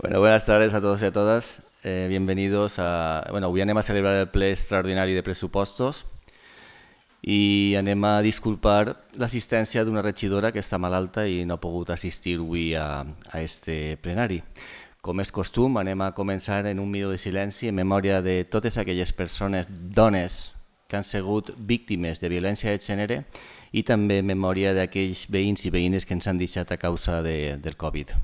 Bueno, buenas tardes a todos y a todas. Eh, bienvenidos a... Bueno, avui anem a celebrar el ple extraordinari de pressupostos i anem a disculpar l'assistència d'una regidora que està malalta i no ha pogut assistir avui a, a este plenari. Com és costum, anem a començar en un minut de silenci en memòria de totes aquelles persones, dones, que han sigut víctimes de violència de gènere i també en memòria d'aquells veïns i veïnes que ens han deixat a causa de, del Covid.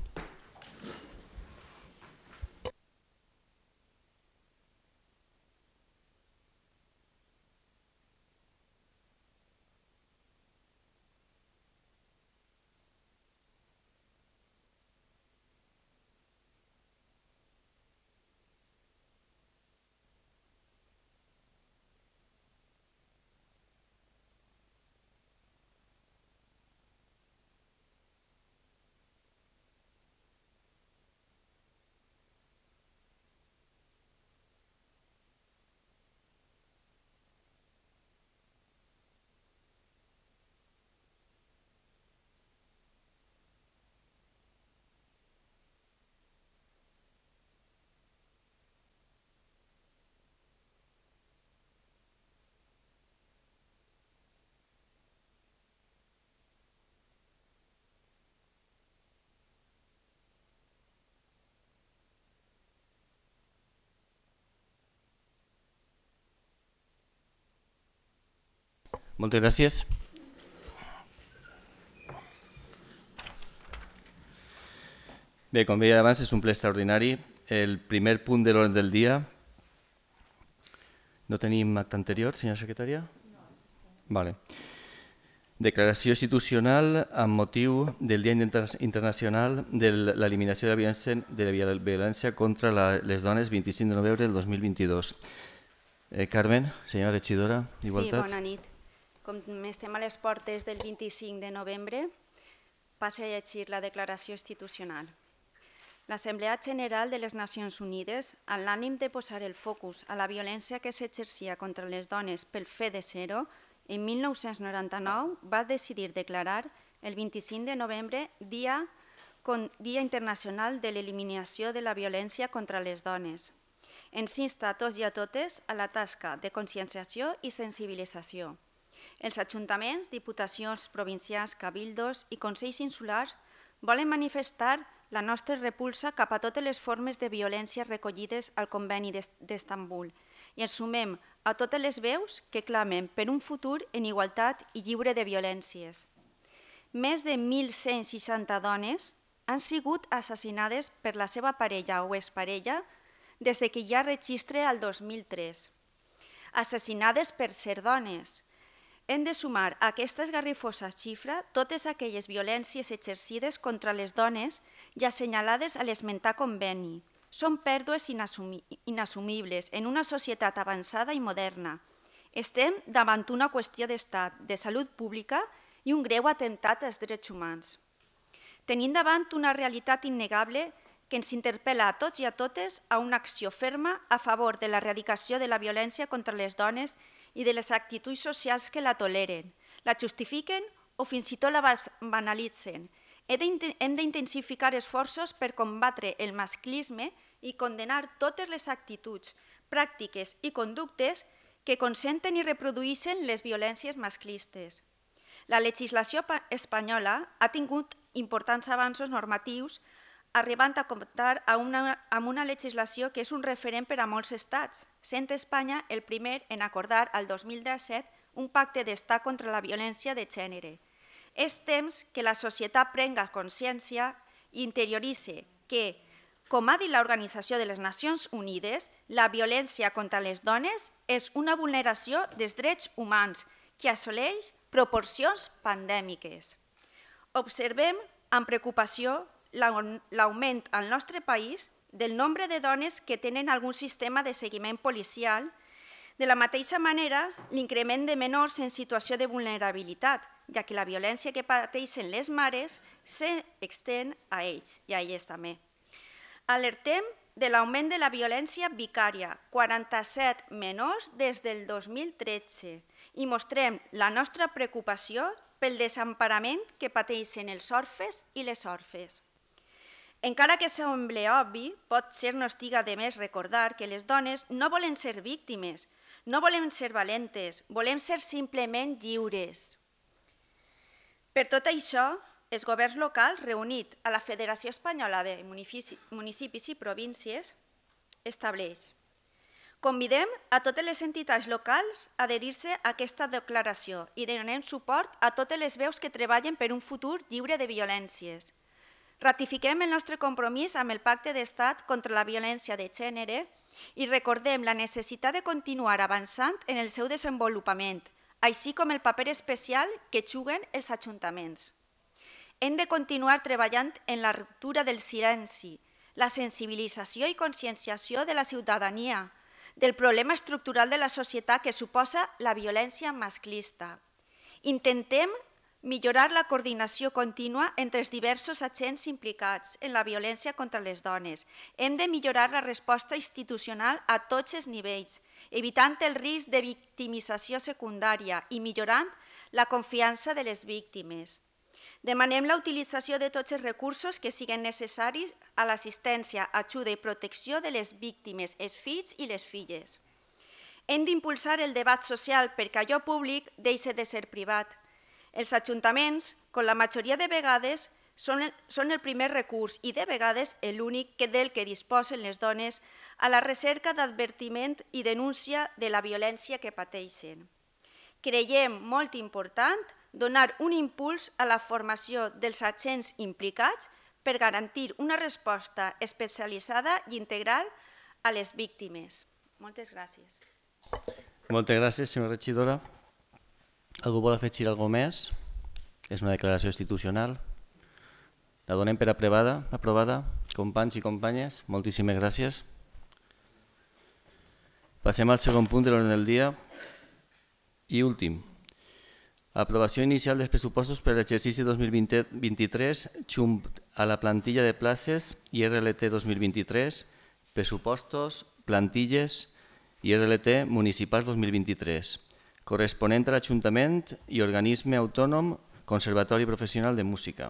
Moltes gràcies. Bé, com veia abans, és un ple extraordinari. El primer punt de l'ordre del dia. No tenim acte anterior, senyora secretària? No. Vale. Declaració institucional amb motiu del Dia Internacional de l'Eliminació de la Violència, de la violència contra les Dones, 25 de novembre del 2022. Eh, Carmen, senyora regidora igualtat. Sí, bona nit com estem a les portes del 25 de novembre, passe a llegir la declaració institucional. L'Assemblea General de les Nacions Unides, en l'ànim de posar el focus a la violència que s'exercia contra les dones pel fe de zero, en 1999 va decidir declarar el 25 de novembre Dia, con, Dia Internacional de l'Eliminació de la Violència contra les Dones. Ens insta a tots i a totes a la tasca de conscienciació i sensibilització. Els ajuntaments, diputacions provincials, cabildos i consells insulars volen manifestar la nostra repulsa cap a totes les formes de violència recollides al Conveni d'Estambul i ens sumem a totes les veus que clamen per un futur en igualtat i lliure de violències. Més de 1.160 dones han sigut assassinades per la seva parella o exparella des que hi ha registre al 2003. Assassinades per ser dones, hem de sumar a aquesta esgarrifosa xifra totes aquelles violències exercides contra les dones i assenyalades a l'esmentar conveni. Són pèrdues inassumibles en una societat avançada i moderna. Estem davant una qüestió d'estat, de salut pública i un greu atemptat als drets humans. Tenim davant una realitat innegable que ens interpel·la a tots i a totes a una acció ferma a favor de l'erradicació de la violència contra les dones i i de les actituds socials que la toleren, la justifiquen o fins i tot la banalitzen. Hem d'intensificar esforços per combatre el masclisme i condenar totes les actituds, pràctiques i conductes que consenten i reproduïssen les violències masclistes. La legislació espanyola ha tingut importants avanços normatius arribant a comptar una, amb una legislació que és un referent per a molts estats, sent Espanya el primer en acordar al 2017 un pacte d'estat contra la violència de gènere. És temps que la societat prenga consciència i interioritzi que, com ha dit l'Organització de les Nacions Unides, la violència contra les dones és una vulneració dels drets humans que assoleix proporcions pandèmiques. Observem amb preocupació l'augment al nostre país del nombre de dones que tenen algun sistema de seguiment policial, de la mateixa manera, l'increment de menors en situació de vulnerabilitat, ja que la violència que pateixen les mares s'extén a ells i a elles també. Alertem de l'augment de la violència vicària, 47 menors des del 2013, i mostrem la nostra preocupació pel desemparament que pateixen els orfes i les orfes. Encara que sembli obvi, pot ser no estiga de més recordar que les dones no volen ser víctimes, no volem ser valentes, volem ser simplement lliures. Per tot això, els governs locals reunit a la Federació Espanyola de Municipis i Províncies estableix Convidem a totes les entitats locals a adherir-se a aquesta declaració i donem suport a totes les veus que treballen per un futur lliure de violències. Ratifiquem el nostre compromís amb el Pacte d'Estat contra la violència de gènere i recordem la necessitat de continuar avançant en el seu desenvolupament, així com el paper especial que juguen els ajuntaments. Hem de continuar treballant en la ruptura del silenci, la sensibilització i conscienciació de la ciutadania, del problema estructural de la societat que suposa la violència masclista. Intentem millorar la coordinació contínua entre els diversos agents implicats en la violència contra les dones. Hem de millorar la resposta institucional a tots els nivells, evitant el risc de victimització secundària i millorant la confiança de les víctimes. Demanem la utilització de tots els recursos que siguin necessaris a l'assistència, ajuda i protecció de les víctimes, els fills i les filles. Hem d'impulsar el debat social perquè allò públic deixi de ser privat els ajuntaments, com la majoria de vegades, són el, són el primer recurs i de vegades l'únic que del que disposen les dones a la recerca d'advertiment i denúncia de la violència que pateixen. Creiem molt important donar un impuls a la formació dels agents implicats per garantir una resposta especialitzada i integral a les víctimes. Moltes gràcies. Moltes gràcies, senyora regidora. Algú vol afegir alguna més? És una declaració institucional. La donem per aprovada, aprovada. Companys i companyes, moltíssimes gràcies. Passem al segon punt de l'ordre del dia i últim. Aprovació inicial dels pressupostos per l'exercici 2023 junt a la plantilla de places i RLT 2023, pressupostos, plantilles i RLT municipals 2023 corresponent a l'Ajuntament i organisme autònom Conservatori Professional de Música.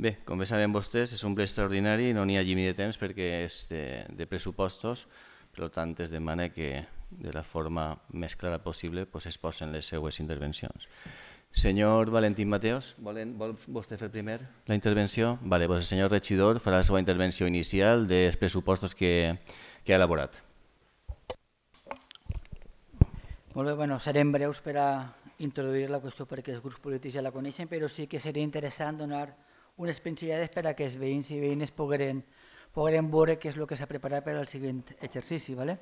Bé, com bé sabem vostès, és un ple extraordinari i no n'hi ha llimi de temps perquè és de, de pressupostos, per tant es demana que de la forma més clara possible pues, es posen les seues intervencions. Senyor Valentín Mateos, volen, vol vostè fer primer la intervenció? Vale, pues el senyor regidor farà la seva intervenció inicial dels pressupostos que, que ha elaborat. Molt bé, bueno, serem breus per a introduir la qüestió perquè els grups polítics ja la coneixen, però sí que seria interessant donar unes pensillades per a que els veïns i veïnes pogueren, pogueren veure què és el que s'ha preparat per al següent exercici. ¿vale?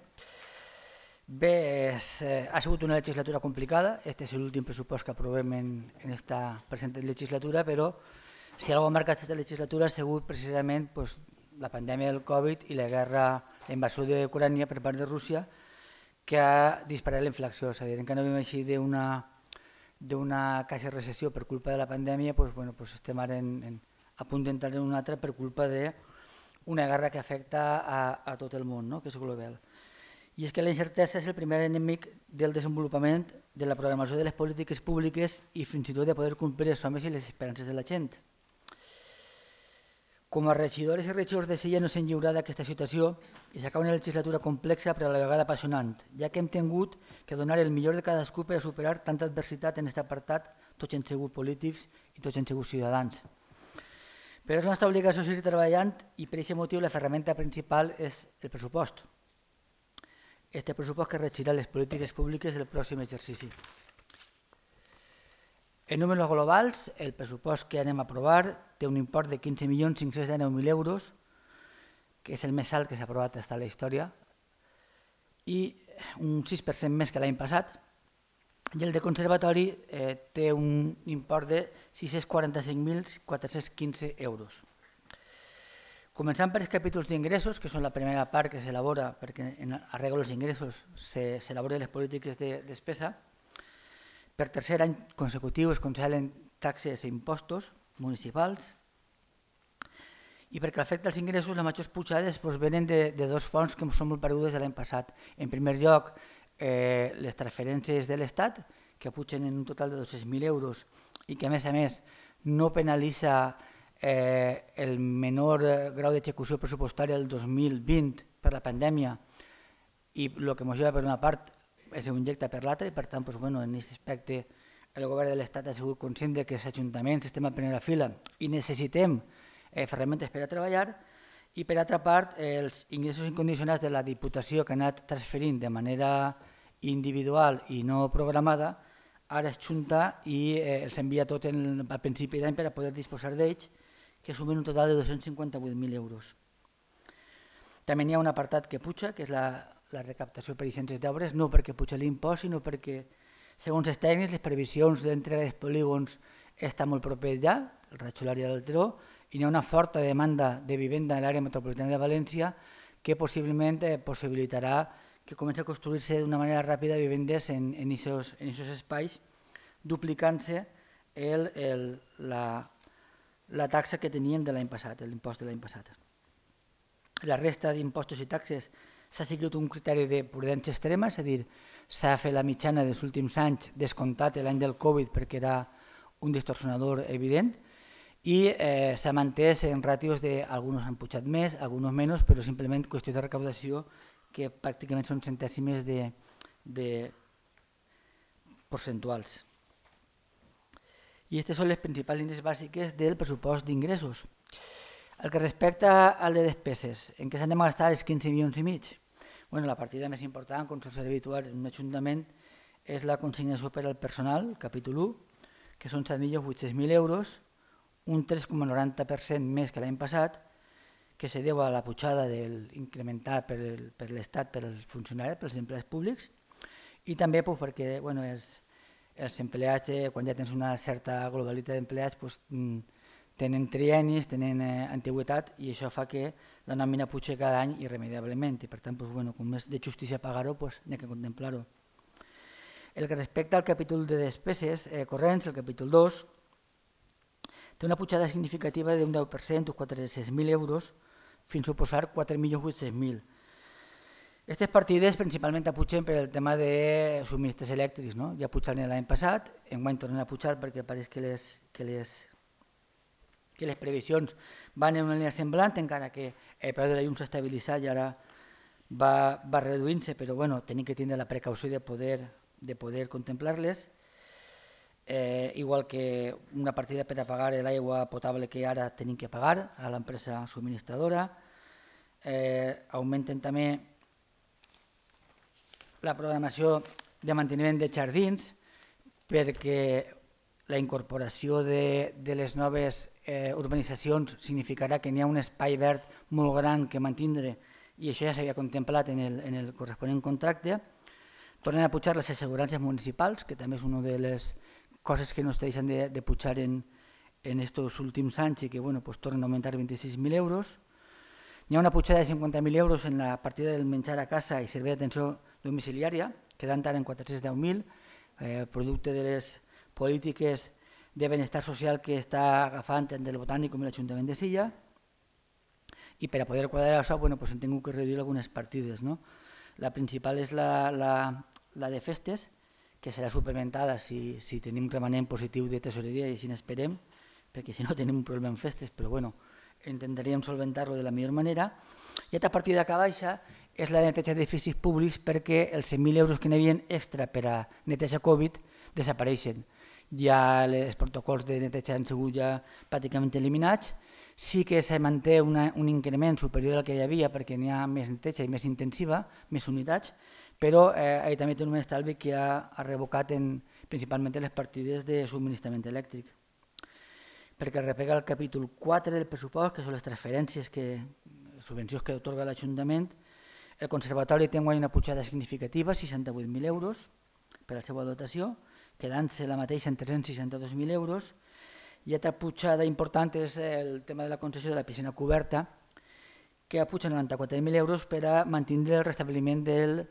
Bé, és, eh, ha sigut una legislatura complicada, este és l'últim pressupost que aprovem en, en esta present legislatura, però si algo ha marcat aquesta legislatura ha sigut precisament pues, la pandèmia del Covid i la guerra, la invasió d'Ucrània per part de Rússia, que ha disparat la inflació, és a dir, encara no vivim així d'una d'una quasi recessió per culpa de la pandèmia, doncs, bueno, doncs estem ara en, en, a punt d'entrar en una altra per culpa d'una guerra que afecta a, a tot el món, no? que és global. I és que la incertesa és el primer enemic del desenvolupament de la programació de les polítiques públiques i fins i tot de poder complir els somnis i les esperances de la gent. Com a regidores i regidors de Sella no s'han lliurat d'aquesta situació i s'acaba una legislatura complexa però a la vegada apassionant, ja que hem tingut que donar el millor de cadascú per a superar tanta adversitat en aquest apartat, tots hem sigut polítics i tots hem sigut ciutadans. Però és la nostra obligació seguir treballant i per aquest motiu la ferramenta principal és el pressupost. Este pressupost que regirà les polítiques públiques del pròxim exercici. En números globals, el pressupost que anem a aprovar té un import de 15.519.000 euros, que és el més alt que s'ha aprovat fins a la història, i un 6% més que l'any passat, i el de conservatori eh, té un import de 645.415 euros. Començant pels capítols d'ingressos, que són la primera part que s'elabora, perquè en arreglo els ingressos s'elaboren les polítiques de despesa, per tercer any consecutiu es congelen taxes i e impostos municipals i perquè l'efecte dels ingressos, les majors pujades doncs, venen de, de dos fons que són molt perdudes de l'any passat. En primer lloc, eh, les transferències de l'Estat, que pugen en un total de 200.000 euros i que, a més a més, no penalitza eh, el menor eh, grau d'execució pressupostària del 2020 per la pandèmia i el que ens lleva, per una part, un objecte per l'altre i per tant doncs, bueno, en aquest aspecte el govern de l'Estat ha sigut conscient que els ajuntaments estem a primera fila i necessitem eh, ferramentes per a treballar i per altra part eh, els ingressos incondicionats de la Diputació que ha anat transferint de manera individual i no programada ara es junta i eh, els envia tot en, al principi d'any per a poder disposar d'ells que sumen un total de 258.000 euros. També hi ha un apartat que puja, que és la, la recaptació per llicències d'obres, no perquè puja l'impost, sinó perquè, segons els tècnics, les previsions d'entrega dels polígons està molt proper ja, el Ratxolar del Teró, i hi ha una forta demanda de vivenda a l'àrea metropolitana de València que possiblement eh, possibilitarà que comença a construir-se d'una manera ràpida vivendes en, en, aquests, en espais, duplicant-se el, el, la, la taxa que teníem de l'any passat, l'impost de l'any passat. La resta d'impostos i taxes s'ha seguit un criteri de prudència extrema, és a dir, s'ha fet la mitjana dels últims anys descomptat l'any del Covid perquè era un distorsionador evident i eh, s'ha mantès en ràtios de alguns han pujat més, alguns menys, però simplement qüestió de recaudació que pràcticament són centèsimes de, de percentuals. I aquestes són les principals línies bàsiques del pressupost d'ingressos. El que respecta al de despeses, en què s'han de gastar els 15 milions i mig? bueno, la partida més important, com s'ha ser habitual en un ajuntament, és la consignació per al personal, capítol 1, que són 7.800.000 euros, un 3,90% més que l'any passat, que se deu a la pujada del incrementar per, per l'Estat, per als funcionaris, per als empleats públics, i també pues, perquè bueno, els, els empleats, eh, quan ja tens una certa globalitat d'empleats, doncs, tenen trienis, tenen eh, antiguitat i això fa que la nòmina puja cada any irremediablement i per tant, pues, bueno, com és de justícia pagar-ho, pues, n'hi ha que contemplar-ho. El que respecta al capítol de despeses eh, corrents, el capítol 2, té una pujada significativa d'un 10%, uns 46.000 euros, fins a posar 4.800.000. Aquestes partides principalment pugen per el tema de subministres elèctrics. No? Ja pujaran l'any passat, guany tornen a pujar perquè pareix que les, que les que les previsions van en una línia semblant, encara que el preu de la llum s'ha estabilitzat i ara va, va reduint-se, però bueno, tenim que tindre la precaució de poder, de poder contemplar-les. Eh, igual que una partida per a pagar l'aigua potable que ara tenim que pagar a l'empresa subministradora. Eh, augmenten també la programació de manteniment de jardins perquè la incorporació de, de les noves eh, urbanitzacions significarà que n'hi ha un espai verd molt gran que mantindre i això ja s'havia contemplat en el, en el corresponent contracte. Tornen a pujar les assegurances municipals, que també és una de les coses que no es deixen de, de pujar en, en estos últims anys i que bueno, pues, tornen a augmentar 26.000 euros. N'hi ha una pujada de 50.000 euros en la partida del menjar a casa i servei d'atenció domiciliària, quedant ara en 410.000, eh, producte de les polítiques de benestar social que està agafant tant del Botànic com l'Ajuntament de Silla, i per a poder quadrar això bueno, pues, hem tingut que reduir algunes partides. No? La principal és la, la, la de festes, que serà suplementada si, si tenim remanent positiu de tesoreria i així n'esperem, perquè si no tenim un problema en festes, però bueno, intentaríem solventar-lo de la millor manera. I altra partida que baixa és la de neteja d'edificis públics perquè els 100.000 euros que n'hi havia extra per a neteja Covid desapareixen ja els protocols de neteja han sigut ja pràcticament eliminats, sí que se manté una, un increment superior al que hi havia perquè n'hi ha més neteja i més intensiva, més unitats, però eh, hi també té un estalvi que ha, ha revocat en, principalment les partides de subministrament elèctric perquè repega el capítol 4 del pressupost, que són les transferències, que, subvencions que otorga l'Ajuntament. El Conservatori té una pujada significativa, 68.000 euros, per a la seva dotació, quedant-se la mateixa en 362.000 euros. I altra pujada important és el tema de la concessió de la piscina coberta, que apuja 94.000 euros per a mantenir el restabliment del,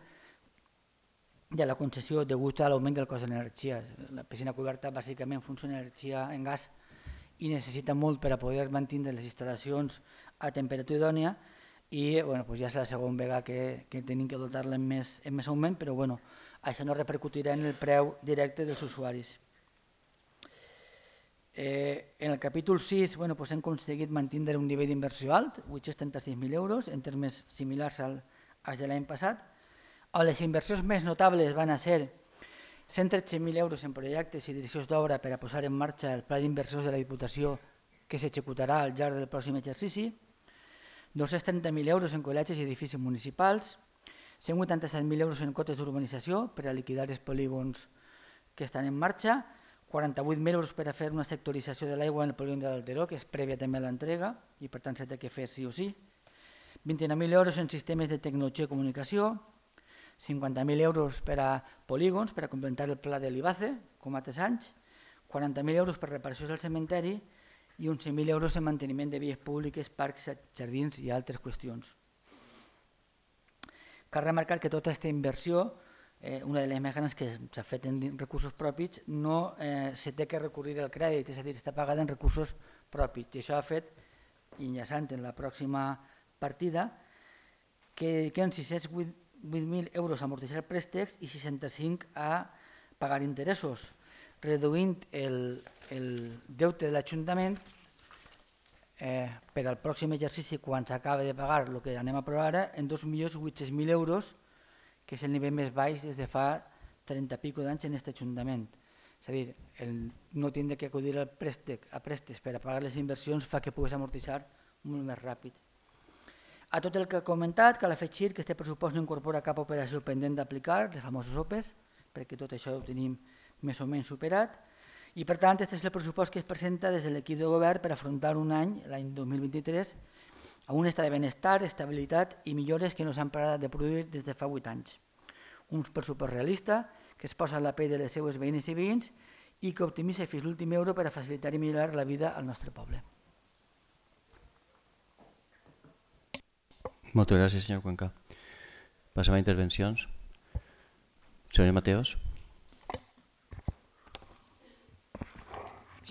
de la concessió degut a l'augment del cost d'energia. La piscina coberta bàsicament funciona energia en gas i necessita molt per a poder mantenir les instal·lacions a temperatura idònia i bueno, doncs ja és la segona vegada que, que tenim que dotar-la en, més, en més augment, però bueno, això no repercutirà en el preu directe dels usuaris. Eh, en el capítol 6 bueno, doncs hem aconseguit mantenir un nivell d'inversió alt, 836.000 euros, en termes similars al, als de l'any passat, les inversions més notables van a ser 113.000 euros en projectes i direccions d'obra per a posar en marxa el pla d'inversions de la Diputació que s'executarà al llarg del pròxim exercici, 230.000 euros en col·legis i edificis municipals, 187.000 euros en cotes d'urbanització per a liquidar els polígons que estan en marxa, 48.000 euros per a fer una sectorització de l'aigua en el polígon de l'Alteró, que és prèvia també a l'entrega i per tant s'ha de fer sí o sí, 29.000 euros en sistemes de tecnologia i comunicació, 50.000 euros per a polígons per a complementar el pla de l'IBACE, com a tres anys, 40.000 euros per reparació del cementeri i 11.000 euros en manteniment de vies públiques, parcs, jardins i altres qüestions. Cal remarcar que tota aquesta inversió, eh, una de les grans que s'ha fet en recursos propis, no eh, se té que recurrir al crèdit, és a dir, està pagada en recursos propis. I això ha fet, enllaçant en la pròxima partida, que dediquem 608.000 euros a amortitzar préstecs i 65 a pagar interessos, reduint el, el deute de l'Ajuntament eh, per al pròxim exercici, quan s'acaba de pagar el que anem a provar ara, en 2.800.000 euros, que és el nivell més baix des de fa 30 i pico d'anys en aquest Ajuntament. És a dir, el no tindre que acudir al préstec, a préstecs per a pagar les inversions fa que puguis amortitzar molt més ràpid. A tot el que he comentat, cal afegir que aquest pressupost no incorpora cap operació pendent d'aplicar, les famoses OPEs, perquè tot això ho tenim més o menys superat, i per tant, aquest és el pressupost que es presenta des de l'equip de govern per afrontar un any, l'any 2023, amb un estat de benestar, estabilitat i millores que no s'han parat de produir des de fa 8 anys. Un pressupost realista que es posa a la pell de les seues veïnes i veïns i que optimitza fins l'últim euro per a facilitar i millorar la vida al nostre poble. Moltes gràcies, senyor Cuenca. Passem a intervencions. Senyor Mateos.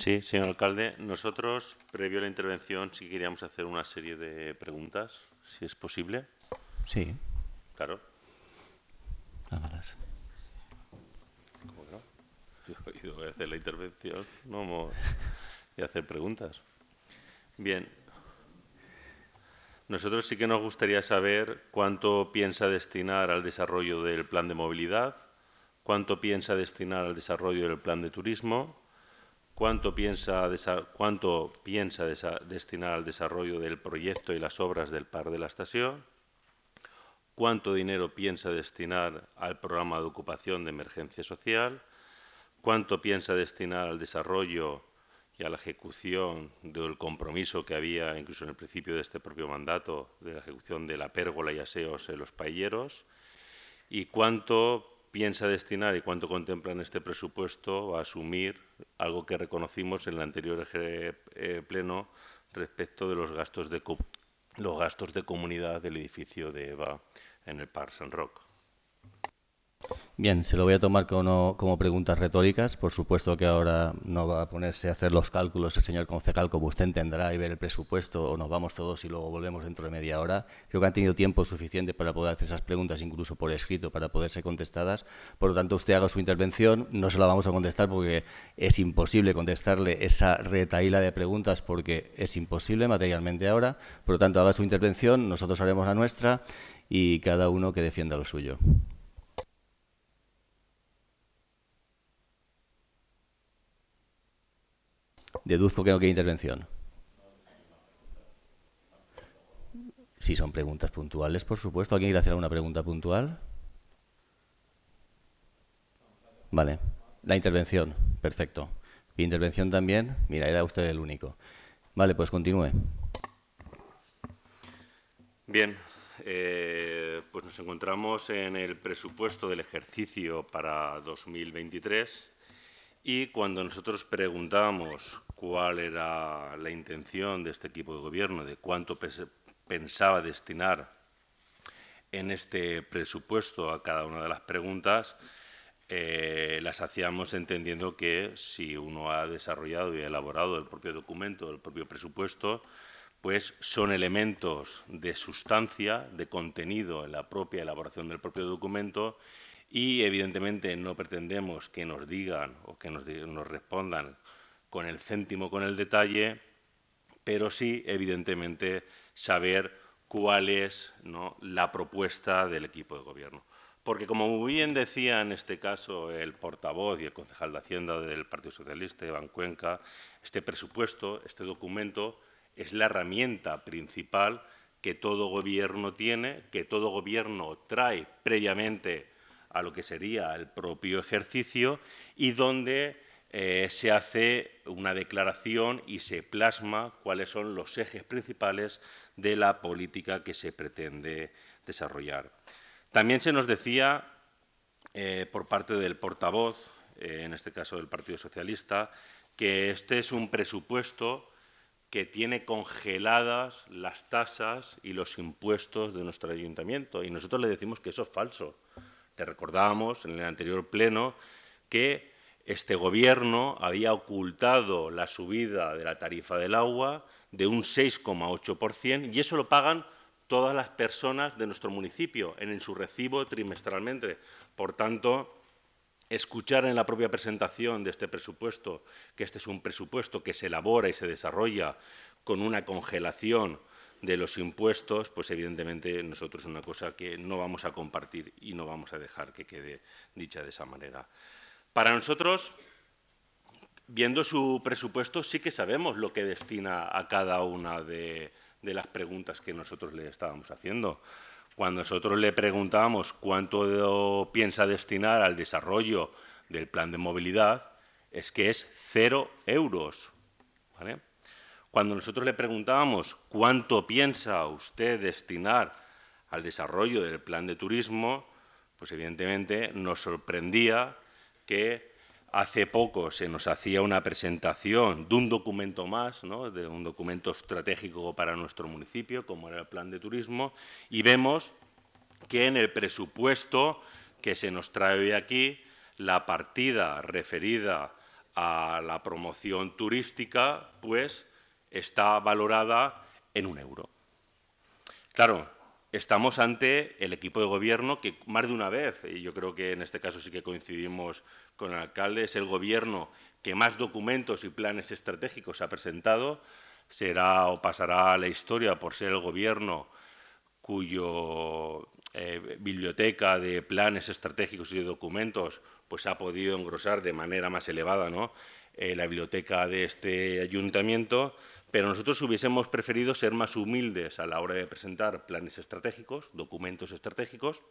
Sí, señor alcalde. Nosotros, previo a la intervención, sí queríamos hacer una serie de preguntas, si es posible. Sí. Claro. ¿Cómo que no? Yo he ido a hacer la intervención no, y hacer preguntas. Bien. Nosotros sí que nos gustaría saber cuánto piensa destinar al desarrollo del plan de movilidad, cuánto piensa destinar al desarrollo del plan de turismo cuánto piensa, cuánto piensa destinar al desarrollo del proyecto y las obras del par de la Estación, cuánto dinero piensa destinar al programa de ocupación de emergencia social, cuánto piensa destinar al desarrollo y a la ejecución del compromiso que había incluso en el principio de este propio mandato de la ejecución de la pérgola y aseos en los pailleros y cuánto piensa destinar y cuánto contempla en este presupuesto a asumir algo que reconocimos en el anterior eje, eh, pleno respecto de los gastos de, los gastos de comunidad del edificio de EVA en el Parson San Rock. Bien, se lo voy a tomar como, preguntas retóricas. Por supuesto que ahora no va a ponerse a hacer los cálculos el señor concejal como usted entenderá y ver el presupuesto o nos vamos todos y luego volvemos dentro de media hora. Creo que han tenido tiempo suficiente para poder hacer esas preguntas incluso por escrito para poder ser contestadas. Por lo tanto, usted haga su intervención. No se la vamos a contestar porque es imposible contestarle esa retaíla de preguntas porque es imposible materialmente ahora. Por lo tanto, haga su intervención, nosotros haremos la nuestra y cada uno que defienda lo suyo. Deduzco que no queda intervención. Si son preguntas puntuales, por supuesto. ¿Alguien quiere hacer alguna pregunta puntual? Vale. La intervención. Perfecto. Intervención también. Mira, era usted el único. Vale, pues continúe. Bien. Eh, pues nos encontramos en el presupuesto del ejercicio para 2023 y cuando nosotros preguntábamos cuál era la intención de este equipo de gobierno, de cuánto pensaba destinar en este presupuesto a cada una de las preguntas, eh, las hacíamos entendiendo que si uno ha desarrollado y elaborado el propio documento, el propio presupuesto, pues son elementos de sustancia, de contenido en la propia elaboración del propio documento y evidentemente no pretendemos que nos digan o que nos respondan con el céntimo, con el detalle, pero sí, evidentemente, saber cuál es la propuesta del equipo de gobierno. Porque, como muy bien decía en este caso el portavoz y el concejal de Hacienda del Partido Socialista, Iván Cuenca, este presupuesto, este documento, es la herramienta principal que todo gobierno tiene, que todo gobierno trae previamente a lo que sería el propio ejercicio y donde eh, se hace una declaración y se plasma cuáles son los ejes principales de la política que se pretende desarrollar. También se nos decía eh, por parte del portavoz, eh, en este caso del Partido Socialista, que este es un presupuesto que tiene congeladas las tasas y los impuestos de nuestro ayuntamiento. Y nosotros le decimos que eso es falso. Le recordábamos en el anterior pleno que este gobierno había ocultado la subida de la tarifa del agua de un 6,8% y eso lo pagan todas las personas de nuestro municipio en su recibo trimestralmente. Por tanto, escuchar en la propia presentación de este presupuesto que este es un presupuesto que se elabora y se desarrolla con una congelación de los impuestos, pues evidentemente nosotros es una cosa que no vamos a compartir y no vamos a dejar que quede dicha de esa manera. Para nosotros, viendo su presupuesto, sí que sabemos lo que destina a cada una de, las preguntas que nosotros le estábamos haciendo. Cuando nosotros le preguntábamos cuánto piensa destinar al desarrollo del plan de movilidad, es que es cero euros. Cuando nosotros le preguntábamos cuánto piensa usted destinar al desarrollo del plan de turismo, pues evidentemente nos sorprendía que hace poco se nos hacía una presentación de un documento más, de un documento estratégico para nuestro municipio, como era el plan de turismo, y vemos que en el presupuesto que se nos trae hoy aquí, la partida referida a la promoción turística, pues está valorada en un euro. Claro, estamos ante el equipo de gobierno que más de una vez, y yo creo que en este caso sí que coincidimos con el alcalde, es el gobierno que más documentos y planes estratégicos ha presentado, será o pasará a la historia por ser el gobierno cuyo eh, biblioteca de planes estratégicos y de documentos pues ha podido engrosar de manera más elevada ¿no? Eh, la biblioteca de este ayuntamiento pero nosotros hubiésemos preferido ser más humildes a la hora de presentar planes estratégicos, documentos estratégicos,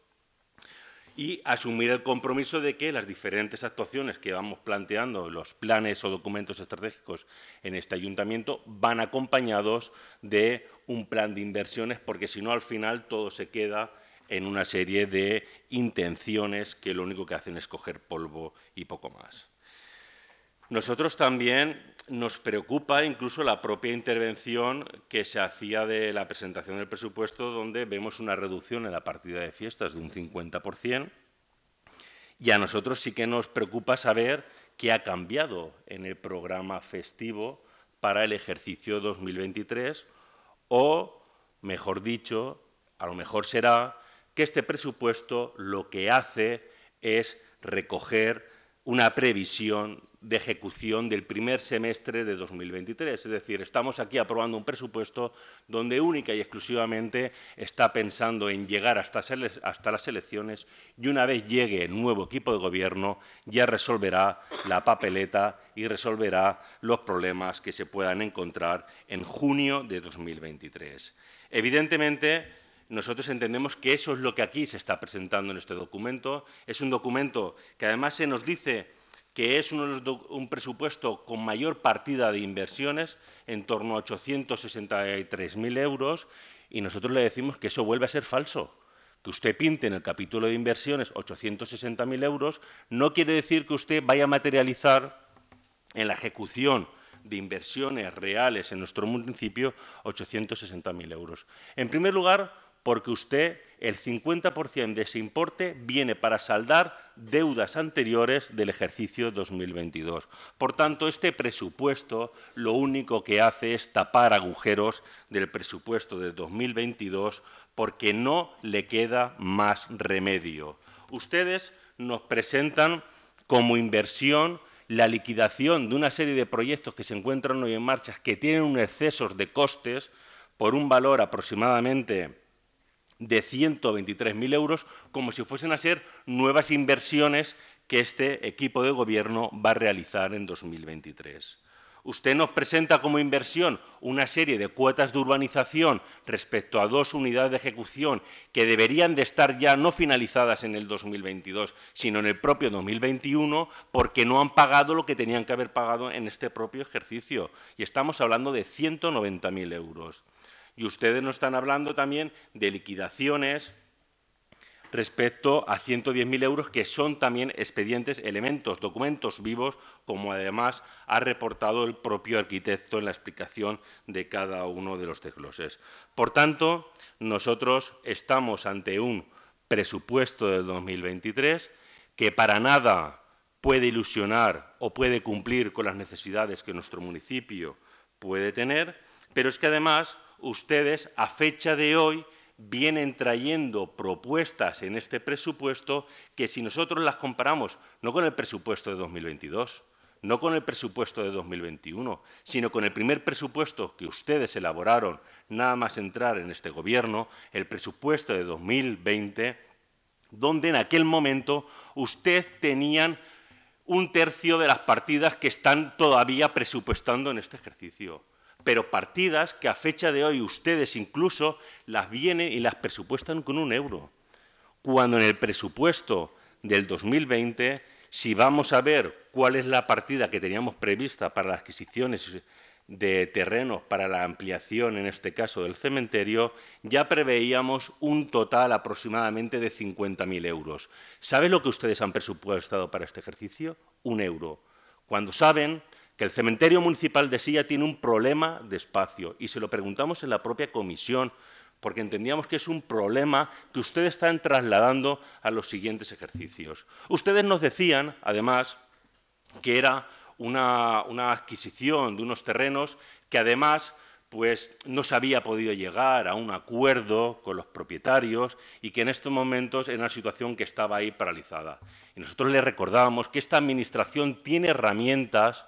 y asumir el compromiso de que las diferentes actuaciones que vamos planteando, los planes o documentos estratégicos en este ayuntamiento, van acompañados de un plan de inversiones, porque si no, al final todo se queda en una serie de intenciones que lo único que hacen es coger polvo y poco más. Nosotros también nos preocupa incluso la propia intervención que se hacía de la presentación del presupuesto, donde vemos una reducción en la partida de fiestas de un 50%, y a nosotros sí que nos preocupa saber qué ha cambiado en el programa festivo para el ejercicio 2023, o, mejor dicho, a lo mejor será que este presupuesto lo que hace es recoger una previsión de ejecución del primer semestre de 2023. Es decir, estamos aquí aprobando un presupuesto donde única y exclusivamente está pensando en llegar hasta, las elecciones y una vez llegue el nuevo equipo de gobierno ya resolverá la papeleta y resolverá los problemas que se puedan encontrar en junio de 2023. Evidentemente, nosotros entendemos que eso es lo que aquí se está presentando en este documento. Es un documento que además se nos dice que es un, un presupuesto con mayor partida de inversiones, en torno a 863.000 euros, y nosotros le decimos que eso vuelve a ser falso. Que usted pinte en el capítulo de inversiones 860.000 euros no quiere decir que usted vaya a materializar en la ejecución de inversiones reales en nuestro municipio 860.000 euros. En primer lugar, porque usted el 50% de ese importe viene para saldar deudas anteriores del ejercicio 2022. Por tanto, este presupuesto lo único que hace es tapar agujeros del presupuesto de 2022 porque no le queda más remedio. Ustedes nos presentan como inversión la liquidación de una serie de proyectos que se encuentran hoy en marcha que tienen un exceso de costes por un valor aproximadamente de 123.000 euros, como si fuesen a ser nuevas inversiones que este equipo de gobierno va a realizar en 2023. Usted nos presenta como inversión una serie de cuotas de urbanización respecto a dos unidades de ejecución que deberían de estar ya no finalizadas en el 2022, sino en el propio 2021, porque no han pagado lo que tenían que haber pagado en este propio ejercicio. Y estamos hablando de 190.000 euros. Y ustedes nos están hablando también de liquidaciones respecto a 110.000 euros, que son también expedientes, elementos, documentos vivos, como además ha reportado el propio arquitecto en la explicación de cada uno de los desgloses. Por tanto, nosotros estamos ante un presupuesto del 2023 que para nada puede ilusionar o puede cumplir con las necesidades que nuestro municipio puede tener, pero es que además ustedes a fecha de hoy vienen trayendo propuestas en este presupuesto que si nosotros las comparamos no con el presupuesto de 2022, no con el presupuesto de 2021, sino con el primer presupuesto que ustedes elaboraron nada más entrar en este Gobierno, el presupuesto de 2020, donde en aquel momento ustedes tenían un tercio de las partidas que están todavía presupuestando en este ejercicio pero partidas que a fecha de hoy ustedes incluso las vienen y las presupuestan con un euro, cuando en el presupuesto del 2020, si vamos a ver cuál es la partida que teníamos prevista para las adquisiciones de terrenos para la ampliación, en este caso del cementerio, ya preveíamos un total aproximadamente de 50.000 euros. ¿Sabe lo que ustedes han presupuestado para este ejercicio? Un euro. Cuando saben que el cementerio municipal de Silla tiene un problema de espacio y se lo preguntamos en la propia comisión porque entendíamos que es un problema que ustedes están trasladando a los siguientes ejercicios. Ustedes nos decían, además, que era una, una adquisición de unos terrenos que además pues no se había podido llegar a un acuerdo con los propietarios y que en estos momentos era una situación que estaba ahí paralizada. Y nosotros les recordábamos que esta Administración tiene herramientas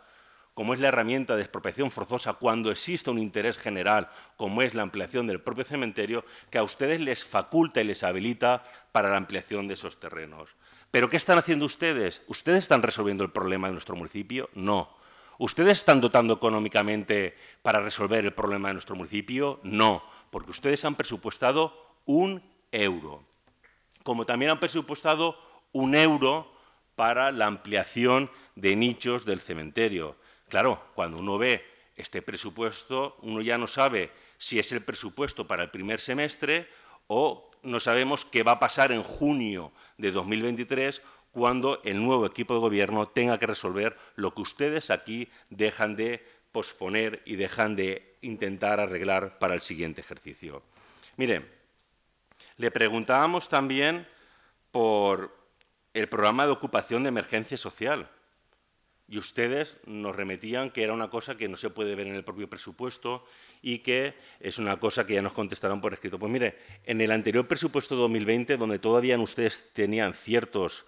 como es la herramienta de expropiación forzosa cuando existe un interés general, como es la ampliación del propio cementerio, que a ustedes les faculta y les habilita para la ampliación de esos terrenos. ¿Pero qué están haciendo ustedes? ¿Ustedes están resolviendo el problema de nuestro municipio? No. ¿Ustedes están dotando económicamente para resolver el problema de nuestro municipio? No, porque ustedes han presupuestado un euro. Como también han presupuestado un euro para la ampliación de nichos del cementerio. Claro, cuando uno ve este presupuesto, uno ya no sabe si es el presupuesto para el primer semestre o no sabemos qué va a pasar en junio de 2023 cuando el nuevo equipo de gobierno tenga que resolver lo que ustedes aquí dejan de posponer y dejan de intentar arreglar para el siguiente ejercicio. Mire, le preguntábamos también por el programa de ocupación de emergencia social. Y ustedes nos remetían que era una cosa que no se puede ver en el propio presupuesto y que es una cosa que ya nos contestaron por escrito. Pues mire, en el anterior presupuesto 2020, donde todavía ustedes tenían ciertos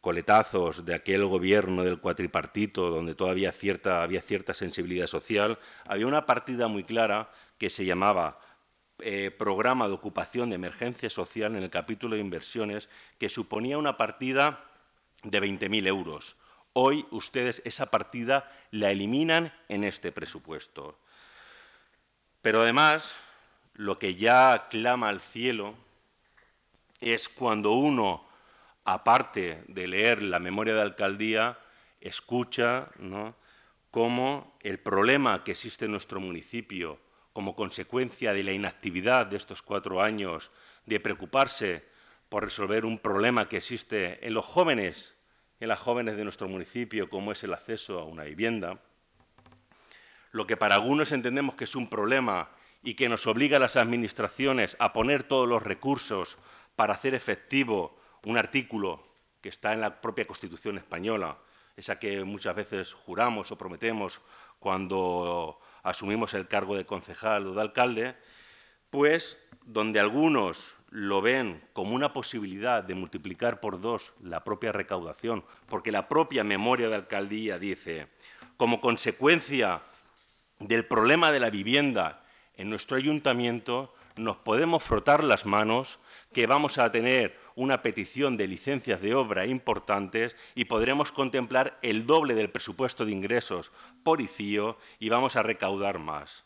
coletazos de aquel gobierno del cuatripartito, donde todavía cierta, había cierta sensibilidad social, había una partida muy clara que se llamaba eh, Programa de Ocupación de Emergencia Social en el capítulo de inversiones, que suponía una partida de 20.000 euros Hoy ustedes esa partida la eliminan en este presupuesto. Pero además, lo que ya clama al cielo es cuando uno, aparte de leer la memoria de alcaldía, escucha cómo el problema que existe en nuestro municipio como consecuencia de la inactividad de estos cuatro años, de preocuparse por resolver un problema que existe en los jóvenes en las jóvenes de nuestro municipio, como es el acceso a una vivienda. Lo que para algunos entendemos que es un problema y que nos obliga a las administraciones a poner todos los recursos para hacer efectivo un artículo que está en la propia Constitución española, esa que muchas veces juramos o prometemos cuando asumimos el cargo de concejal o de alcalde, pues donde algunos lo ven como una posibilidad de multiplicar por dos la propia recaudación, porque la propia memoria de alcaldía dice, como consecuencia del problema de la vivienda en nuestro ayuntamiento, nos podemos frotar las manos que vamos a tener una petición de licencias de obra importantes y podremos contemplar el doble del presupuesto de ingresos por ICIO y vamos a recaudar más.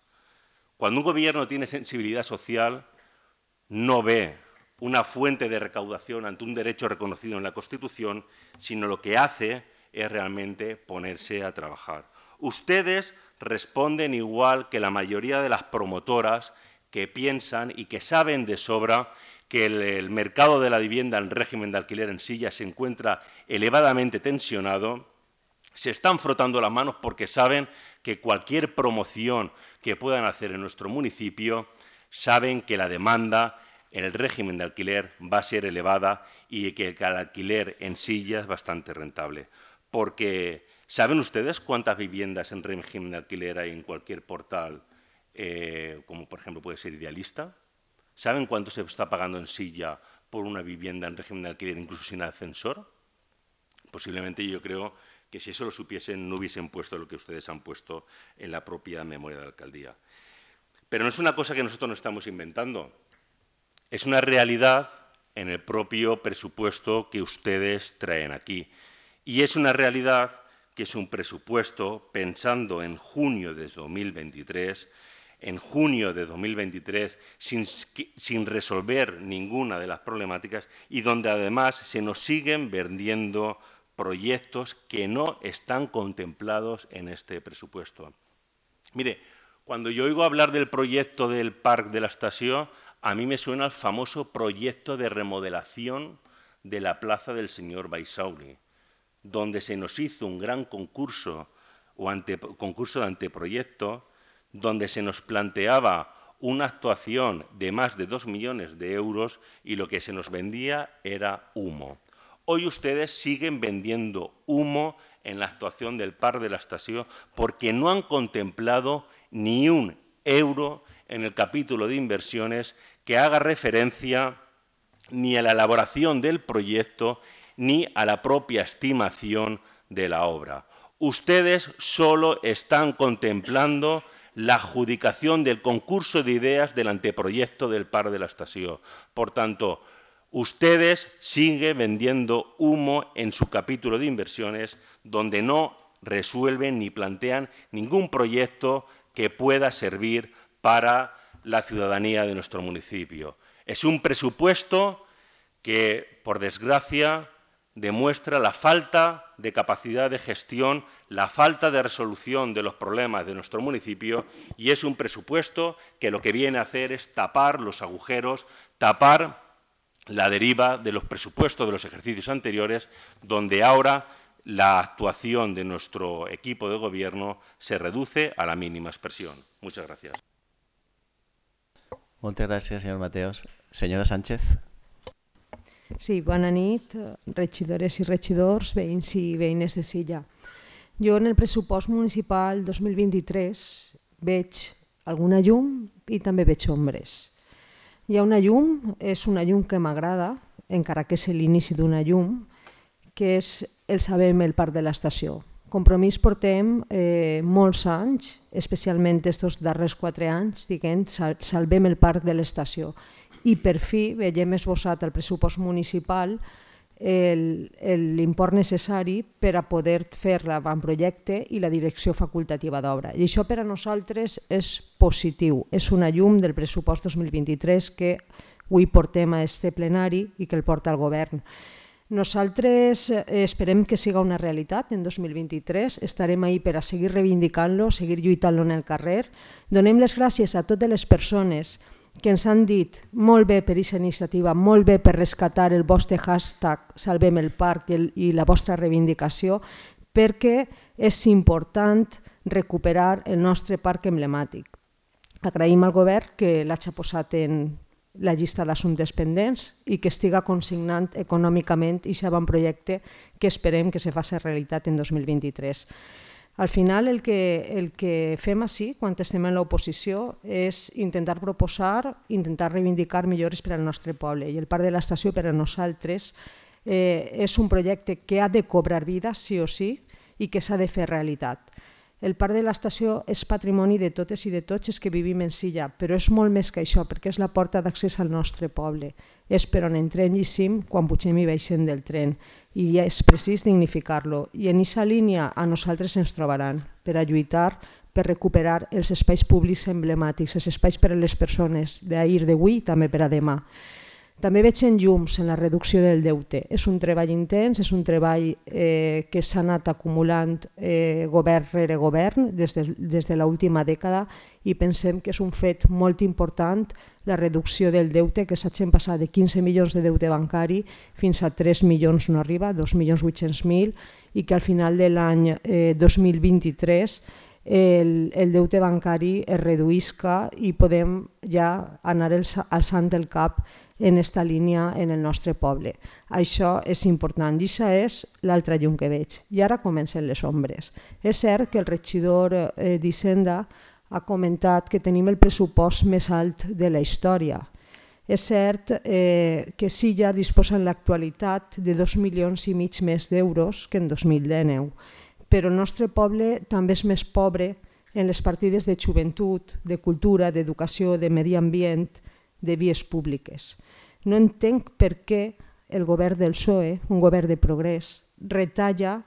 Cuando un gobierno tiene sensibilidad social, no ve una fuente de recaudación ante un derecho reconocido en la Constitución, sino lo que hace es realmente ponerse a trabajar. Ustedes responden igual que la mayoría de las promotoras que piensan y que saben de sobra que el, mercado de la vivienda en régimen de alquiler en silla se encuentra elevadamente tensionado, se están frotando las manos porque saben que cualquier promoción que puedan hacer en nuestro municipio, saben que la demanda en el régimen de alquiler va a ser elevada y que el alquiler en silla es bastante rentable. Porque, ¿saben ustedes cuántas viviendas en régimen de alquiler hay en cualquier portal, eh, como por ejemplo puede ser Idealista? ¿Saben cuánto se está pagando en silla por una vivienda en régimen de alquiler, incluso sin ascensor? Posiblemente yo creo que si eso lo supiesen no hubiesen puesto lo que ustedes han puesto en la propia memoria de la alcaldía. Pero no es una cosa que nosotros no estamos inventando es una realidad en el propio presupuesto que ustedes traen aquí. Y es una realidad que es un presupuesto pensando en junio de 2023, en junio de 2023, sin, resolver ninguna de las problemáticas y donde además se nos siguen vendiendo proyectos que no están contemplados en este presupuesto. Mire, cuando yo oigo hablar del proyecto del Parque de la Estación, a mí me suena al famoso proyecto de remodelación de la plaza del señor Baisauri, donde se nos hizo un gran concurso o concurso de anteproyecto, donde se nos planteaba una actuación de más de dos millones de euros y lo que se nos vendía era humo. Hoy ustedes siguen vendiendo humo en la actuación del par de la estación porque no han contemplado ni un euro en el capítulo de inversiones que haga referencia ni a la elaboración del proyecto ni a la propia estimación de la obra. Ustedes solo están contemplando la adjudicación del concurso de ideas del anteproyecto del par de la estación. Por tanto, ustedes siguen vendiendo humo en su capítulo de inversiones donde no resuelven ni plantean ningún proyecto que pueda servir para la ciudadanía de nuestro municipio. Es un presupuesto que, por desgracia, demuestra la falta de capacidad de gestión, la falta de resolución de los problemas de nuestro municipio y es un presupuesto que lo que viene a hacer es tapar los agujeros, tapar la deriva de los presupuestos de los ejercicios anteriores, donde ahora la actuación de nuestro equipo de gobierno se reduce a la mínima expresión. Muchas gracias. Moltes gràcies, senyor Mateos. Senyora Sánchez. Sí, bona nit, regidores i regidors, veïns i veïnes de Silla. Jo en el pressupost municipal 2023 veig alguna llum i també veig ombres. Hi ha una llum, és una llum que m'agrada, encara que és l'inici d'una llum, que és el sabem el parc de l'estació compromís portem eh, molts anys, especialment aquests darrers quatre anys, diguem, sal salvem el parc de l'estació. I per fi veiem esbossat el pressupost municipal l'import necessari per a poder fer l'avantprojecte i la direcció facultativa d'obra. I això per a nosaltres és positiu, és una llum del pressupost 2023 que avui portem a este plenari i que el porta el govern. Nosaltres eh, esperem que siga una realitat en 2023, estarem ahí per a seguir reivindicant-lo, seguir lluitant-lo en el carrer. Donem les gràcies a totes les persones que ens han dit molt bé per aquesta iniciativa, molt bé per rescatar el vostre hashtag Salvem el Parc i, la vostra reivindicació, perquè és important recuperar el nostre parc emblemàtic. Agraïm al govern que l'hagi posat en la llista d'assumptes pendents i que estiga consignant econòmicament i un projecte que esperem que se faci realitat en 2023. Al final el que, el que fem així quan estem en l'oposició és intentar proposar, intentar reivindicar millores per al nostre poble i el parc de l'estació per a nosaltres eh, és un projecte que ha de cobrar vida sí o sí i que s'ha de fer realitat. El parc de l'estació és patrimoni de totes i de tots els que vivim en Silla, però és molt més que això, perquè és la porta d'accés al nostre poble. És per on entrem i sim quan pugem i baixem del tren, i és precís dignificar-lo. I en aquesta línia a nosaltres ens trobaran per a lluitar per recuperar els espais públics emblemàtics, els espais per a les persones d'ahir, d'avui i també per a demà. També veig en llums en la reducció del deute. És un treball intens, és un treball eh, que s'ha anat acumulant eh, govern rere govern des de, des de l'última dècada i pensem que és un fet molt important la reducció del deute, que s'hagin passat de 15 milions de deute bancari fins a 3 milions no arriba, 2 milions 800 mil, i que al final de l'any eh, 2023 el, el deute bancari es reduïsca i podem ja anar els, alçant el cap en aquesta línia en el nostre poble. Això és important i això és l'altra llum que veig. I ara comencen les ombres. És cert que el regidor eh, d'Hisenda ha comentat que tenim el pressupost més alt de la història. És cert eh, que ja disposa en l'actualitat de 2 milions i mig més d'euros que en 2019, però el nostre poble també és més pobre en les partides de joventut, de cultura, d'educació, de medi ambient, de vies públiques. No entenc per què el govern del PSOE, un govern de progrés, retalla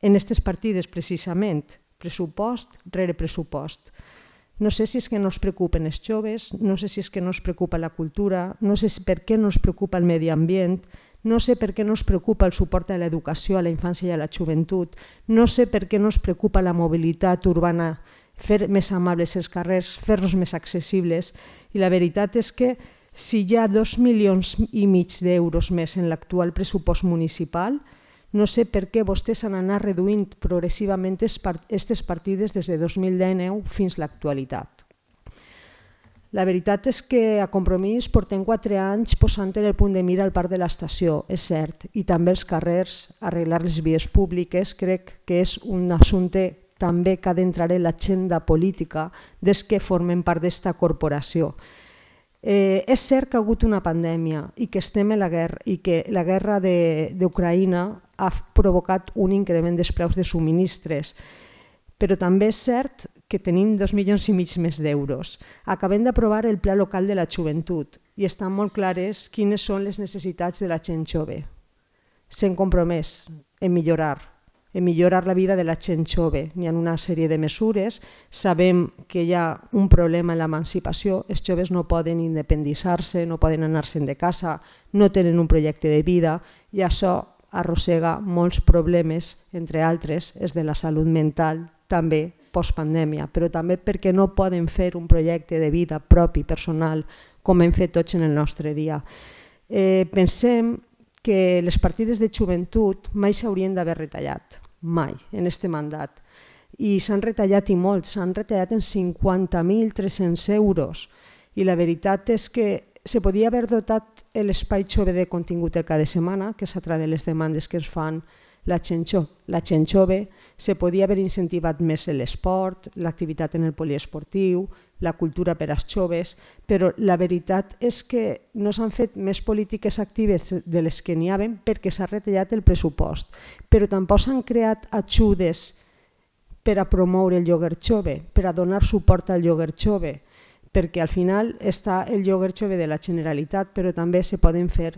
en aquestes partides precisament, pressupost rere pressupost. No sé si és que no es preocupen els joves, no sé si és que no es preocupa la cultura, no sé si per què no es preocupa el medi ambient, no sé per què no es preocupa el suport a l'educació, a la infància i a la joventut, no sé per què no es preocupa la mobilitat urbana fer més amables els carrers, fer-los més accessibles i la veritat és que si hi ha dos milions i mig d'euros més en l'actual pressupost municipal, no sé per què vostès han anat reduint progressivament aquestes partides des de 2019 fins a l'actualitat. La veritat és que a Compromís portem quatre anys posant en el punt de mira el parc de l'estació, és cert, i també els carrers, arreglar les vies públiques, crec que és un assumpte també que adentraré l'agenda política des que formen part d'esta corporació. Eh, és cert que ha hagut una pandèmia i que estem en la guerra i que la guerra d'Ucraïna ha provocat un increment dels preus de subministres, però també és cert que tenim dos milions i mig més d'euros. Acabem d'aprovar el Pla Local de la Joventut i estan molt clares quines són les necessitats de la gent jove. S'han compromès en millorar millorar la vida de la gent jove. Hi ha una sèrie de mesures, sabem que hi ha un problema en l'emancipació, els joves no poden independitzar-se, no poden anar-se'n de casa, no tenen un projecte de vida i això arrossega molts problemes, entre altres, és de la salut mental, també postpandèmia, però també perquè no poden fer un projecte de vida propi, personal, com hem fet tots en el nostre dia. Eh, pensem que les partides de joventut mai s'haurien d'haver retallat, mai, en este mandat. I s'han retallat i molt, s'han retallat en 50.300 euros. I la veritat és que se podia haver dotat l'espai jove de contingut el cada setmana, que és a través de les demandes que es fan la gent, jove. la gent jove, se podia haver incentivat més l'esport, l'activitat en el poliesportiu, la cultura per als joves, però la veritat és que no s'han fet més polítiques actives de les que n'hi haven perquè s'ha retallat el pressupost, però tampoc s'han creat ajudes per a promoure el lloguer jove, per a donar suport al lloguer jove, perquè al final està el lloguer jove de la Generalitat, però també se poden fer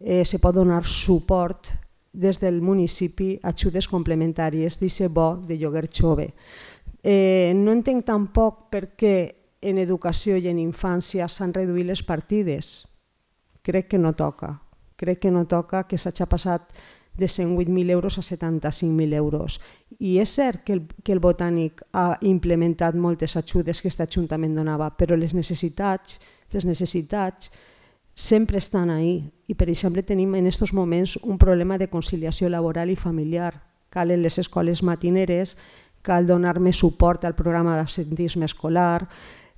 eh, se pot donar suport des del municipi ajudes complementàries d'ixe bo de lloguer jove. Eh, no entenc tampoc per què en educació i en infància s'han reduït les partides. Crec que no toca. Crec que no toca que s'hagi passat de 108.000 euros a 75.000 euros. I és cert que el, que el Botànic ha implementat moltes ajudes que aquest Ajuntament donava, però les necessitats, les necessitats sempre estan ahí. I, per exemple, tenim en aquests moments un problema de conciliació laboral i familiar. Calen les escoles matineres, cal donar més suport al programa d'absentisme escolar,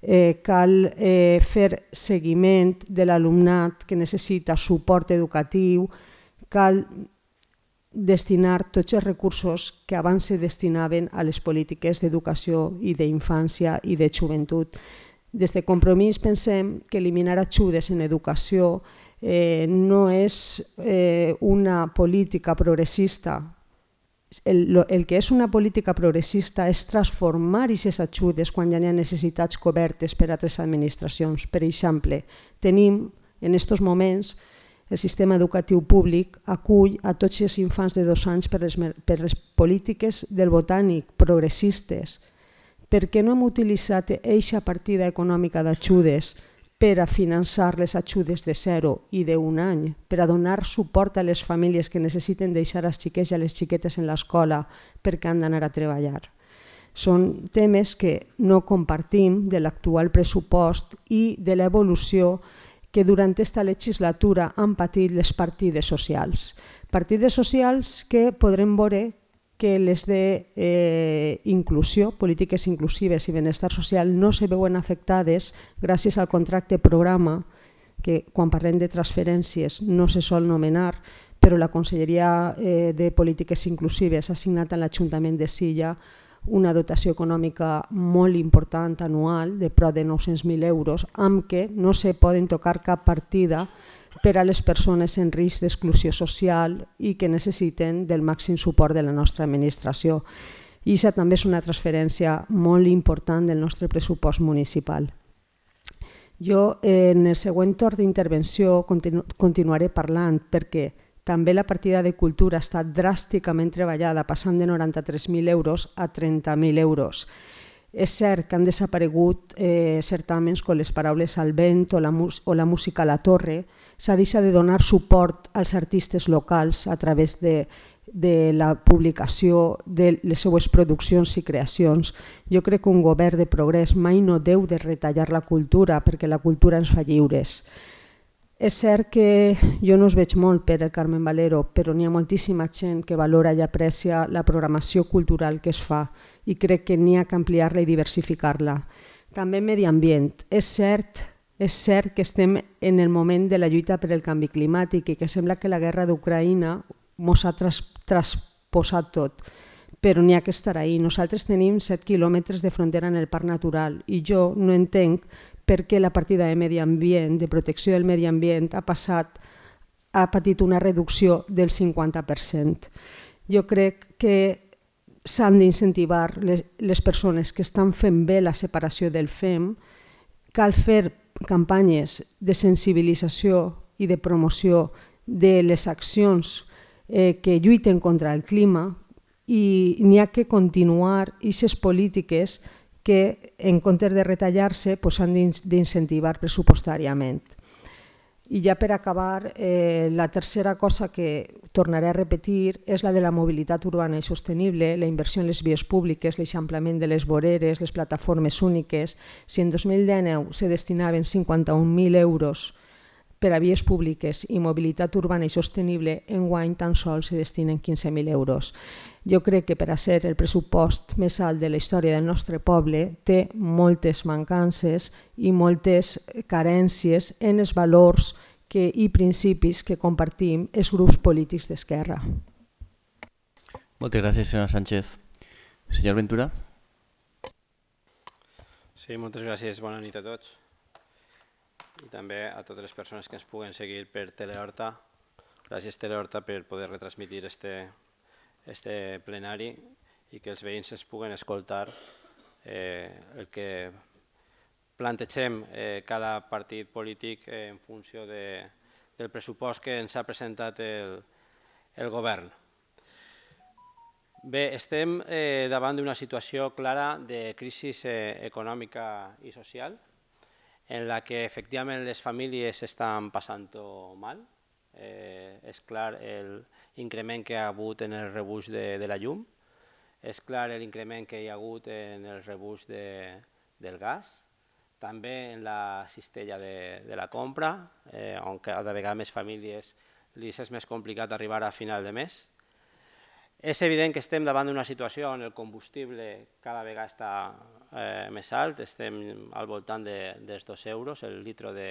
eh, cal eh, fer seguiment de l'alumnat que necessita suport educatiu, cal destinar tots els recursos que abans se destinaven a les polítiques d'educació i d'infància i de joventut. Des de Compromís pensem que eliminar ajudes en educació eh, no és eh, una política progressista el, el que és una política progressista és transformar aquestes ajudes quan ja hi ha necessitats cobertes per a altres administracions. Per exemple, tenim en aquests moments el sistema educatiu públic acull a tots els infants de dos anys per les, per les polítiques del botànic progressistes. Per què no hem utilitzat eixa partida econòmica d'ajudes per a finançar les ajudes de 0 i de 1 any, per a donar suport a les famílies que necessiten deixar els xiquets i a les xiquetes en l'escola perquè han d'anar a treballar. Són temes que no compartim de l'actual pressupost i de l'evolució que durant aquesta legislatura han patit les partides socials. Partides socials que podrem veure que les de eh, inclusió, polítiques inclusives i benestar social no se veuen afectades gràcies al contracte programa que quan parlem de transferències no se sol nomenar, però la Conselleria eh, de Polítiques Inclusives ha signat a l'Ajuntament de Silla una dotació econòmica molt important anual de prop de 900.000 euros amb què no se poden tocar cap partida per a les persones en risc d'exclusió social i que necessiten del màxim suport de la nostra administració. I això també és una transferència molt important del nostre pressupost municipal. Jo en el següent torn d'intervenció continu continuaré parlant perquè també la partida de cultura ha estat dràsticament treballada, passant de 93.000 euros a 30.000 euros. És cert que han desaparegut eh, certaments com les paraules al vent o la, o la música a la torre. S'ha deixat de donar suport als artistes locals a través de, de la publicació de les seues produccions i creacions. Jo crec que un govern de progrés mai no deu de retallar la cultura perquè la cultura ens fa lliures. És cert que jo no us veig molt per el Carmen Valero, però n'hi ha moltíssima gent que valora i aprecia la programació cultural que es fa i crec que n'hi ha que ampliar-la i diversificar-la. També medi ambient. És cert és cert que estem en el moment de la lluita per el canvi climàtic i que sembla que la guerra d'Ucraïna ens ha tras, trasposat tot, però n'hi ha que estar ahí. Nosaltres tenim 7 quilòmetres de frontera en el parc natural i jo no entenc perquè la partida de medi ambient, de protecció del medi ambient, ha passat ha patit una reducció del 50%. Jo crec que s'han d'incentivar les, les persones que estan fent bé la separació del FEM, cal fer campanyes de sensibilització i de promoció de les accions eh, que lluiten contra el clima i n'hi ha que continuar aquestes polítiques que en comptes de retallar-se s'han pues, d'incentivar pressupostàriament. I ja per acabar, eh, la tercera cosa que tornaré a repetir és la de la mobilitat urbana i sostenible, la inversió en les vies públiques, l'eixamplament de les voreres, les plataformes úniques. Si en 2019 se destinaven 51.000 euros per a vies públiques i mobilitat urbana i sostenible, en guany tan sols se destinen 15.000 euros jo crec que per a ser el pressupost més alt de la història del nostre poble té moltes mancances i moltes carències en els valors que, i principis que compartim els grups polítics d'esquerra. Moltes gràcies, senyora Sánchez. Senyor Ventura. Sí, moltes gràcies. Bona nit a tots. I també a totes les persones que ens puguen seguir per Telehorta. Gràcies, Telehorta, per poder retransmitir este este plenari i que els veïns es puguen escoltar eh, el que plantegem eh, cada partit polític eh, en funció de, del pressupost que ens ha presentat el, el govern. Bé, estem eh, davant d'una situació clara de crisi eh, econòmica i social en la que efectivament les famílies estan passant mal, eh, és clar l'increment que ha hagut en el rebuig de, de la llum, és clar l'increment que hi ha hagut en el rebuig de, del gas, també en la cistella de, de la compra, eh, on cada vegada més famílies li és més complicat arribar a final de mes. És evident que estem davant d'una situació on el combustible cada vegada està eh, més alt, estem al voltant de, dels 2 euros el litre de,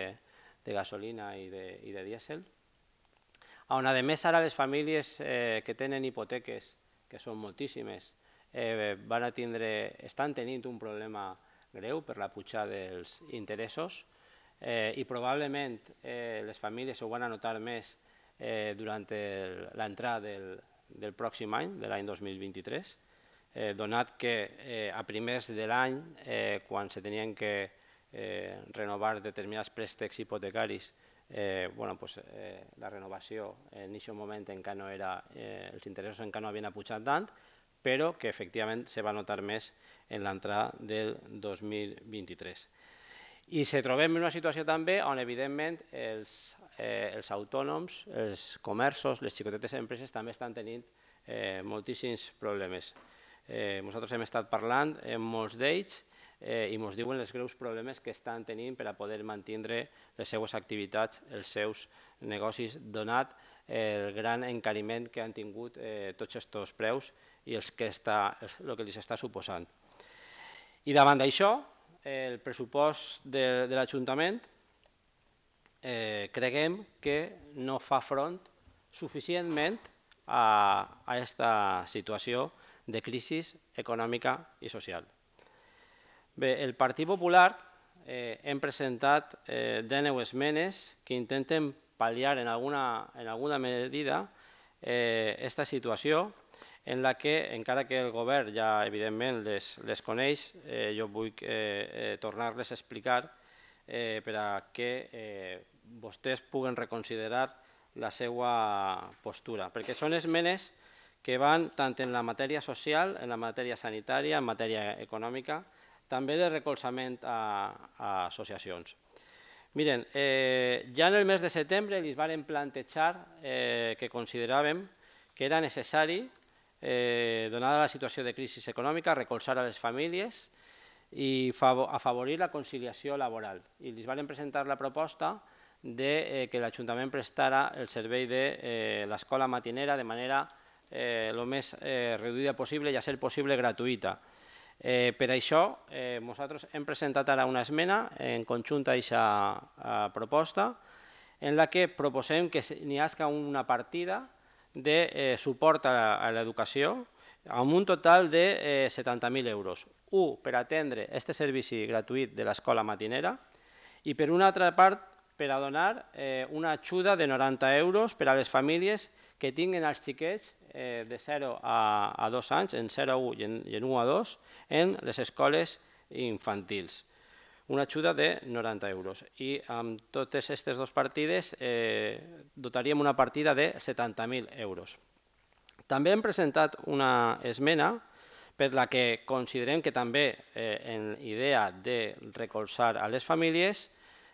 de gasolina i de, i de dièsel, on a més ara les famílies eh, que tenen hipoteques, que són moltíssimes, eh, van a tindre, estan tenint un problema greu per la pujada dels interessos eh, i probablement eh, les famílies ho van a notar més eh, durant l'entrada del, del pròxim any, de l'any 2023, eh, donat que eh, a primers de l'any, eh, quan se tenien que eh, renovar determinats préstecs hipotecaris eh, bueno, pues, eh, la renovació en aquest moment encara no era, eh, els interessos encara no havien apujat tant, però que efectivament se va notar més en l'entrada del 2023. I se trobem en una situació també on, evidentment, els, eh, els autònoms, els comerços, les xicotetes empreses també estan tenint eh, moltíssims problemes. Eh, nosaltres hem estat parlant amb molts d'ells eh, i ens diuen els greus problemes que estan tenint per a poder mantenir les seues activitats, els seus negocis, donat eh, el gran encariment que han tingut eh, tots aquests preus i els que està, el que els està suposant. I davant d'això, el pressupost de, de l'Ajuntament eh, creguem que no fa front suficientment a aquesta situació de crisi econòmica i social. Bé, el Partit Popular eh, hem presentat eh, 19 esmenes que intenten pal·liar en alguna, en alguna medida eh, esta situació en la que, encara que el govern ja evidentment les, les coneix, eh, jo vull eh, eh, tornar-les a explicar eh, per a que eh, vostès puguen reconsiderar la seva postura, perquè són esmenes que van tant en la matèria social, en la matèria sanitària, en matèria econòmica, també de recolzament a, associacions. Miren, eh, ja en el mes de setembre li varen plantejar eh, que consideràvem que era necessari, eh, donada la situació de crisi econòmica, recolzar a les famílies i afavorir la conciliació laboral. I li varen presentar la proposta de eh, que l'Ajuntament prestara el servei de eh, l'escola matinera de manera el eh, lo més eh, reduïda possible i a ser possible gratuïta. Eh, per això, eh, nosaltres hem presentat ara una esmena en conjunt a aquesta proposta, en la que proposem que n'hi hagi una partida de eh, suport a l'educació amb un total de eh, 70.000 euros. Un, per atendre aquest servici gratuït de l'escola matinera i per una altra part per a donar eh, una ajuda de 90 euros per a les famílies que tinguin els xiquets eh, de 0 a, a 2 anys, en 0 a 1 i en, en 1 a 2, en les escoles infantils. Una ajuda de 90 euros. I amb totes aquestes dues partides eh, dotaríem una partida de 70.000 euros. També hem presentat una esmena per la que considerem que també, eh, en idea de recolzar a les famílies,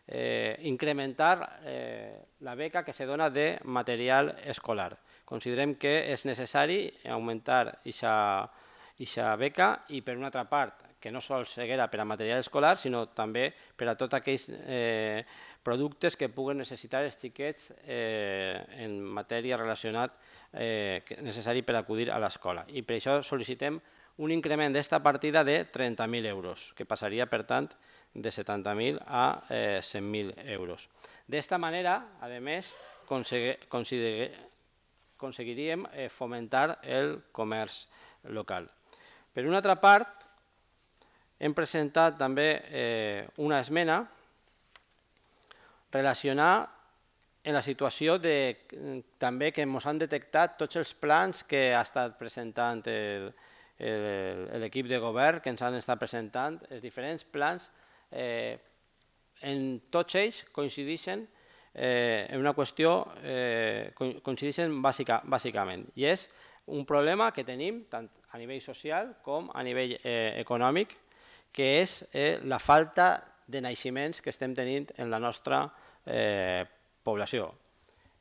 eh, incrementar eh, la beca que se dona de material escolar. Considerem que és necessari augmentar aquesta beca i, per una altra part, que no sols seguirà per a material escolar, sinó també per a tots aquells eh, productes que puguen necessitar els xiquets eh, en matèria relacionat eh, necessari per acudir a l'escola. I per això sol·licitem un increment d'esta partida de 30.000 euros, que passaria, per tant, de 70.000 a 100.000 eh, euros. De esta manera, a conseguiríem aconseguiríem eh, fomentar el comerç local. Per una altra part, hem presentat també eh, una esmena relacionada en la situació de, també que ens han detectat tots els plans que ha estat presentant l'equip de govern, que ens han estat presentant els diferents plans eh, en tots ells coincideixen eh, en una qüestió, eh, coincideixen bàsica, bàsicament, i és un problema que tenim tant a nivell social com a nivell eh, econòmic, que és eh, la falta de naixements que estem tenint en la nostra eh, població.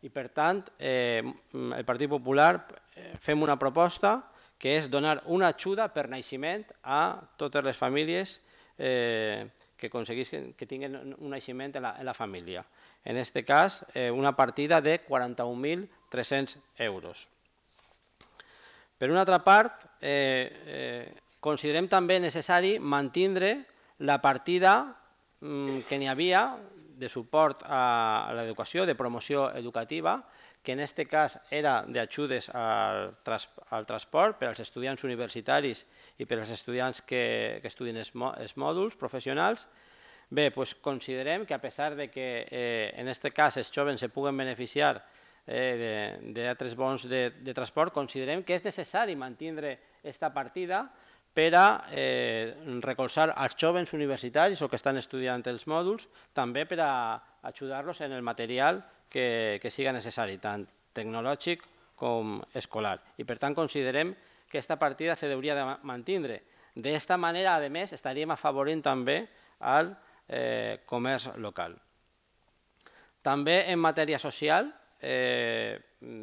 I per tant, eh, el Partit Popular eh, fem una proposta que és donar una ajuda per naixement a totes les famílies eh, que aconseguís que, que tinguin un naixement en la, en la família. En aquest cas, eh, una partida de 41.300 euros. Per una altra part, eh, eh, considerem també necessari mantindre la partida mm, que n'hi havia de suport a l'educació, de promoció educativa, que en este cas era d'ajudes al, trans, al transport per als estudiants universitaris i per als estudiants que, que estudien els, els mòduls professionals. Bé, doncs considerem que a pesar de que eh, en aquest cas els joves se puguen beneficiar eh, d'altres bons de, de transport, considerem que és necessari mantenir aquesta partida per a eh, recolzar els joves universitaris o que estan estudiant els mòduls, també per a ajudar-los en el material que, que siga necessari, tant tecnològic com escolar. I per tant considerem que aquesta partida se hauria de De D'esta manera, a més, estaríem afavorint també al eh, comerç local. També en matèria social, eh,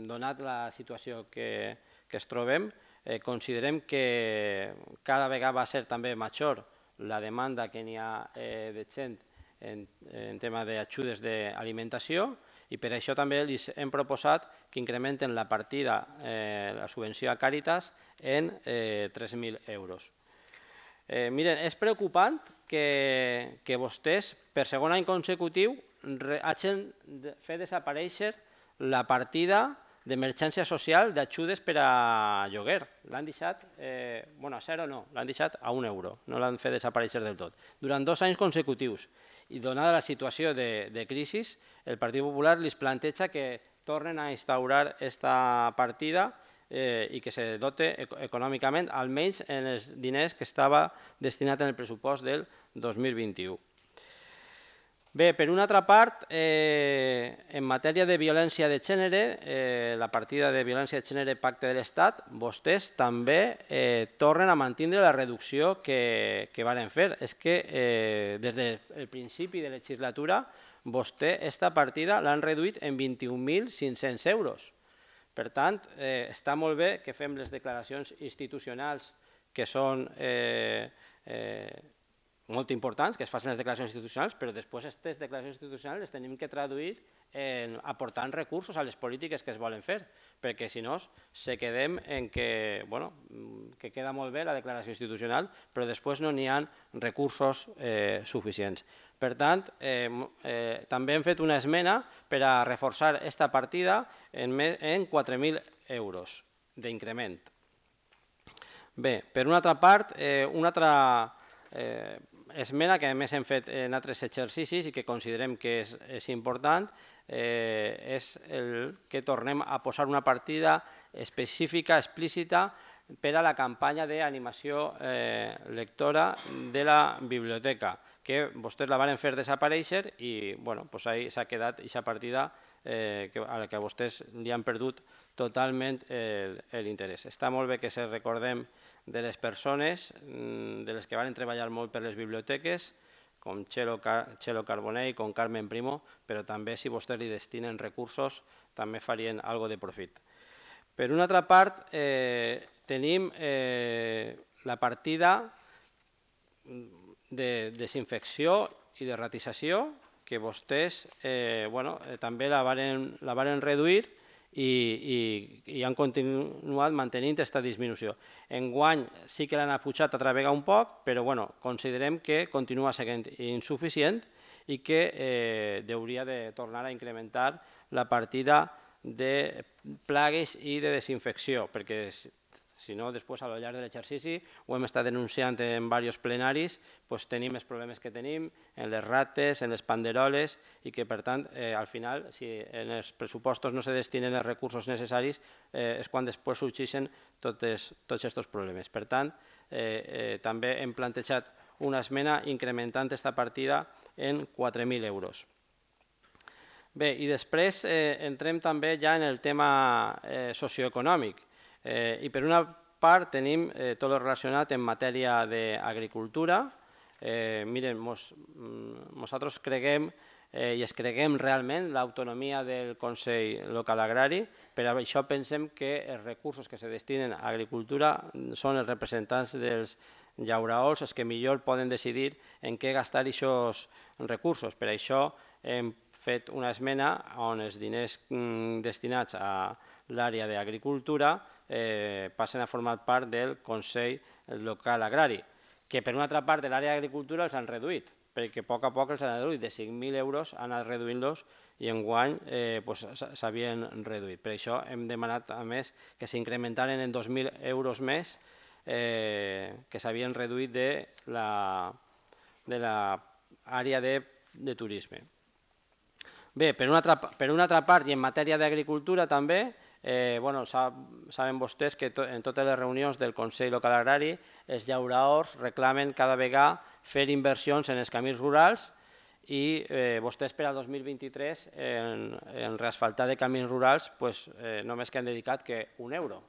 donat la situació que, que es trobem, eh, considerem que cada vegada va ser també major la demanda que n'hi ha eh, de gent en, en tema d'ajudes d'alimentació i per això també els hem proposat que incrementen la partida, eh, la subvenció a Càritas, en eh, 3.000 euros. Eh, miren, és preocupant que, que vostès, per segon any consecutiu, hagin de fer desaparèixer la partida d'emergència social d'ajudes per a lloguer. L'han deixat, eh, bueno, a zero no, l'han deixat a un euro, no l'han fet desaparèixer del tot, durant dos anys consecutius i donada la situació de, de crisi, el Partit Popular li planteja que tornen a instaurar aquesta partida eh, i que se dote econòmicament almenys en els diners que estava destinat en el pressupost del 2021. Bé, per una altra part, eh, en matèria de violència de gènere, eh, la partida de violència de gènere Pacte de l'Estat, vostès també eh, tornen a mantenir la reducció que, que varen fer. És que eh, des del principi de legislatura vostè esta partida l'han reduït en 21.500 euros. Per tant, eh, està molt bé que fem les declaracions institucionals que són eh, eh, molt importants, que es facin les declaracions institucionals, però després aquestes declaracions institucionals les tenim que traduir en aportant recursos a les polítiques que es volen fer, perquè si no, se quedem en que, bueno, mm, que queda molt bé la declaració institucional, però després no n'hi ha recursos eh, suficients. Per tant, eh, eh, també hem fet una esmena per a reforçar aquesta partida en, en 4.000 euros d'increment. Bé, per una altra part, eh, una altra... Eh, esmena que a més hem fet en altres exercicis i que considerem que és, és important eh, és el que tornem a posar una partida específica, explícita, per a la campanya d'animació eh, lectora de la biblioteca, que vostès la van fer desaparèixer i bueno, pues ahí s'ha quedat aquesta partida eh, que, a la que vostès li han perdut totalment eh, l'interès. Està molt bé que se recordem eh, de les persones mm, de les que van treballar molt per les biblioteques, com Txelo Carbonell, com Carmen Primo, però també si vostès li destinen recursos també farien algo de profit. Per una altra part, eh, tenim eh, la partida mm, de desinfecció i de ratització, que vostès eh, bueno, eh, també la varen, la varen reduir, i, i, i han continuat mantenint aquesta disminució. Enguany sí que l'han apujat a travegar un poc, però bueno, considerem que continua sent insuficient i que eh, hauria de tornar a incrementar la partida de plagues i de desinfecció, perquè si no, després, a lo llarg de l'exercici, ho hem estat denunciant en diversos plenaris, doncs tenim els problemes que tenim en les rates, en les panderoles, i que, per tant, eh, al final, si en els pressupostos no se destinen els recursos necessaris, eh, és quan després sorgeixen tots aquests problemes. Per tant, eh, eh, també hem plantejat una esmena incrementant aquesta partida en 4.000 euros. Bé, i després eh, entrem també ja en el tema eh, socioeconòmic. Eh, I per una part tenim eh, tot el relacionat en matèria d'agricultura. Eh, miren, mm, nosaltres creguem eh, i es creguem realment l'autonomia del Consell Local Agrari. Per això pensem que els recursos que se destinen a agricultura són els representants dels llauraols els que millor poden decidir en què gastar aquests recursos. Per això hem fet una esmena on els diners mm, destinats a l'àrea d'agricultura eh, passen a formar part del Consell Local Agrari, que per una altra part de l'àrea d'agricultura els han reduït, perquè a poc a poc els han reduït, de 5.000 euros han anat reduint-los i en guany eh, s'havien reduït. Per això hem demanat, a més, que s'incrementaren en 2.000 euros més eh, que s'havien reduït de la, de la àrea de, de turisme. Bé, per una, altra, per una altra part, i en matèria d'agricultura també, Eh, bueno, sab, saben vostès que to, en totes les reunions del Consell Local Agrari els llauraors reclamen cada vegada fer inversions en els camins rurals i eh, vostès per al 2023 en, en reasfaltar de camins rurals pues, eh, només que han dedicat que un euro.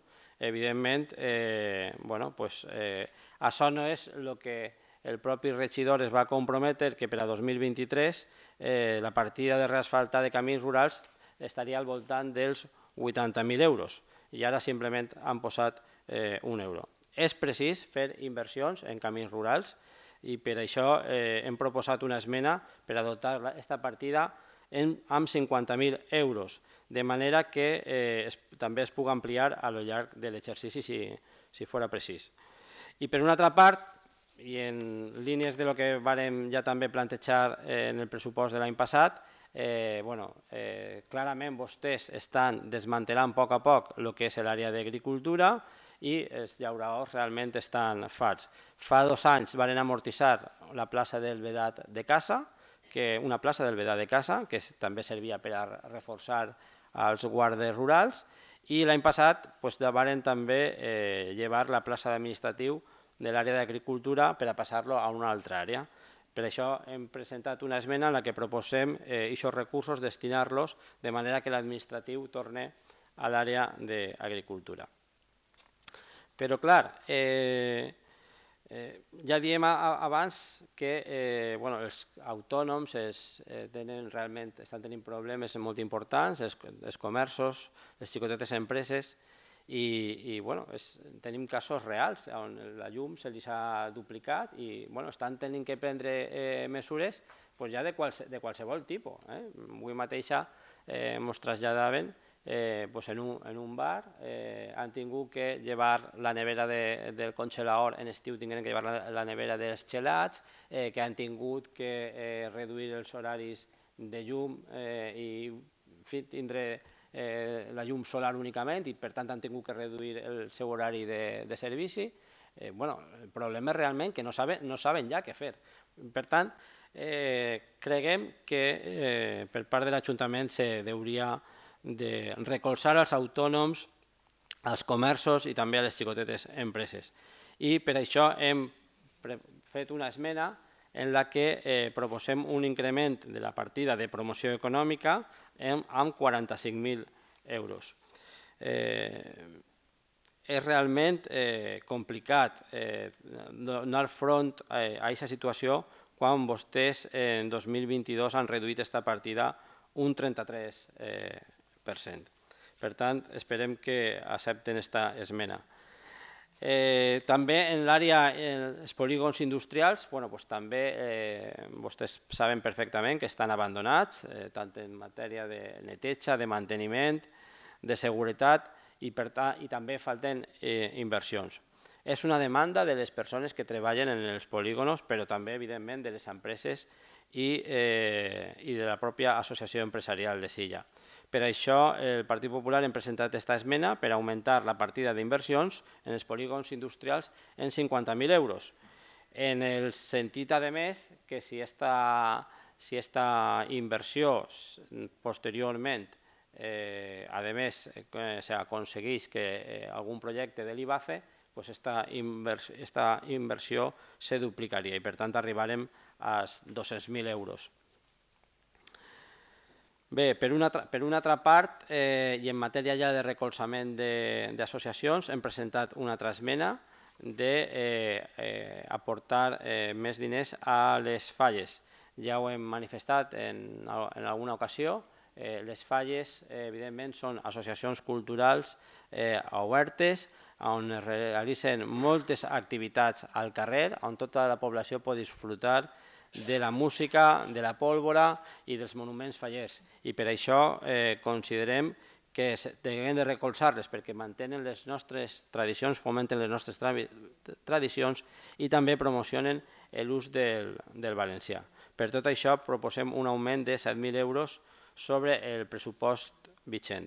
Evidentment, eh, bueno, pues, eh, això no és el que el propi regidor es va comprometre que per a 2023 eh, la partida de reasfaltar de camins rurals estaria al voltant dels 80.000 euros i ara simplement han posat eh, un euro. És precís fer inversions en camins rurals i per això eh, hem proposat una esmena per adoptar aquesta partida en, amb 50.000 euros, de manera que eh, es, també es pugui ampliar a lo llarg de l'exercici si, si fora precís. I per una altra part, i en línies de lo que vàrem ja també plantejar eh, en el pressupost de l'any passat, eh, bueno, eh, clarament vostès estan desmantelant a poc a poc el que és l'àrea d'agricultura i els llauradors realment estan farts. Fa dos anys van amortitzar la plaça del Vedat de Casa, que una plaça del Vedat de Casa, que també servia per a reforçar els guardes rurals, i l'any passat van varen també eh, llevar la plaça administratiu de l'àrea d'agricultura per a passar-lo a una altra àrea. Per això hem presentat una esmena en la que proposem eh, aquests recursos destinar-los de manera que l'administratiu torni a l'àrea d'agricultura. Però, clar, eh, eh, ja diem abans que eh, bueno, els autònoms es, eh, tenen realment, estan tenint problemes molt importants, els, els comerços, les xicotetes empreses, i, i bueno, és, tenim casos reals on la llum se li s'ha duplicat i bueno, estan tenint que prendre eh, mesures pues, ja de, qualse, de qualsevol tipus. Eh? Avui mateixa eh, traslladaven eh, pues en, un, en un bar, eh, han tingut que llevar la nevera de, del congelador, en estiu tingueren que llevar la, la nevera dels gelats, eh, que han tingut que eh, reduir els horaris de llum eh, i en fi, tindre eh, la llum solar únicament i per tant han tingut que reduir el seu horari de, de servici. Eh, bueno, el problema és realment que no saben, no saben ja què fer. Per tant, eh, creguem que eh, per part de l'Ajuntament se deuria de recolzar els autònoms, als comerços i també a les xicotetes empreses. I per això hem fet una esmena en la que eh, proposem un increment de la partida de promoció econòmica en, amb 45.000 euros. Eh, és realment eh, complicat eh, donar front eh, a aquesta situació quan vostès eh, en 2022 han reduït aquesta partida un 33%. Eh, per, cent. per tant, esperem que accepten aquesta esmena. Eh, també en l'àrea, dels polígons industrials, bueno, també eh, vostès saben perfectament que estan abandonats, eh, tant en matèria de neteja, de manteniment, de seguretat i, i també falten eh, inversions. És una demanda de les persones que treballen en els polígonos, però també, evidentment, de les empreses i, eh, i de la pròpia associació empresarial de Silla. Per això el Partit Popular hem presentat aquesta esmena per augmentar la partida d'inversions en els polígons industrials en 50.000 euros. En el sentit, a més, que si esta, si esta inversió posteriorment eh, a més eh, s'aconsegueix que eh, algun projecte de l'IBACE, pues esta, esta inversió se duplicaria i per tant arribarem als 200.000 euros. Bé, per una, per una altra part, eh, i en matèria ja de recolzament d'associacions, hem presentat una altra esmena d'aportar eh, eh, eh, més diners a les falles. Ja ho hem manifestat en, en alguna ocasió, eh, les falles, eh, evidentment, són associacions culturals eh, obertes, on es realitzen moltes activitats al carrer, on tota la població pot disfrutar de la música, de la pólvora i dels monuments fallers. I per això eh, considerem que hem de recolzar-les perquè mantenen les nostres tradicions, fomenten les nostres tradicions i també promocionen l'ús del, del valencià. Per tot això proposem un augment de 7.000 euros sobre el pressupost vigent.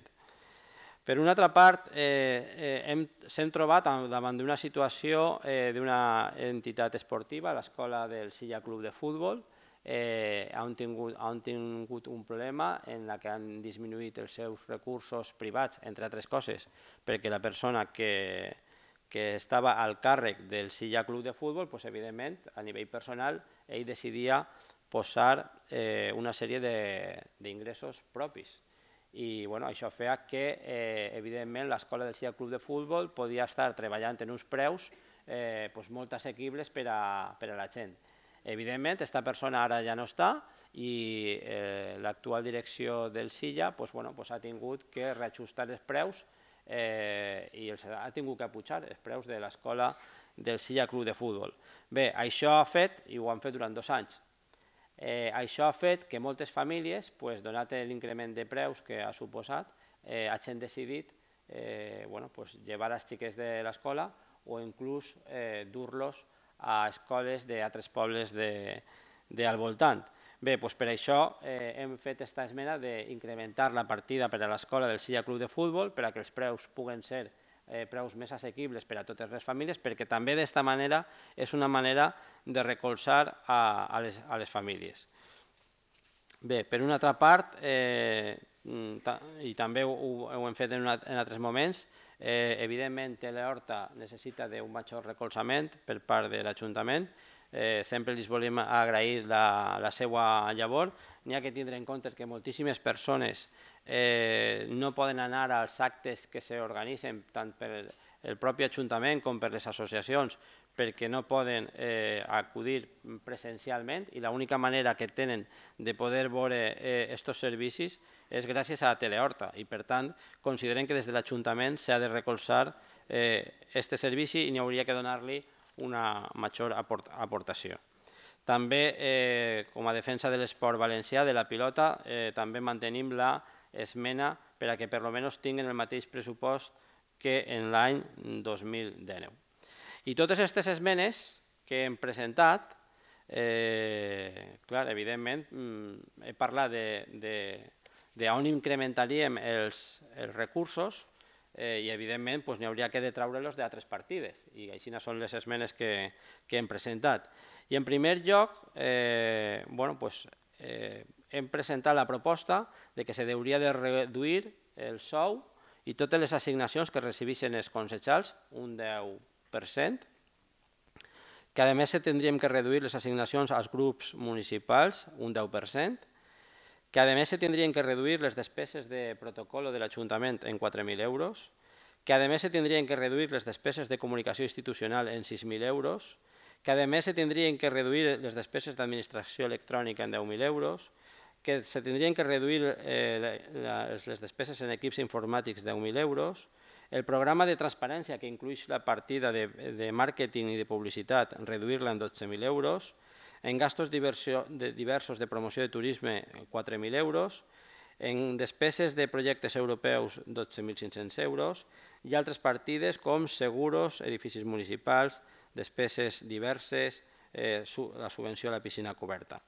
Per una altra part, eh, eh hem, trobat davant d'una situació eh, d'una entitat esportiva, l'Escola del Silla Club de Futbol, eh, han, tingut, tingut un problema en la que han disminuït els seus recursos privats, entre altres coses, perquè la persona que, que estava al càrrec del Silla Club de Futbol, evidentment, a nivell personal, ell decidia posar eh, una sèrie d'ingressos propis, i bueno, això feia que, eh, evidentment, l'escola del CIA Club de Futbol podia estar treballant en uns preus eh, doncs molt assequibles per a, per a la gent. Evidentment, aquesta persona ara ja no està i eh, l'actual direcció del Silla pues, bueno, pues, ha tingut que reajustar els preus eh, i els ha tingut que apujar els preus de l'escola del Silla Club de Futbol. Bé, això ha fet, i ho han fet durant dos anys, Eh, això ha fet que moltes famílies, pues, donat l'increment de preus que ha suposat, eh, hagin decidit eh, bueno, pues, llevar els xiquets de l'escola o inclús eh, dur-los a escoles d'altres pobles de, de al voltant. Bé, doncs per això eh, hem fet aquesta esmena d'incrementar la partida per a l'escola del Silla Club de Futbol per a que els preus puguen ser eh, preus més assequibles per a totes les famílies, perquè també d'esta manera és una manera de recolzar a, a, les, a les famílies. Bé, per una altra part, eh, mm, i també ho, ho hem fet en, una, en altres moments, eh, evidentment l'Horta necessita d'un major recolzament per part de l'Ajuntament, eh, sempre els volem agrair la, la seva llavor. N'hi ha que tindre en compte que moltíssimes persones eh, no poden anar als actes que s'organitzen tant per el propi Ajuntament com per les associacions perquè no poden eh, acudir presencialment i l'única manera que tenen de poder veure aquests eh, servicis és gràcies a Telehorta i per tant considerem que des de l'Ajuntament s'ha de recolzar aquest eh, servici i n'hi hauria que donar-li una major aport aportació. També, eh, com a defensa de l'esport valencià, de la pilota, eh, també mantenim la esmena per a que per almenys tinguin el mateix pressupost que en l'any 2019. I totes aquestes esmenes que hem presentat, eh, clar, evidentment, mm, he parlat de, de, de on incrementaríem els, els recursos, eh, i evidentment doncs, n'hi hauria que de treure-los d'altres partides i així són les esmenes que, que hem presentat. I en primer lloc, eh, bueno, doncs, eh, hem presentat la proposta de que se deuria de reduir el sou i totes les assignacions que recibixen els consejals, un 10%, que a més se tindríem que reduir les assignacions als grups municipals, un 10%, que además se tendrían que reducir las despeses de protocolo del Ayuntamiento en 4.000 euros, que además se tendrían que reducir las despeses de comunicación institucional en 6.000 euros, que además se tendrían que reducir las despeses de administración electrónica en 10.000 euros, que se tindrien que reduir eh, les, despeses en equips informàtics 10.000 euros, el programa de transparència que inclueix la partida de, de màrqueting i de publicitat, reduir-la en 12.000 euros, en gastos de diversos de promoció de turisme 4.000 euros, en despeses de projectes europeus 12.500 euros i altres partides com seguros, edificis municipals, despeses diverses, eh, la subvenció a la piscina coberta.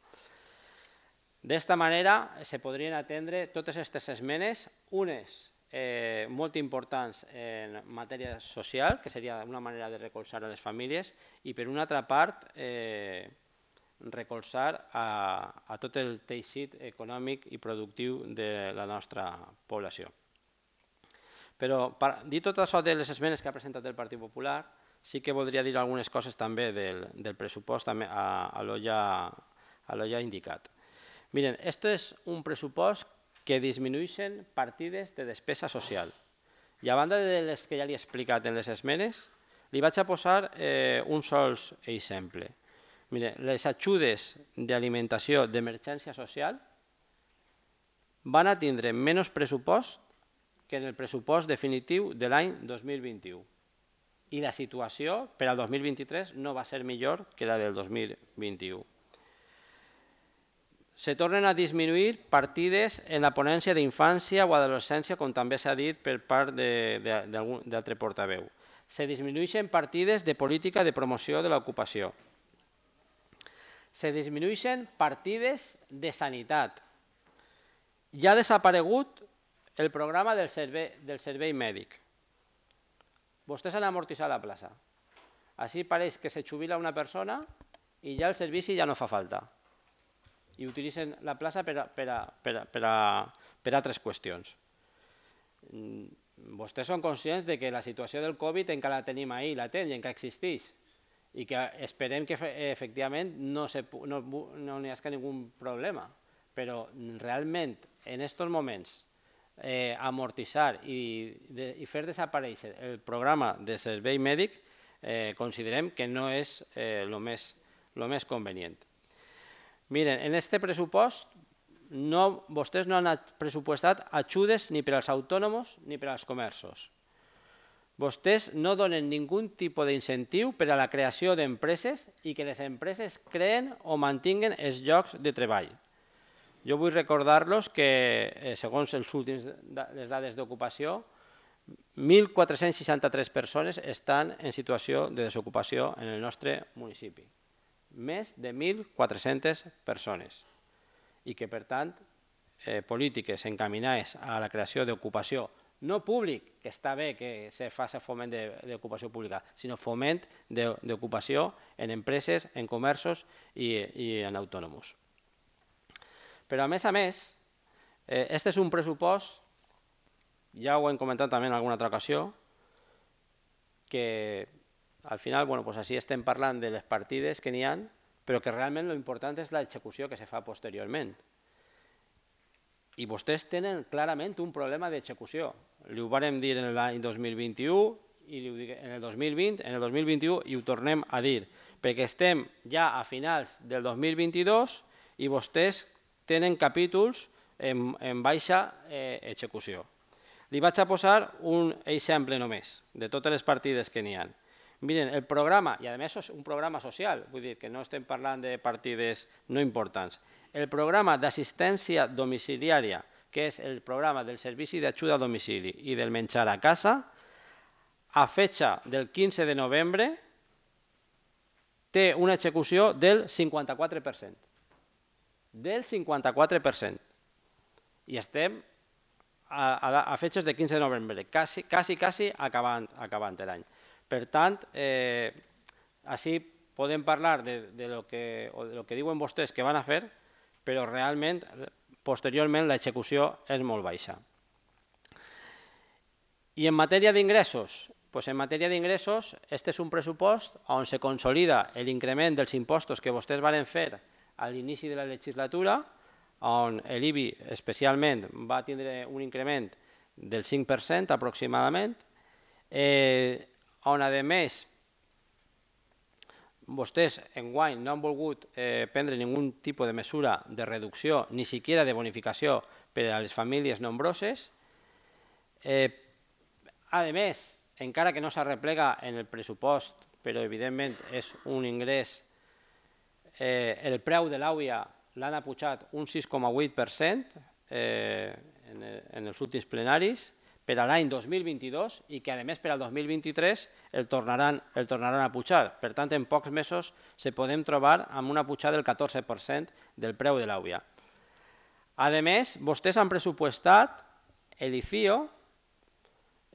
D'esta manera se podrien atendre totes aquestes esmenes, unes eh, molt importants en matèria social, que seria una manera de recolzar a les famílies, i per una altra part eh, recolzar a, a tot el teixit econòmic i productiu de la nostra població. Però per dir tot això de les esmenes que ha presentat el Partit Popular, sí que voldria dir algunes coses també del, del pressupost també a, a lo ja, ja indicat. Miren, esto és un pressupost que disminueixen partides de despesa social. I a banda de les que ja li he explicat en les esmenes, li vaig a posar eh, un sols exemple. Mire, les ajudes d'alimentació d'emergència social van a tindre menys pressupost que en el pressupost definitiu de l'any 2021. I la situació per al 2023 no va ser millor que la del 2021. Se tornen a disminuir partides en la ponència d'infància o adolescència, com també s'ha dit per part d'altre portaveu. Se disminueixen partides de política de promoció de l'ocupació se disminueixen partides de sanitat. Ja ha desaparegut el programa del servei, del servei mèdic. Vostès han amortitzat la plaça. Així pareix que se jubila una persona i ja el servici ja no fa falta. I utilitzen la plaça per a, per a, per a, per a, per a altres qüestions. Mm, vostès són conscients de que la situació del Covid encara la tenim ahir, la ten i encara existeix i que esperem que eh, efectivament no n'hi no, no hagi cap problema, però realment en aquests moments eh, amortitzar i, i fer desaparèixer el programa de servei mèdic eh, considerem que no és eh, el més, lo més convenient. Miren, en aquest pressupost no, vostès no han pressupostat ajudes ni per als autònoms ni per als comerços. Vostès no donen ningú tipus d'incentiu per a la creació d'empreses i que les empreses creen o mantinguen els llocs de treball. Jo vull recordar-los que, eh, segons els últims, les dades d'ocupació, 1.463 persones estan en situació de desocupació en el nostre municipi. Més de 1.400 persones. I que, per tant, eh, polítiques encaminades a la creació d'ocupació no públic, que està bé que se faci foment d'ocupació pública, sinó foment d'ocupació en empreses, en comerços i, i en autònoms. Però, a més a més, aquest eh, és un pressupost, ja ho hem comentat també en alguna altra ocasió, que al final, bueno, doncs així estem parlant de les partides que n'hi han, però que realment lo és l'execució que se fa posteriorment i vostès tenen clarament un problema d'execució. Li ho vam dir en l'any 2021, i li en el 2020, en el 2021 i ho tornem a dir, perquè estem ja a finals del 2022 i vostès tenen capítols en, en baixa eh, execució. Li vaig a posar un exemple només de totes les partides que n'hi ha. Miren, el programa, i a més és un programa social, vull dir que no estem parlant de partides no importants, el programa d'assistència domiciliària, que és el programa del Servici d'Ajuda a Domicili i del Menjar a Casa, a fecha del 15 de novembre, té una execució del 54%. Del 54%. I estem a, a, a fetges de 15 de novembre, quasi, quasi, quasi acabant, acabant l'any. Per tant, eh, així podem parlar de, de, lo que, o de lo que diuen vostès que van a fer, però realment posteriorment l'execució és molt baixa. I en matèria d'ingressos, pues en matèria d'ingressos, este és un pressupost on se consolida l'increment dels impostos que vostès varen fer a l'inici de la legislatura, on l'IBI especialment va tindre un increment del 5% aproximadament, eh, on a més vostès enguany no han volgut eh, prendre ningun tipus de mesura de reducció, ni siquiera de bonificació per a les famílies nombroses. Eh, a més, encara que no s'arreplega en el pressupost, però evidentment és un ingrés, eh, el preu de l'àvia l'han apujat un 6,8% eh, en, en els últims plenaris, per a l'any 2022 i que, a més, per al 2023 el tornaran, el tornaran a pujar. Per tant, en pocs mesos se podem trobar amb una pujada del 14% del preu de l'àvia. A més, vostès han pressupostat l'IFIO,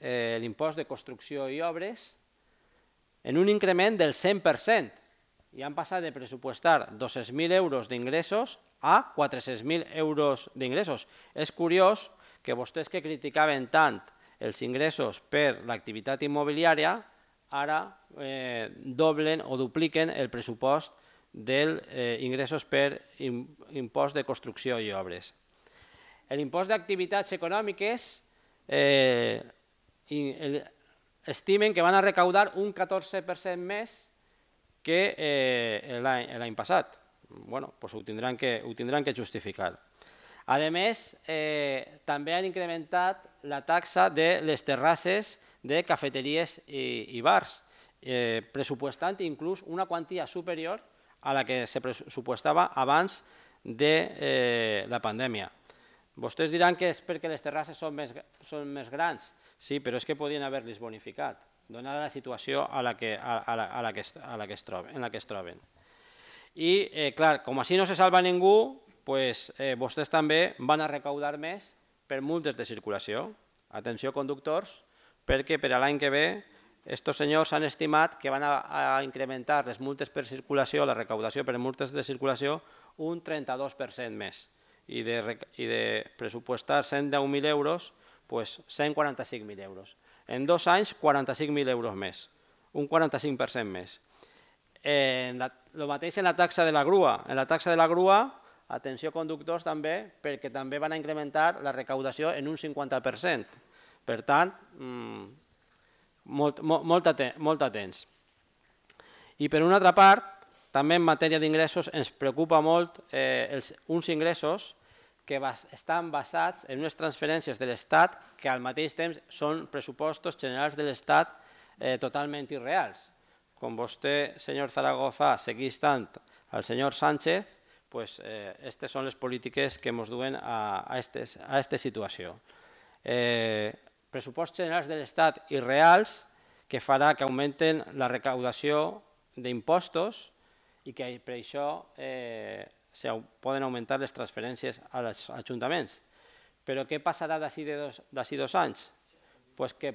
eh, l'impost de construcció i obres, en un increment del 100%, i han passat de pressupostar 200.000 euros d'ingressos a 400.000 euros d'ingressos. És curiós que vostès que criticaven tant els ingressos per l'activitat immobiliària ara eh, doblen o dupliquen el pressupost dels eh, ingressos per impost de construcció i obres. L'impost d'activitats econòmiques eh, estimen que van a recaudar un 14% més que eh, l'any passat. Bueno, pues que, ho tindran que justificar. A més, eh, també han incrementat la taxa de les terrasses de cafeteries i, i bars, eh, pressupostant inclús una quantia superior a la que se pressupostava abans de eh, la pandèmia. Vostès diran que és perquè les terrasses són més, són més grans, sí, però és que podien haver-les bonificat, donada la situació a la que, a, la, a la que, a la que en la que es troben. I, eh, clar, com així no se salva ningú, pues, eh, vostès també van a recaudar més per multes de circulació. Atenció, conductors, perquè per a l'any que ve Estos senyors han estimat que van a, incrementar les multes per circulació, la recaudació per multes de circulació, un 32% més. I de, I de pressupostar 110.000 euros, pues 145.000 euros. En dos anys, 45.000 euros més, un 45% més. El mateix en la taxa de la grua. En la taxa de la grua Atenció conductors també, perquè també van incrementar la recaudació en un 50%. Per tant, mm, molt, molt, atents, I per una altra part, també en matèria d'ingressos ens preocupa molt eh, els, uns ingressos que estan basats en unes transferències de l'Estat que al mateix temps són pressupostos generals de l'Estat eh, totalment irreals. Com vostè, senyor Zaragoza, seguís tant al senyor Sánchez, pues, eh, aquestes són les polítiques que ens duen a aquesta situació. Eh, pressupost generals de l'Estat i reals que farà que augmenten la recaudació d'impostos i que per això eh, poden augmentar les transferències als ajuntaments. Però què passarà d'ací dos, dos anys? Pues que,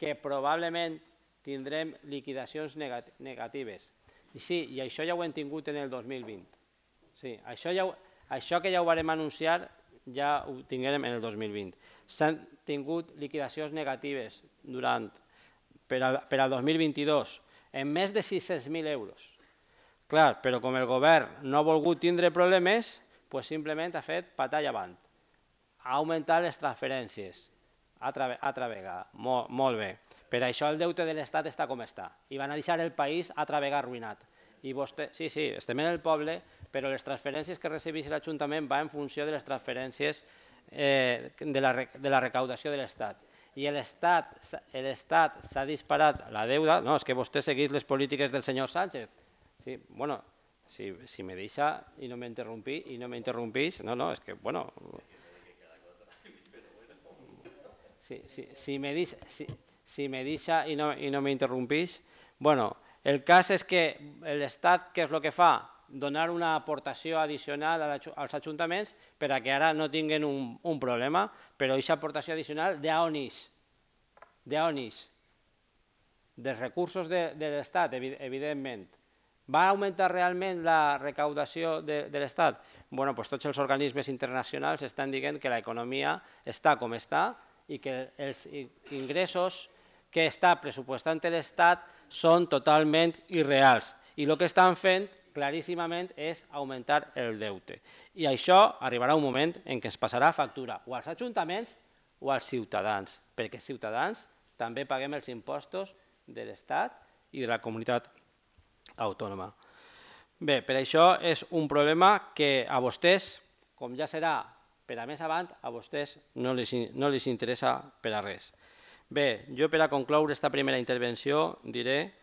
que probablement tindrem liquidacions negatives. I sí, i això ja ho hem tingut en el 2020 Sí, això, ja, això que ja ho vam anunciar ja ho tinguem en el 2020. S'han tingut liquidacions negatives durant, per, al, per al 2022 en més de 600.000 euros. Clar, però com el govern no ha volgut tindre problemes, pues simplement ha fet patall avant. Ha augmentat les transferències. Altra, altra vegada, molt, molt bé. Per això el deute de l'Estat està com està i van a deixar el país a travega arruïnat i vostè... Sí, sí, estem en el poble, però les transferències que recebís l'Ajuntament van en funció de les transferències eh, de, la, de la recaudació de l'Estat. I l'Estat s'ha disparat la deuda... No, és que vostè segueix les polítiques del senyor Sánchez. Sí, bueno, si, si me deixa i no m'interrompí i no m'interrompís, no, no, és que, bueno... Sí, sí, si, me deixa, si, me deixa i no, i no m'interrompís, bueno, el cas és que l'Estat, què és el que fa? Donar una aportació addicional als ajuntaments per a que ara no tinguin un, un problema, però aquesta aportació addicional d'on és? D'on és? Dels recursos de, de l'Estat, evidentment. Va augmentar realment la recaudació de, de l'Estat? bueno, doncs tots els organismes internacionals estan dient que l'economia està com està i que els ingressos que està pressupostant l'Estat són totalment irreals i el que estan fent claríssimament és augmentar el deute. I això arribarà un moment en què es passarà factura o als ajuntaments o als ciutadans, perquè els ciutadans també paguem els impostos de l'Estat i de la comunitat autònoma. Bé, per això és un problema que a vostès, com ja serà per a més avant, a vostès no les, no les interessa per a res. Bé, jo per a concloure aquesta primera intervenció diré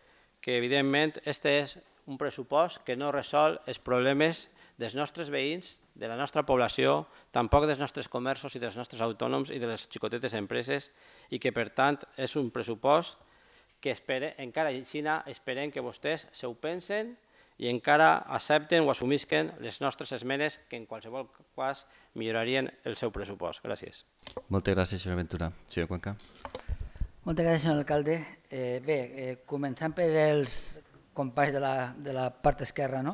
que evidentment este és un pressupost que no resol els problemes dels nostres veïns, de la nostra població, tampoc dels nostres comerços i dels nostres autònoms i de les xicotetes empreses i que per tant és un pressupost que encara en Xina esperem que vostès se ho pensen i encara accepten o assumisquen les nostres esmenes que en qualsevol cas millorarien el seu pressupost. Gràcies. Moltes gràcies, senyora Ventura. Senyor Cuenca. Moltes gràcies, senyor alcalde. Eh, bé, eh, començant per els companys de la, de la part esquerra, no?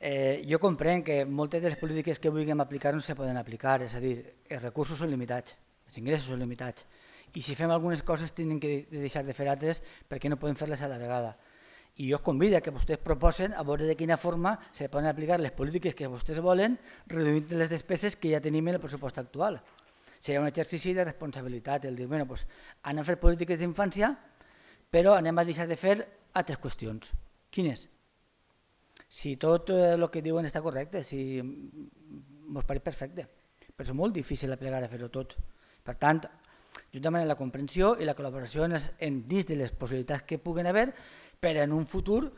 Eh, jo comprenc que moltes de les polítiques que vulguem aplicar no se poden aplicar, és a dir, els recursos són limitats, els ingressos són limitats, i si fem algunes coses tenen que deixar de fer altres perquè no podem fer-les a la vegada. I jo convido que vostès proposen a veure de quina forma se poden aplicar les polítiques que vostès volen reduint les despeses que ja tenim en el pressupost actual seria un exercici de responsabilitat, el dir, bueno, doncs, anem a fer polítiques d'infància, però anem a deixar de fer altres qüestions. Quines? Si tot el eh, que diuen està correcte, si mm, mos pareix perfecte, però és molt difícil plegar a fer-ho tot. Per tant, jo demano la comprensió i la col·laboració en, en dins de les possibilitats que puguen haver per en un futur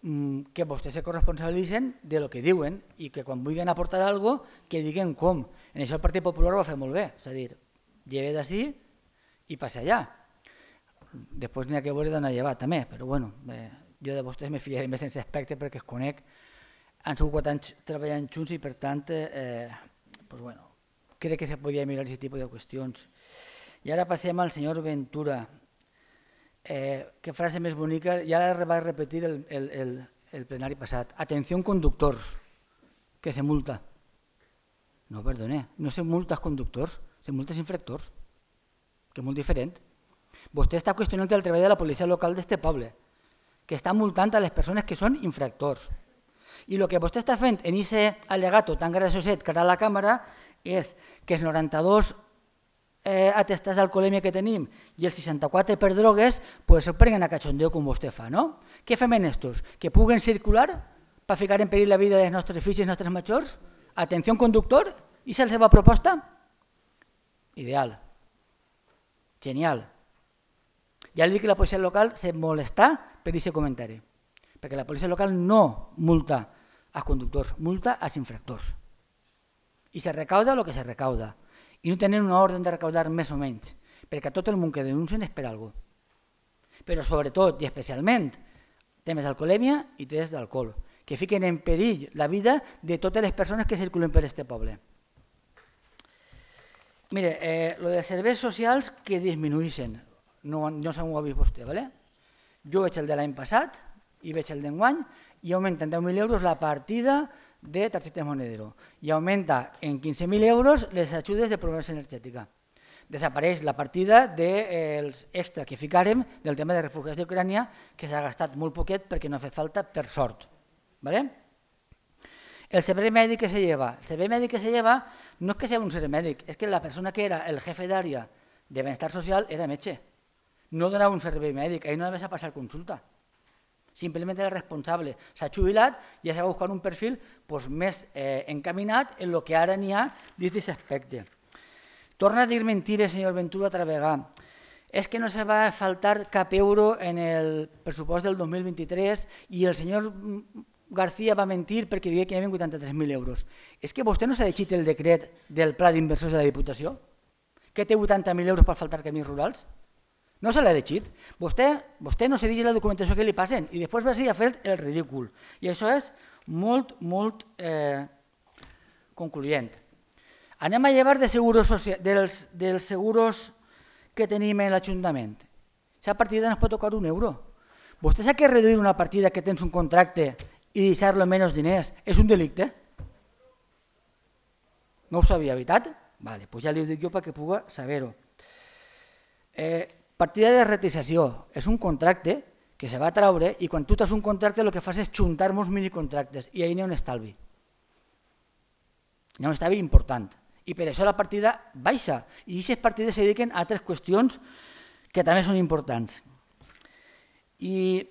Mm, que vostès se corresponsabilitzen de lo que diuen i que quan vulguin aportar algo que diguen com. En això el Partit Popular ho va fer molt bé, és a dir, lleve d'ací i passa allà. Després n'hi ha que veure d'on a llevar també, però bueno, eh, jo de vostès me fiaré més en aspecte perquè es conec. Han sigut quatre anys treballant junts i per tant, eh, pues bueno, crec que se podia mirar aquest tipus de qüestions. I ara passem al senyor Ventura. Eh, que frase més bonica, ja la vaig repetir el, el, el, el plenari passat. Atenció conductors, que se multa. No, perdone, no se multa els conductors, se multa els infractors, que és molt diferent. Vostè està qüestionant el treball de la policia local d'este poble, que està multant a les persones que són infractors. I el que vostè està fent en aquest al·legato tan gracioset que ara la càmera és que els 92 eh, atestats d'alcoholèmia que tenim i el 64 per drogues, pues, se prenguen a cachondeo com vostè fa. No? Què fem en estos? Que puguen circular per ficar en perill la vida dels nostres fills i dels nostres majors? Atenció conductor? I és la seva proposta? Ideal. Genial. Ja li dic que la policia local se molesta per aquest comentari, perquè la policia local no multa als conductors, multa als infractors. I se recauda el que se recauda i no tenen una ordre de recaudar més o menys, perquè tot el món que denuncien és per algú. Però sobretot i especialment, temes d'alcoholèmia i temes d'alcohol, que fiquen en perill la vida de totes les persones que circulen per aquest poble. Mire, eh, lo de serveis socials que disminueixen, no, no sé ho ha vist vostè, ¿vale? jo veig el de l'any passat i veig el d'enguany i augmenten 10.000 euros la partida de tarjetas monedero i aumenta en 15.000 euros les ajudes de promoció energètica. Desapareix la partida dels de, eh, extra que ficarem del tema de refugiats d'Ucrània, que s'ha gastat molt poquet perquè no ha fet falta, per sort. ¿vale? El servei mèdic que se lleva. El servei mèdic que se lleva no és que sigui un servei mèdic, és que la persona que era el jefe d'àrea de benestar social era metge. No donava un servei mèdic, ahir no anaves a passar consulta simplement era responsable. S'ha jubilat i ja s'ha buscat un perfil doncs, més eh, encaminat en el que ara n'hi ha dins d'aquest aspecte. Torna a dir mentires, senyor Ventura, altra vegada. És que no se va faltar cap euro en el pressupost del 2023 i el senyor García va mentir perquè digué que hi havia 83.000 euros. És que vostè no s'ha llegit el decret del Pla d'Inversors de la Diputació? Que té 80.000 euros per faltar camins rurals? No se l'ha llegit. Vostè, vostè no se digui la documentació que li passen i després va ser a fer el ridícul. I això és molt, molt eh, concluent. Anem a llevar de seguros dels, dels seguros que tenim en l'Ajuntament. Aquesta partida no es pot tocar un euro. Vostè sap que reduir una partida que tens un contracte i deixar-lo menys diners és un delicte? No ho sabia, veritat? Vale, pues ja li ho dic jo perquè puga saber-ho. Eh, Partida de retització és un contracte que se va traure i quan tu tens un contracte el que fas és juntar molts minicontractes i ahir n'hi ha un estalvi. N'hi ha un estalvi important. I per això la partida baixa. I aquestes partides se dediquen a altres qüestions que també són importants. I,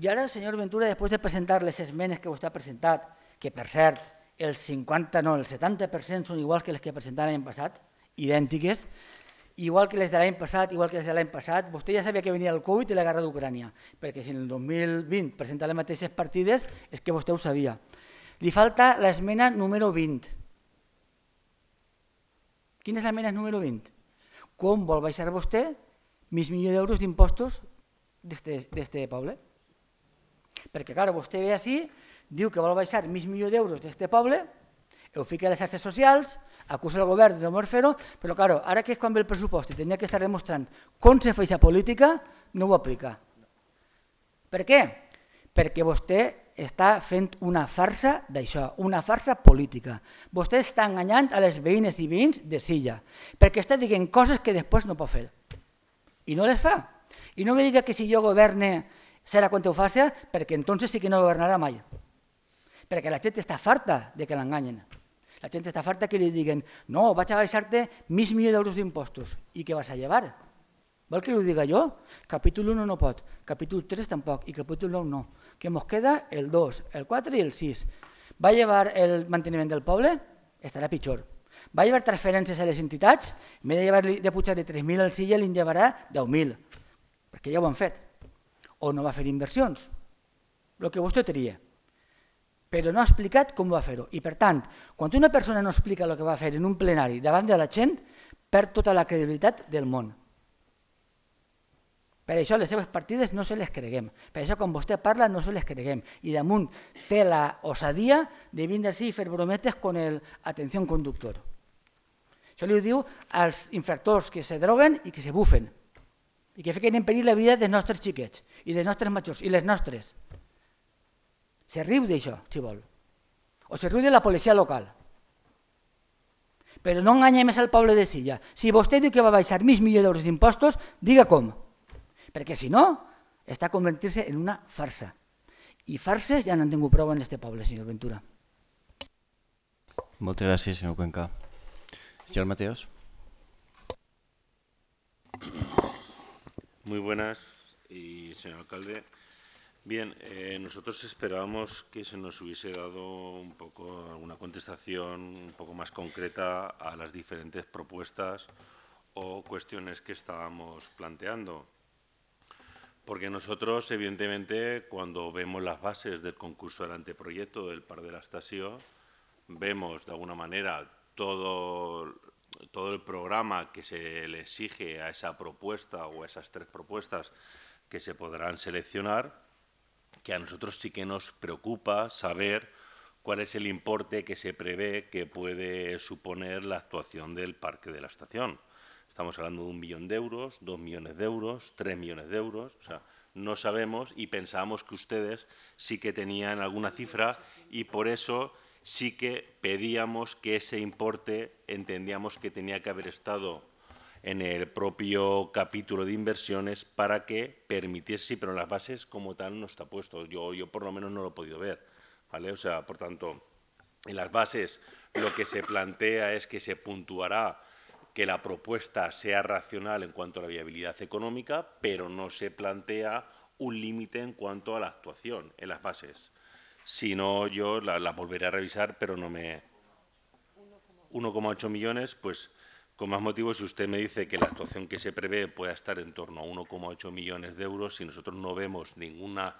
i ara, senyor Ventura, després de presentar les esmenes que vostè ha presentat, que per cert, el 50, no, el 70% són iguals que les que presentàvem l'any passat, idèntiques, igual que les de l'any passat, igual que les de l'any passat, vostè ja sabia que venia el Covid i la guerra d'Ucrània, perquè si en el 2020 presenta les mateixes partides és que vostè ho sabia. Li falta l'esmena número 20. Quina és l'esmena número 20? Com vol baixar vostè més milió d'euros d'impostos d'aquest poble? Perquè, clar, vostè ve així, diu que vol baixar més milió d'euros d'aquest poble, ho fica a les xarxes socials, acusa el govern de no fer-ho, però claro, ara que és quan ve el pressupost i tenia que estar demostrant com se fa aquesta política, no ho aplica. Per què? Perquè vostè està fent una farsa d'això, una farsa política. Vostè està enganyant a les veïnes i veïns de Silla, perquè està dient coses que després no pot fer. I no les fa. I no me diga que si jo governe serà quan ho faci, perquè entonces sí que no governarà mai. Perquè la gent està farta de que l'enganyen. La gent està farta que li diguen no, vaig a baixar-te mig milió d'euros d'impostos. I què vas a llevar? Vol que ho diga jo? Capítol 1 no pot, capítol 3 tampoc i capítol 9 no. Que ens queda el 2, el 4 i el 6. Va llevar el manteniment del poble? Estarà pitjor. Va llevar transferències a les entitats? vez de, llevar, de pujar de 3.000 al Silla li en llevarà 10.000, perquè ja ho han fet. O no va fer inversions, el que vostè tria però no ha explicat com va fer-ho. I per tant, quan una persona no explica el que va fer en un plenari davant de la gent, perd tota la credibilitat del món. Per això les seves partides no se les creguem. Per això quan vostè parla no se les creguem. I damunt té la osadia de vindre així i fer brometes con el atenció conductor. Això li ho diu als infractors que se droguen i que se bufen i que fiquen en perill la vida dels nostres xiquets i dels nostres majors i les nostres. Se riu d'això, si vol. O se riu de la policia local. Però no enganyem més al poble de Silla. Si vostè diu que va baixar mig milió d'euros d'impostos, diga com. Perquè si no, està convertint-se en una farsa. I farses ja n'han tingut prou en aquest poble, senyor Ventura. Moltes gràcies, senyor Cuenca. Señor Mateos. Muy buenas, y señor alcalde. Bien, eh, nosotros esperábamos que se nos hubiese dado un poco contestación un poco más concreta a las diferentes propuestas o cuestiones que estábamos planteando. Porque nosotros, evidentemente, cuando vemos las bases del concurso del anteproyecto del par de la estación, vemos de alguna manera todo, todo el programa que se le exige a esa propuesta o a esas tres propuestas que se podrán seleccionar que a nosotros sí que nos preocupa saber cuál es el importe que se prevé que puede suponer la actuación del parque de la estación. Estamos hablando de un millón de euros, dos millones de euros, tres millones de euros. O sea, no sabemos y pensábamos que ustedes sí que tenían alguna cifra y por eso sí que pedíamos que ese importe entendíamos que tenía que haber estado en el propio capítulo de inversiones para que permitiese, sí, pero en las bases como tal no está puesto. Yo, yo por lo menos no lo he podido ver. ¿vale? O sea, por tanto, en las bases lo que se plantea es que se puntuará que la propuesta sea racional en cuanto a la viabilidad económica, pero no se plantea un límite en cuanto a la actuación en las bases. Si no, yo la volveré a revisar, pero no me... 1,8 millones, pues con más motivos, si usted me dice que la actuación que se prevé pueda estar en torno a 1,8 millones de euros, si nosotros no vemos ninguna,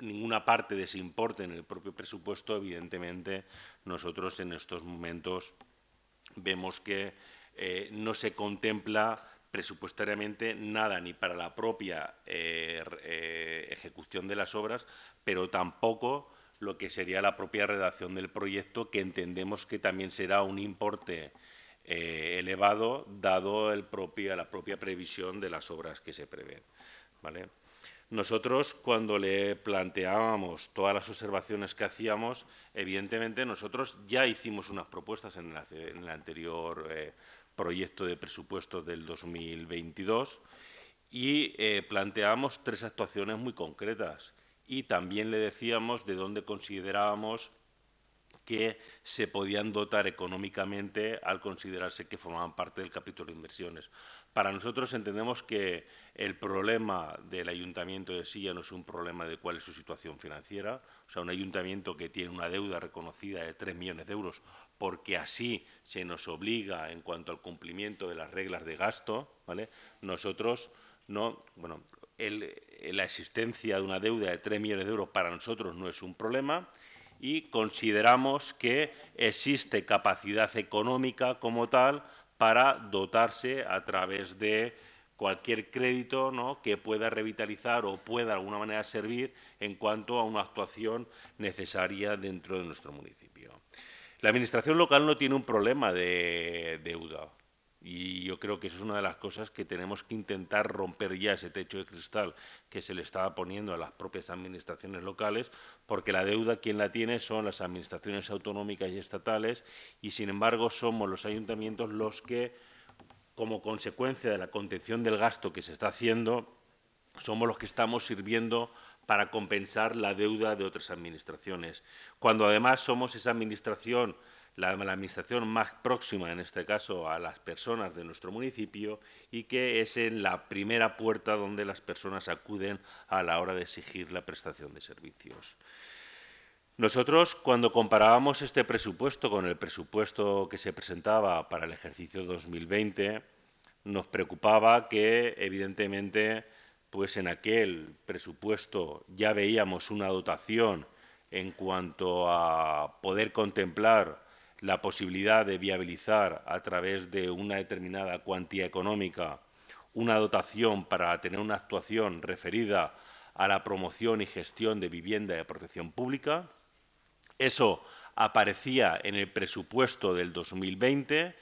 ninguna parte de ese importe en el propio presupuesto, evidentemente nosotros en estos momentos vemos que eh, no se contempla presupuestariamente nada ni para la propia eh, eh, ejecución de las obras, pero tampoco lo que sería la propia redacción del proyecto, que entendemos que también será un importe eh, elevado dado el propia, la propia previsión de las obras que se prevén. ¿vale? Nosotros, cuando le planteábamos todas las observaciones que hacíamos, evidentemente nosotros ya hicimos unas propuestas en, el anterior eh, proyecto de presupuesto del 2022 y eh, planteábamos tres actuaciones muy concretas y también le decíamos de dónde considerábamos que se podían dotar económicamente al considerarse que formaban parte del capítulo de inversiones. Para nosotros entendemos que el problema del ayuntamiento de Silla no es un problema de cuál es su situación financiera, o sea, un ayuntamiento que tiene una deuda reconocida de 3 millones de euros, porque así se nos obliga en cuanto al cumplimiento de las reglas de gasto, ¿vale? Nosotros no, bueno, la existencia de una deuda de 3 millones de euros para nosotros no es un problema, y consideramos que existe capacidad económica como tal para dotarse a través de cualquier crédito ¿no? que pueda revitalizar o pueda de alguna manera servir en cuanto a una actuación necesaria dentro de nuestro municipio. La Administración local no tiene un problema de deuda. Y yo creo que eso es una de las cosas que tenemos que intentar romper ya ese techo de cristal que se le estaba poniendo a las propias administraciones locales, porque la deuda quien la tiene son las administraciones autonómicas y estatales, y sin embargo somos los ayuntamientos los que, como consecuencia de la contención del gasto que se está haciendo, somos los que estamos sirviendo para compensar la deuda de otras administraciones. Cuando además somos esa administración la, administración más próxima, en este caso, a las personas de nuestro municipio y que es en la primera puerta donde las personas acuden a la hora de exigir la prestación de servicios. Nosotros, cuando comparábamos este presupuesto con el presupuesto que se presentaba para el ejercicio 2020, nos preocupaba que, evidentemente, pues en aquel presupuesto ya veíamos una dotación en cuanto a poder contemplar la posibilidad de viabilizar a través de una determinada cuantía económica una dotación para tener una actuación referida a la promoción y gestión de vivienda de protección pública. Eso aparecía en el presupuesto del 2020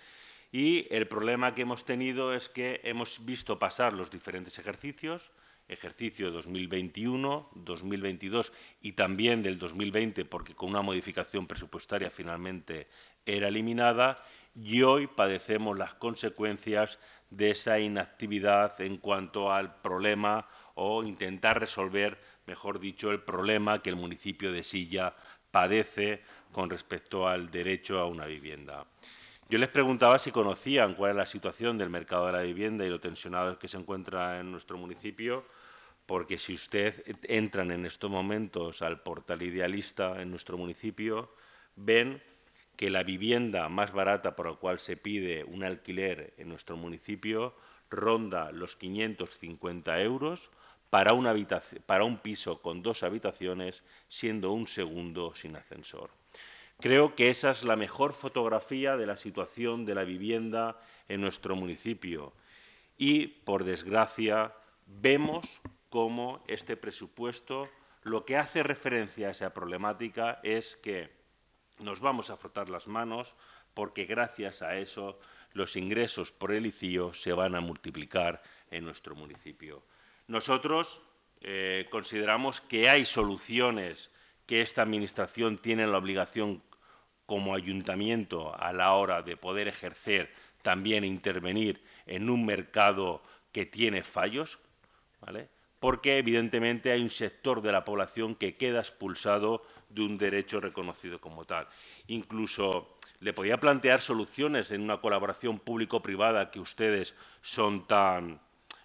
y el problema que hemos tenido es que hemos visto pasar los diferentes ejercicios, ejercicio 2021, 2022 y también del 2020, porque con una modificación presupuestaria finalmente era eliminada y hoy padecemos las consecuencias de esa inactividad en cuanto al problema o intentar resolver, mejor dicho, el problema que el municipio de Silla padece con respecto al derecho a una vivienda. Yo les preguntaba si conocían cuál es la situación del mercado de la vivienda y lo tensionado que se encuentra en nuestro municipio, porque si ustedes entran en estos momentos al portal idealista en nuestro municipio, ven que la vivienda más barata por la cual se pide un alquiler en nuestro municipio ronda los 550 euros para, para un piso con dos habitaciones, siendo un segundo sin ascensor. Creo que esa es la mejor fotografía de la situación de la vivienda en nuestro municipio. Y, por desgracia, vemos cómo este presupuesto lo que hace referencia a esa problemática es que nos vamos a frotar las manos porque gracias a eso los ingresos por el ICIO se van a multiplicar en nuestro municipio. Nosotros eh, consideramos que hay soluciones que esta Administración tiene la obligación como ayuntamiento a la hora de poder ejercer también intervenir en un mercado que tiene fallos, ¿vale? porque evidentemente hay un sector de la población que queda expulsado de un derecho reconocido como tal. Incluso le podía plantear soluciones en una colaboración público-privada que ustedes son tan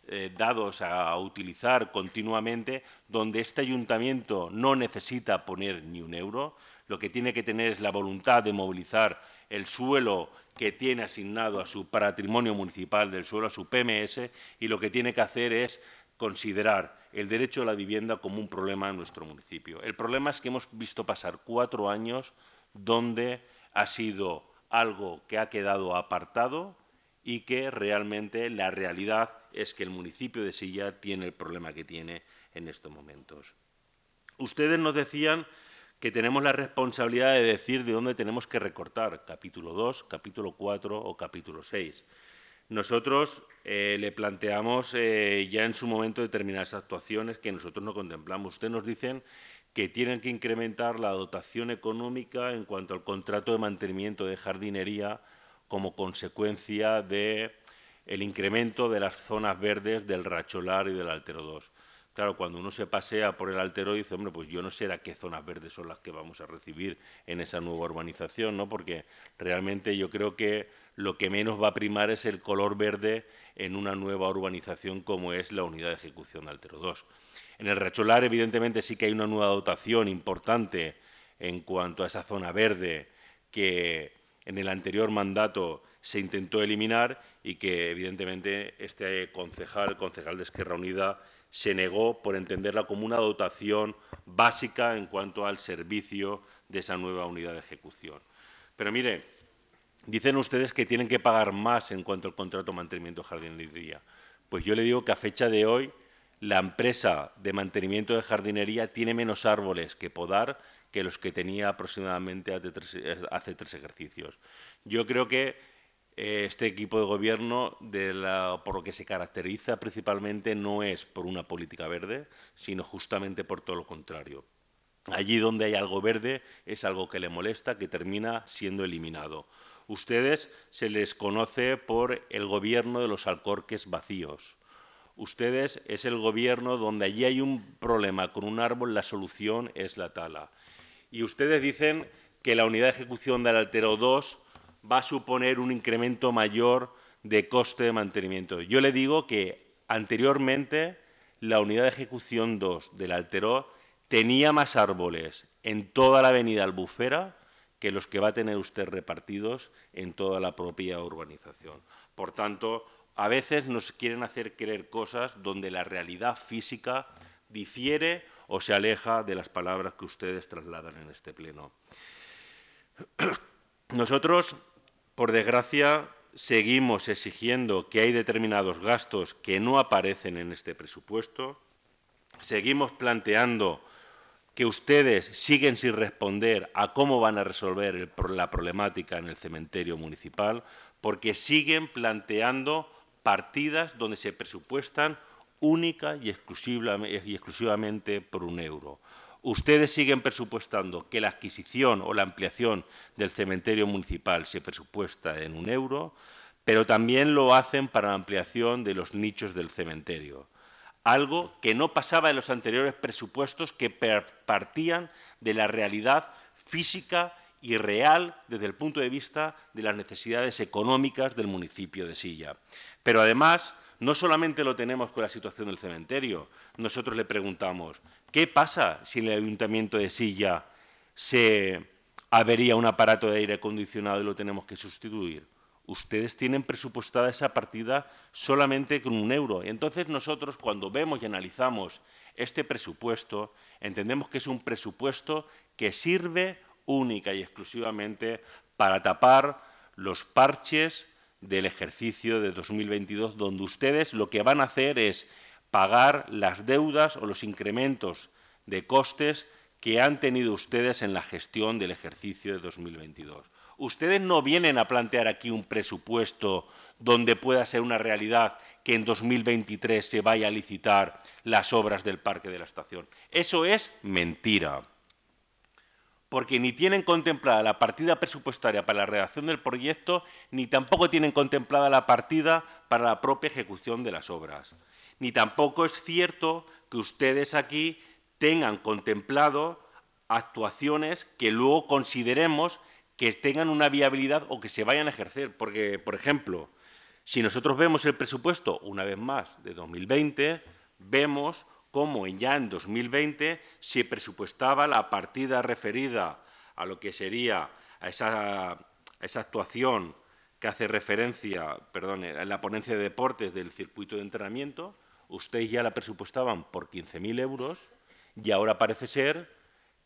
eh, dados a utilizar continuamente, donde este ayuntamiento no necesita poner ni un euro, lo que tiene que tener es la voluntad de movilizar el suelo que tiene asignado a su patrimonio municipal del suelo, a su PMS, y lo que tiene que hacer es considerar el derecho a la vivienda como un problema en nuestro municipio. El problema es que hemos visto pasar cuatro años donde ha sido algo que ha quedado apartado y que realmente la realidad es que el municipio de Silla tiene el problema que tiene en estos momentos. Ustedes nos decían que tenemos la responsabilidad de decir de dónde tenemos que recortar, capítulo 2, capítulo 4 o capítulo 6. Nosotros eh, le planteamos eh, ya en su momento determinadas actuaciones que nosotros no contemplamos. Usted nos dicen que tienen que incrementar la dotación económica en cuanto al contrato de mantenimiento de jardinería como consecuencia del el incremento de las zonas verdes del Racholar y del Altero 2. Claro, cuando uno se pasea por el altero dice, hombre, pues yo no sé qué zonas verdes son las que vamos a recibir en esa nueva urbanización, ¿no? Porque realmente yo creo que lo que menos va a primar es el color verde en una nueva urbanización como es la unidad de ejecución de Altero 2. En el recholar, evidentemente, sí que hay una nueva dotación importante en cuanto a esa zona verde que en el anterior mandato se intentó eliminar y que, evidentemente, este concejal, concejal de Esquerra Unida, se negó por entenderla como una dotación básica en cuanto al servicio de esa nueva unidad de ejecución. Pero mire, Dicen ustedes que tienen que pagar más en cuanto al contrato de mantenimiento de jardinería. Pues yo le digo que a fecha de hoy la empresa de mantenimiento de jardinería tiene menos árboles que podar que los que tenía aproximadamente hace tres, ejercicios. Yo creo que eh, este equipo de gobierno, por lo que se caracteriza principalmente, no es por una política verde, sino justamente por todo lo contrario. Allí donde hay algo verde es algo que le molesta, que termina siendo eliminado. Ustedes se les conoce por el gobierno de los alcorques vacíos. Ustedes es el gobierno donde allí hay un problema con un árbol, la solución es la tala. Y ustedes dicen que la unidad de ejecución del altero 2 va a suponer un incremento mayor de coste de mantenimiento. Yo le digo que anteriormente la unidad de ejecución 2 del altero tenía más árboles en toda la avenida Albufera que los que va a tener usted repartidos en toda la propia urbanización. Por tanto, a veces nos quieren hacer creer cosas donde la realidad física difiere o se aleja de las palabras que ustedes trasladan en este pleno. Nosotros, por desgracia, seguimos exigiendo que hay determinados gastos que no aparecen en este presupuesto, seguimos planteando que ustedes siguen sin responder a cómo van a resolver la problemática en el cementerio municipal, porque siguen planteando partidas donde se presupuestan única y, exclusivamente por un euro. Ustedes siguen presupuestando que la adquisición o la ampliación del cementerio municipal se presupuesta en un euro, pero también lo hacen para la ampliación de los nichos del cementerio algo que no pasaba en los anteriores presupuestos que partían de la realidad física y real desde el punto de vista de las necesidades económicas del municipio de Silla. Pero además, no solamente lo tenemos con la situación del cementerio, nosotros le preguntamos, ¿qué pasa si en el ayuntamiento de Silla se avería un aparato de aire acondicionado y lo tenemos que sustituir? ustedes tienen presupuestada esa partida solamente con un euro. Entonces nosotros cuando vemos y analizamos este presupuesto, entendemos que es un presupuesto que sirve única y exclusivamente para tapar los parches del ejercicio de 2022, donde ustedes lo que van a hacer es pagar las deudas o los incrementos de costes que han tenido ustedes en la gestión del ejercicio de 2022. Ustedes no vienen a plantear aquí un presupuesto donde pueda ser una realidad que en 2023 se vaya a licitar las obras del Parque de la Estación. Eso es mentira. Porque ni tienen contemplada la partida presupuestaria para la redacción del proyecto, ni tampoco tienen contemplada la partida para la propia ejecución de las obras. Ni tampoco es cierto que ustedes aquí tengan contemplado actuaciones que luego consideremos que tengan una viabilidad o que se vayan a ejercer. Porque, por ejemplo, si nosotros vemos el presupuesto, una vez más, de 2020, vemos cómo ya en 2020 se presupuestaba la partida referida a lo que sería a esa, actuación que hace referencia, perdón, la ponencia de deportes del circuito de entrenamiento, ustedes ya la presupuestaban por 15.000 euros y ahora parece ser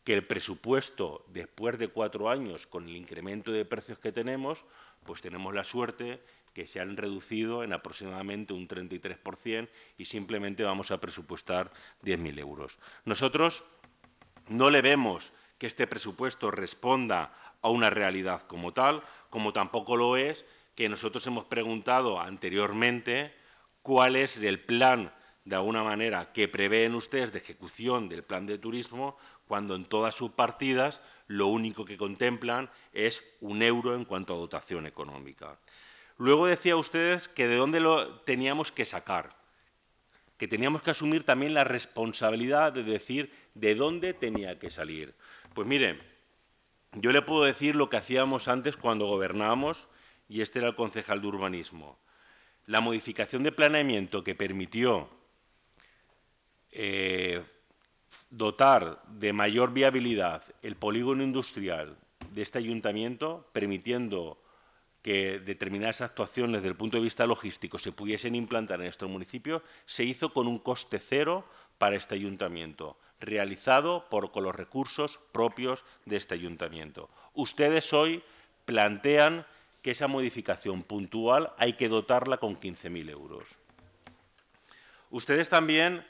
que el presupuesto, después de cuatro años, con el incremento de precios que tenemos, pues tenemos la suerte que se han reducido en aproximadamente un 33% y simplemente vamos a presupuestar 10.000 euros. Nosotros no le vemos que este presupuesto responda a una realidad como tal, como tampoco lo es que nosotros hemos preguntado anteriormente cuál es el plan, de alguna manera, que prevén ustedes de ejecución del plan de turismo cuando en todas sus partidas lo único que contemplan es un euro en cuanto a dotación económica. Luego decía ustedes que de dónde lo teníamos que sacar, que teníamos que asumir también la responsabilidad de decir de dónde tenía que salir. Pues miren, yo le puedo decir lo que hacíamos antes cuando gobernábamos, y este era el concejal de urbanismo. La modificación de planeamiento que permitió eh, dotar de mayor viabilidad el polígono industrial de este ayuntamiento, permitiendo que determinadas actuaciones desde el punto de vista logístico se pudiesen implantar en nuestro municipio, se hizo con un coste cero para este ayuntamiento, realizado por, con los recursos propios de este ayuntamiento. Ustedes hoy plantean que esa modificación puntual hay que dotarla con 15.000 euros. Ustedes también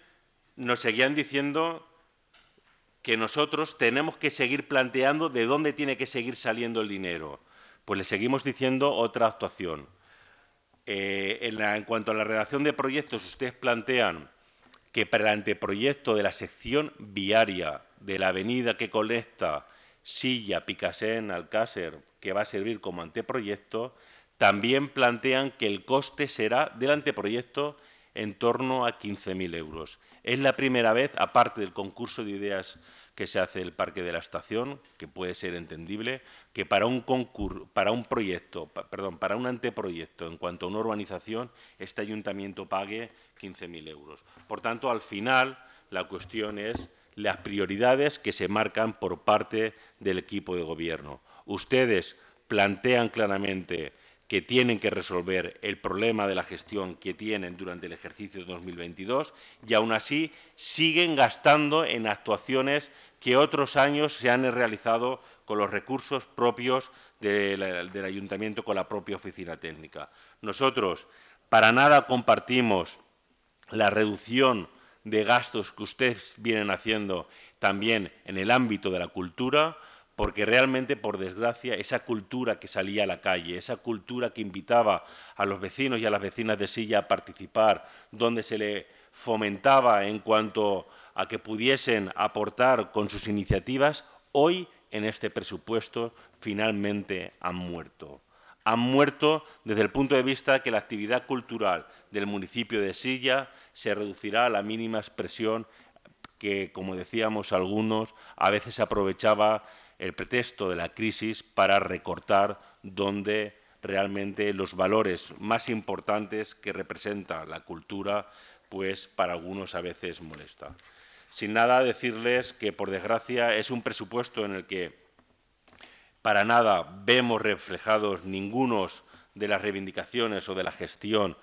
nos seguían diciendo que nosotros tenemos que seguir planteando de dónde tiene que seguir saliendo el dinero. Pues le seguimos diciendo otra actuación. Eh, en, cuanto a la redacción de proyectos, ustedes plantean que para el anteproyecto de la sección viaria de la avenida que conecta Silla, Picasen, Alcácer, que va a servir como anteproyecto, también plantean que el coste será del anteproyecto en torno a 15.000 euros. Es la primera vez, aparte del concurso de ideas que se hace el Parque de la Estación, que puede ser entendible, que para un para un proyecto, perdón, para un anteproyecto en cuanto a una urbanización, este ayuntamiento pague 15.000 euros. Por tanto, al final, la cuestión es las prioridades que se marcan por parte del equipo de gobierno. Ustedes plantean claramente que tienen que resolver el problema de la gestión que tienen durante el ejercicio 2022 y aún así siguen gastando en actuaciones que otros años se han realizado con los recursos propios del ayuntamiento, con la propia oficina técnica. Nosotros para nada compartimos la reducción de gastos que ustedes vienen haciendo también en el ámbito de la cultura, porque realmente, por desgracia, esa cultura que salía a la calle, esa cultura que invitaba a los vecinos y a las vecinas de Silla a participar, donde se le fomentaba en cuanto a que pudiesen aportar con sus iniciativas, hoy en este presupuesto finalmente han muerto. Han muerto desde el punto de vista que la actividad cultural del municipio de Silla se reducirá a la mínima expresión que, como decíamos algunos, a veces aprovechaba el pretexto de la crisis para recortar donde realmente los valores más importantes que representa la cultura, pues para algunos a veces molesta. Sin nada decirles que, por desgracia, es un presupuesto en el que para nada vemos reflejados ningunos de las reivindicaciones o de la gestión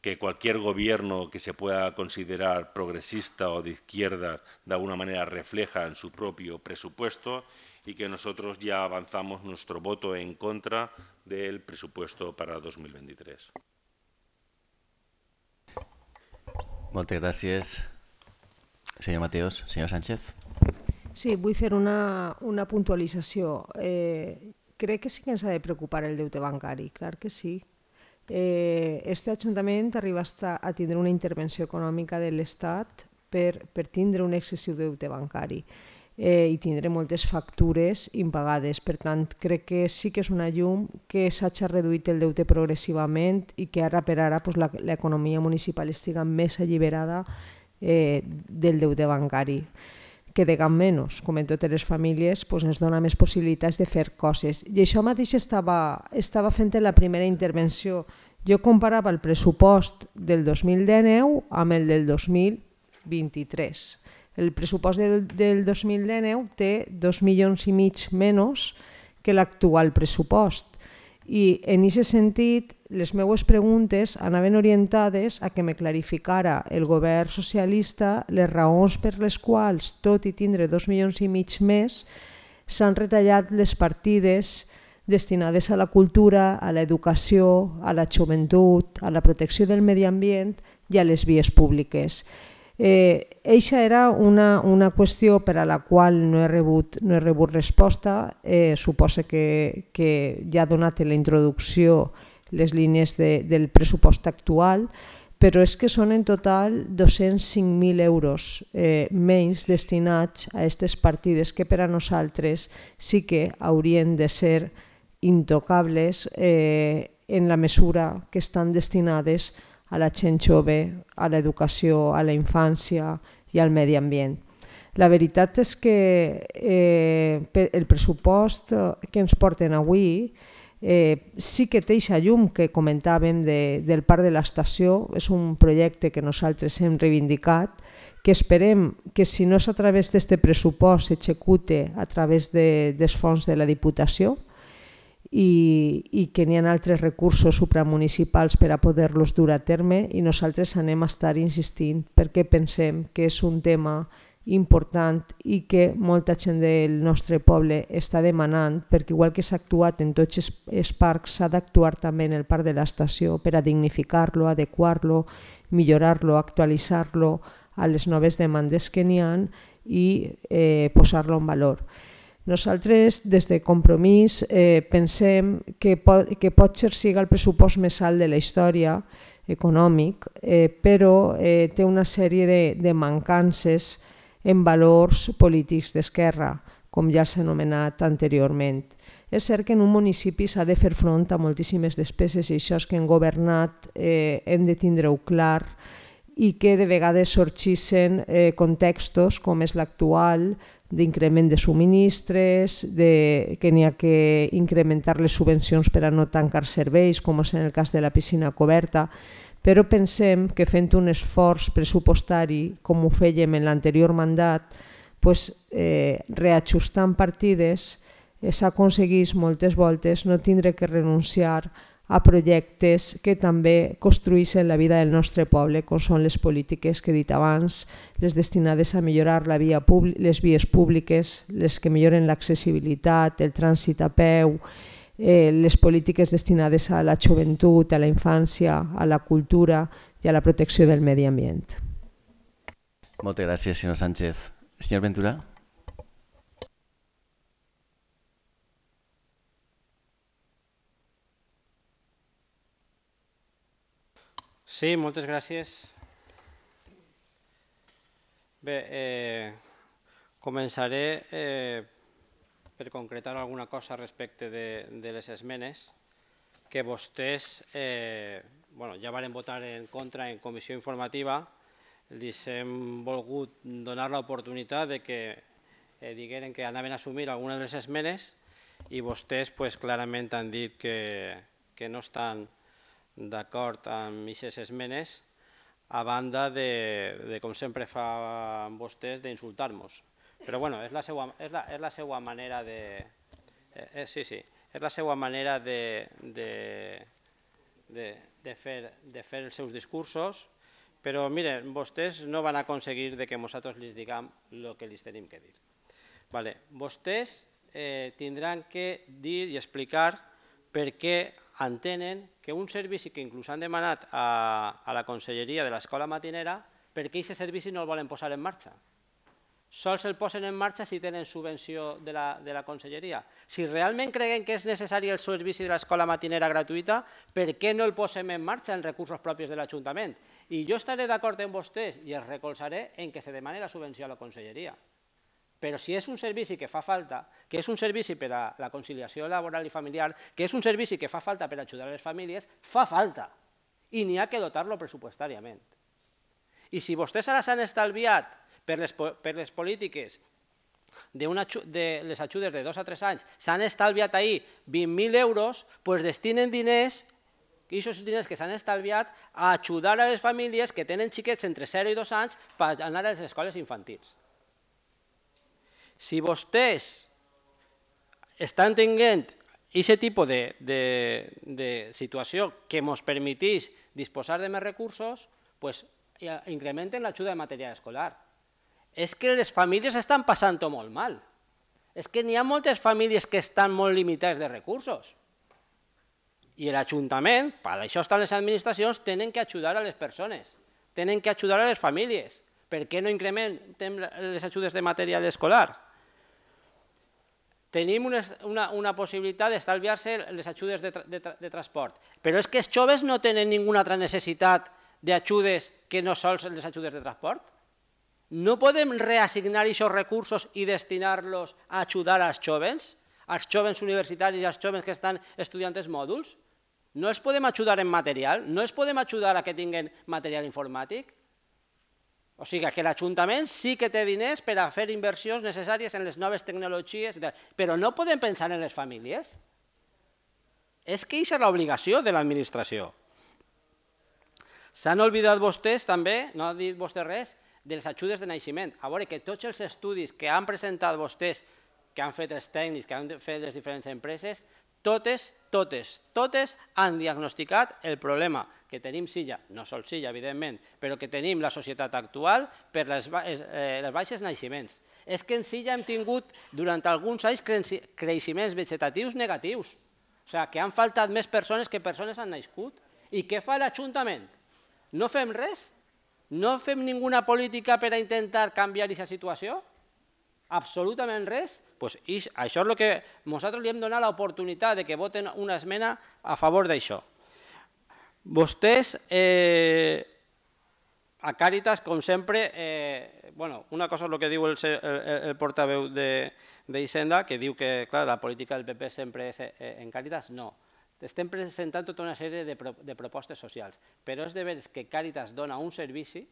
que cualquier gobierno que se pueda considerar progresista o de izquierda de alguna manera refleja en su propio presupuesto y que nosotros ya avanzamos nuestro voto en contra del presupuesto para 2023. Moltes gràcies, senyor Mateos. Senyor Sánchez. Sí, vull fer una, una puntualització. Eh, crec que sí que ens ha de preocupar el deute bancari, clar que sí. Eh, este Ajuntament arriba a, a tindre una intervenció econòmica de l'Estat per, per tindre un excessiu deute bancari eh, i tindre moltes factures impagades. Per tant, crec que sí que és una llum que s'ha reduït el deute progressivament i que ara per ara pues, doncs, l'economia municipal estiga més alliberada eh, del deute bancari que cap menys, com en totes les famílies, pues, doncs ens dona més possibilitats de fer coses. I això mateix estava, estava fent en la primera intervenció. Jo comparava el pressupost del 2019 amb el del 2023 el pressupost del, del 2019 té 2 milions i mig menys que l'actual pressupost. I en aquest sentit, les meues preguntes anaven orientades a que me clarificara el govern socialista les raons per les quals, tot i tindre 2 milions i mig més, s'han retallat les partides destinades a la cultura, a l'educació, a la joventut, a la protecció del medi ambient i a les vies públiques. Eh, eixa era una, una qüestió per a la qual no he rebut, no he rebut resposta. Eh, suposa que, que ja ha donat la introducció les línies de, del pressupost actual, però és que són en total 205.000 euros eh, menys destinats a aquestes partides que per a nosaltres sí que haurien de ser intocables eh, en la mesura que estan destinades a a la gent jove, a l'educació, a la infància i al medi ambient. La veritat és que eh, el pressupost eh, que ens porten avui eh, sí que té aquesta llum que comentàvem de, del parc de l'estació, és un projecte que nosaltres hem reivindicat, que esperem que si no és a través d'aquest pressupost s'execute a través de, fons de la Diputació, i, i que n'hi ha altres recursos supramunicipals per a poder-los dur a terme i nosaltres anem a estar insistint perquè pensem que és un tema important i que molta gent del nostre poble està demanant, perquè igual que s'ha actuat en tots els, parcs, s'ha d'actuar també en el parc de l'estació per a dignificar-lo, adequar-lo, millorar-lo, actualitzar-lo a les noves demandes que n'hi ha i eh, posar-lo en valor. Nosaltres, des de Compromís, eh, pensem que, pot, que ser siga el pressupost més alt de la història econòmic, eh, però eh, té una sèrie de, de mancances en valors polítics d'esquerra, com ja s'ha anomenat anteriorment. És cert que en un municipi s'ha de fer front a moltíssimes despeses i això és que hem governat eh, hem de tindre-ho clar i que de vegades sorgissin eh, contextos com és l'actual, d'increment de subministres, de, que n'hi ha que incrementar les subvencions per a no tancar serveis, com és en el cas de la piscina coberta, però pensem que fent un esforç pressupostari, com ho fèiem en l'anterior mandat, pues, eh, reajustant partides, s'aconsegueix s'aconseguís moltes voltes no tindre que renunciar a a projectes que també construïssin la vida del nostre poble, com són les polítiques que he dit abans, les destinades a millorar la via les vies públiques, les que milloren l'accessibilitat, el trànsit a peu, eh, les polítiques destinades a la joventut, a la infància, a la cultura i a la protecció del medi ambient. Moltes gràcies, senyor Sánchez. Senyor Ventura. Sí, moltes gràcies. Bé, eh, començaré eh, per concretar alguna cosa respecte de, de les esmenes que vostès eh, bueno, ja varen votar en contra en comissió informativa. Els hem volgut donar l'oportunitat de que eh, digueren que anaven a assumir alguna de les esmenes i vostès pues, clarament han dit que, que no estan d'acord amb aquestes esmenes, a banda de, de com sempre fa vostès, d'insultar-nos. Però bueno, és la seva, és la, és la seva manera de... Eh, eh, sí, sí, és la seva manera de, de, de, de, fer, de fer els seus discursos, però mire, vostès no van aconseguir de que nosaltres els diguem el que els tenim que dir. Vale. Vostès eh, tindran que dir i explicar per què entenen que un servici que inclús han demanat a, a la conselleria de l'escola matinera, per què aquest servici no el volen posar en marxa? Sols el posen en marxa si tenen subvenció de la, de la conselleria. Si realment creguen que és necessari el servici de l'escola matinera gratuïta, per què no el posem en marxa en recursos propis de l'Ajuntament? I jo estaré d'acord amb vostès i els recolzaré en que se demani la subvenció a la conselleria. Però si és un servici que fa falta, que és un servici per a la conciliació laboral i familiar, que és un servici que fa falta per ajudar les famílies, fa falta. I n'hi ha que dotar-lo pressupostàriament. I si vostès ara s'han estalviat per les, per les polítiques de, una, de les ajudes de dos a tres anys, s'han estalviat ahir 20.000 euros, doncs destinen diners i aquests diners que s'han estalviat a ajudar a les famílies que tenen xiquets entre 0 i 2 anys per anar a les escoles infantils. Si vostès estan tenint aquest tipus de, de, de situació que ens permetís disposar de més recursos, pues, incrementen l'ajuda de material escolar. És que les famílies estan passant molt mal. És que n'hi ha moltes famílies que estan molt limitades de recursos. I l'Ajuntament, per això estan les administracions, tenen que ajudar a les persones, tenen que ajudar a les famílies. Per què no incrementen les ajudes de material escolar? tenim una, una, una possibilitat d'estalviar-se les ajudes de, tra, de, de transport, però és que els joves no tenen ninguna altra necessitat d'ajudes que no sols les ajudes de transport? No podem reassignar aquests recursos i destinar-los a ajudar als joves, als joves universitaris i als joves que estan estudiant els mòduls? No els podem ajudar en material? No els podem ajudar a que tinguin material informàtic? O sigui que l'Ajuntament sí que té diners per a fer inversions necessàries en les noves tecnologies, però no podem pensar en les famílies. És que això és l'obligació de l'administració. S'han oblidat vostès també, no ha dit vostè res, dels ajudes de naixement. A veure, que tots els estudis que han presentat vostès, que han fet els tècnics, que han fet les diferents empreses, totes, totes, totes han diagnosticat el problema que tenim Silla, no sols Silla, evidentment, però que tenim la societat actual per les, eh, les baixes naixements. És que en Silla hem tingut durant alguns anys creixements vegetatius negatius, o sigui, que han faltat més persones que persones han nascut. I què fa l'Ajuntament? No fem res? No fem ninguna política per a intentar canviar aquesta situació? absolutament res, pues, això és el que nosaltres li hem donat l'oportunitat de que voten una esmena a favor d'això. Vostès, eh, a Càritas, com sempre, eh, bueno, una cosa és el que diu el, el, el portaveu d'Hisenda, que diu que clar, la política del PP sempre és eh, en Càritas, no. Estem presentant tota una sèrie de, pro, de propostes socials, però és de veres que Càritas dona un servici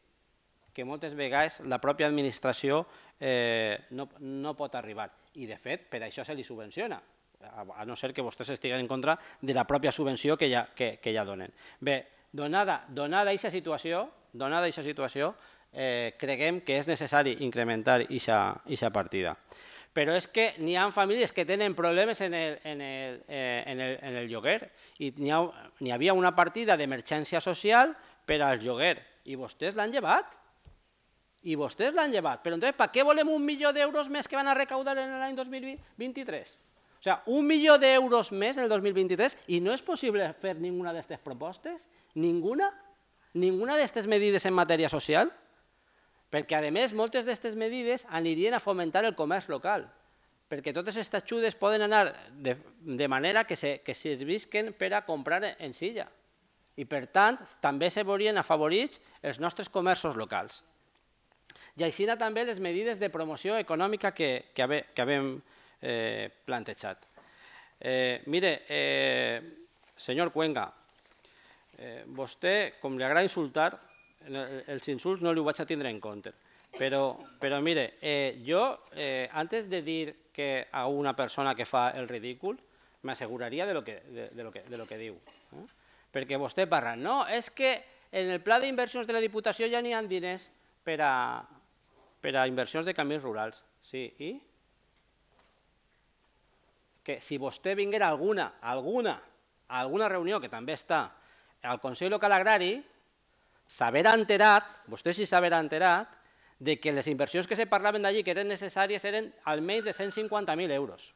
que moltes vegades la pròpia administració eh, no, no pot arribar. I, de fet, per això se li subvenciona, a no ser que vostès estiguin en contra de la pròpia subvenció que ja, que, que ja donen. Bé, donada donada aquesta situació, donada aquesta situació, eh, creguem que és necessari incrementar aquesta partida. Però és que n'hi ha famílies que tenen problemes en el, en el, eh, en el, en el lloguer i n'hi ha, havia una partida d'emergència social per al lloguer i vostès l'han llevat i vostès l'han llevat. Però entonces, per què volem un milió d'euros més que van a recaudar en l'any 2023? O sigui, un milió d'euros més en el 2023 i no és possible fer ninguna d'aquestes propostes? Ninguna? Ninguna d'aquestes medides en matèria social? Perquè, a més, moltes d'aquestes medides anirien a fomentar el comerç local, perquè totes aquestes xudes poden anar de, de manera que, se, que servisquen per a comprar en silla. I, per tant, també se veurien afavorits els nostres comerços locals. I així també les medides de promoció econòmica que, que, que, que, eh, plantejat. Eh, mire, eh, senyor Cuenca, eh, vostè, com li agrada insultar, els insults no li ho vaig a tindre en compte. Però, però mire, eh, jo, eh, antes de dir que a una persona que fa el ridícul, m'asseguraria de, lo que, de, de, lo que, de lo que diu. Eh? Perquè vostè parla, no, és que en el pla d'inversions de la Diputació ja n'hi ha diners per a, per a inversions de camins rurals. Sí, i? que si vostè vinguera alguna, alguna, alguna reunió que també està al Consell Local Agrari, s'haverà enterat, vostè sí s'haverà enterat, de que les inversions que se parlaven d'allí que eren necessàries eren almenys de 150.000 euros.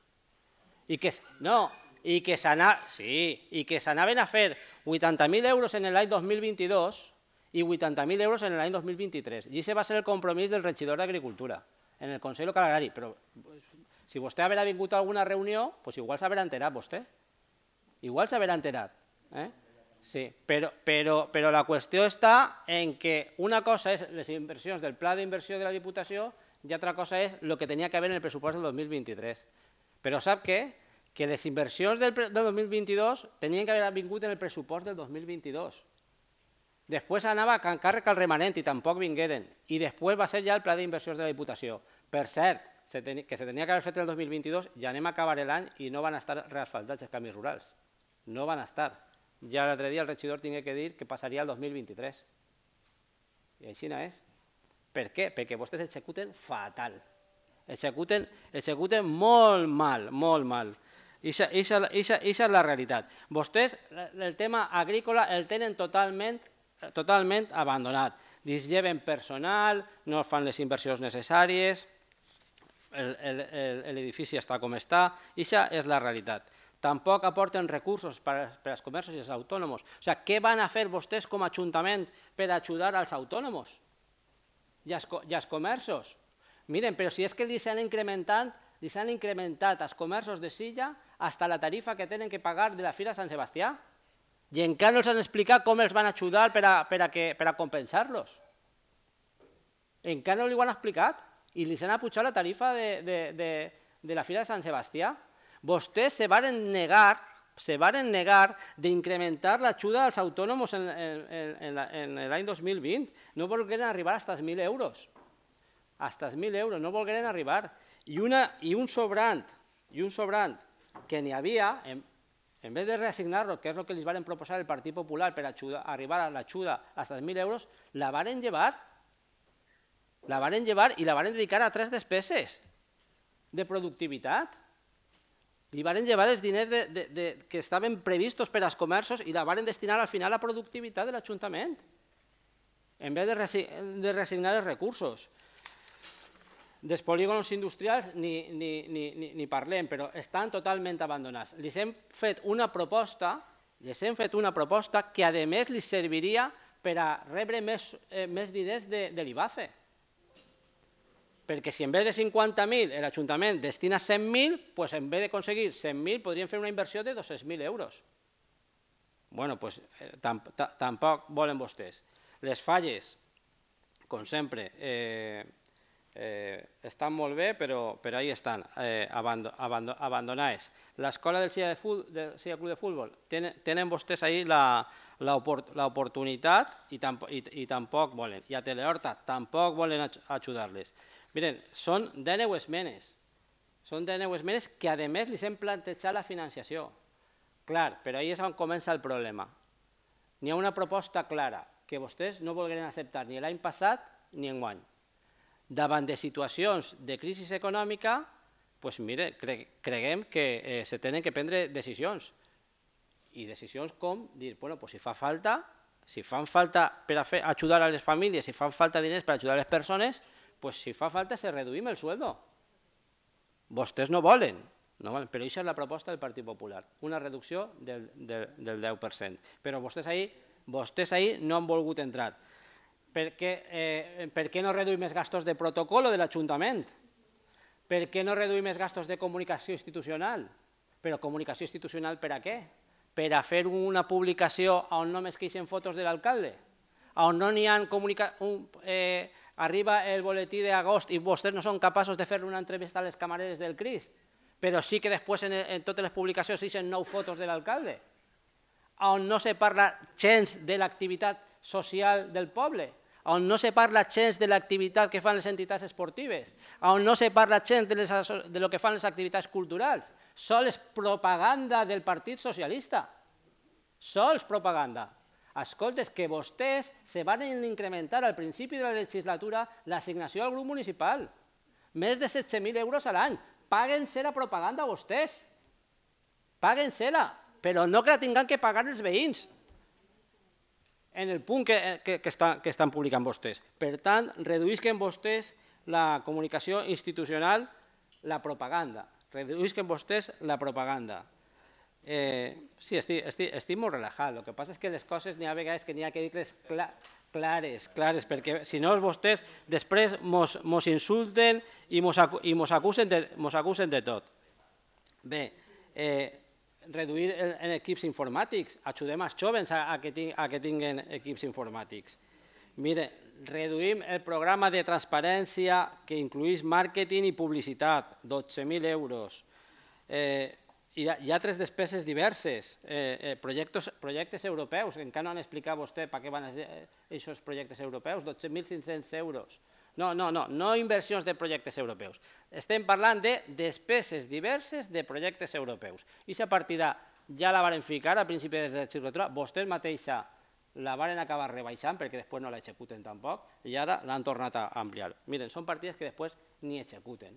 I que, no, i que sí, i que s'anaven a fer 80.000 euros en l'any 2022 i 80.000 euros en l'any 2023. I se va ser el compromís del regidor d'Agricultura en el Consell Local Agrari, però si vostè haverà vingut a alguna reunió, doncs igual s'haverà enterat vostè. Igual s'haverà enterat. Eh? Sí, però, però, però la qüestió està en que una cosa és les inversions del pla d'inversió de la Diputació i altra cosa és el que tenia que haver en el pressupost del 2023. Però sap què? Que les inversions del, del 2022 tenien que haver vingut en el pressupost del 2022. Després anava a Can Càrrec al remanent i tampoc vingueren. I després va ser ja el pla d'inversions de la Diputació. Per cert, se que se tenia que haver fet el 2022, ja anem a acabar l'any i no van estar reasfaltats els camins rurals. No van estar. Ja l'altre dia el regidor tingué que dir que passaria el 2023. I així no és. Per què? Perquè vostès executen fatal. Executen, executen molt mal, molt mal. Ixa, ixa és la realitat. Vostès el tema agrícola el tenen totalment, totalment abandonat. Dislleven personal, no fan les inversions necessàries, l'edifici està com està, i això és la realitat. Tampoc aporten recursos per, per als comerços i els autònoms. O sigui, què van a fer vostès com a ajuntament per ajudar als autònoms i als, comerços? Miren, però si és que li s'han incrementat li s'han incrementat als comerços de Silla fins la tarifa que tenen que pagar de la Fira Sant Sebastià i encara no els han explicat com els van ajudar per a, per a, que, per a compensar-los. Encara no li ho han explicat i li han apujat la tarifa de, de, de, de la Fira de Sant Sebastià. Vostès se varen negar se varen negar d'incrementar l'ajuda als autònoms en, en, en, en l'any 2020. No volgueren arribar a 1.000 euros. A 1.000 euros, no volgueren arribar. I, una, i un sobrant, i un sobrant que n'hi havia, en, en vez de reassignar-lo, que és el que els varen proposar el Partit Popular per ajudar, arribar a l'ajuda als 1.000 euros, la varen llevar la van llevar i la van dedicar a tres despeses de productivitat. Li van llevar els diners de, de, de, que estaven previstos per als comerços i la van destinar al final a productivitat de l'Ajuntament, en vez de, resi de resignar els recursos. Dels polígons industrials ni, ni, ni, ni parlem, però estan totalment abandonats. Li hem fet una proposta les hem fet una proposta que, a més, li serviria per a rebre més, eh, més diners de, de l'IBAFE perquè si en vez de 50.000 l'Ajuntament destina 100.000, pues en vez d'aconseguir 100.000 podríem fer una inversió de 200.000 euros. Bueno, pues eh, tampoc volen vostès. Les falles, com sempre, eh, eh, estan molt bé, però, però ahí estan, eh, abandonades. L'escola del Silla, de Club de Futbol, tenen, vostès ahí la, l'oportunitat i, tampoc, i tampoc volen. I a Telehorta tampoc volen ajudar-les. Miren, són 19 esmenes. Són 19 esmenes que, a més, li hem plantejat la financiació. Clar, però ahí és on comença el problema. N'hi ha una proposta clara que vostès no volguen acceptar ni l'any passat ni en guany. Davant de situacions de crisi econòmica, pues mire, creguem que eh, se tenen que prendre decisions. I decisions com dir, bueno, pues si fa falta, si fan falta per ajudar a les famílies, si fan falta diners per ajudar a les persones, pues si fa falta se reduïm el sueldo. Vostès no volen, no volen però això és la proposta del Partit Popular, una reducció del, del, del 10%. Però vostès ahir, vostès ahir no han volgut entrar. Per què, eh, per què no reduïm els gastos de protocol de l'Ajuntament? Per què no reduïm els gastos de comunicació institucional? Però comunicació institucional per a què? Per a fer una publicació on només queixen fotos de l'alcalde? On no n'hi ha comunica... un, eh, arriba el boletí de agosto i vostès no són capaços de fer una entrevista a les camareres del Crist, però sí que després en, en totes les publicacions hi nou fotos de l'alcalde, on no se parla gens de l'activitat social del poble, on no se parla gens de l'activitat que fan les entitats esportives, on no se parla gens de, les, de lo que fan les activitats culturals. Sols propaganda del Partit Socialista. Sols propaganda. Escolta, és que vostès se van incrementar al principi de la legislatura l'assignació al grup municipal. Més de 16.000 euros a l'any. Paguen-se la propaganda vostès. Paguen-se-la, però no que la tinguin que pagar els veïns en el punt que, que, que, està, que estan publicant vostès. Per tant, reduïsquen vostès la comunicació institucional, la propaganda. Reduïsquen vostès la propaganda. Eh, sí, estic, estic, estic molt relaxat. El que passa és que les coses n'hi ha vegades que n'hi ha que dir-les clares, clares, perquè si no vostès després mos, mos insulten i mos, i mos, acusen, de, mos acusen de tot. Bé, eh, reduir en, en equips informàtics, ajudem els jovens a, a, que ting, a que tinguen equips informàtics. Mire, reduïm el programa de transparència que incluís màrqueting i publicitat, 12.000 euros. Eh, hi ha, hi ha tres despeses diverses, eh, eh, projectes, projectes europeus, que encara no han explicat vostè per què van aquests eh, projectes europeus, 12.500 euros. No, no, no, no inversions de projectes europeus. Estem parlant de despeses diverses de projectes europeus. I si a partir de, ja la varen ficar a principi de la legislatura, vostès mateixa la varen acabar rebaixant perquè després no la executen tampoc i ara l'han tornat a ampliar. Miren, són partides que després ni executen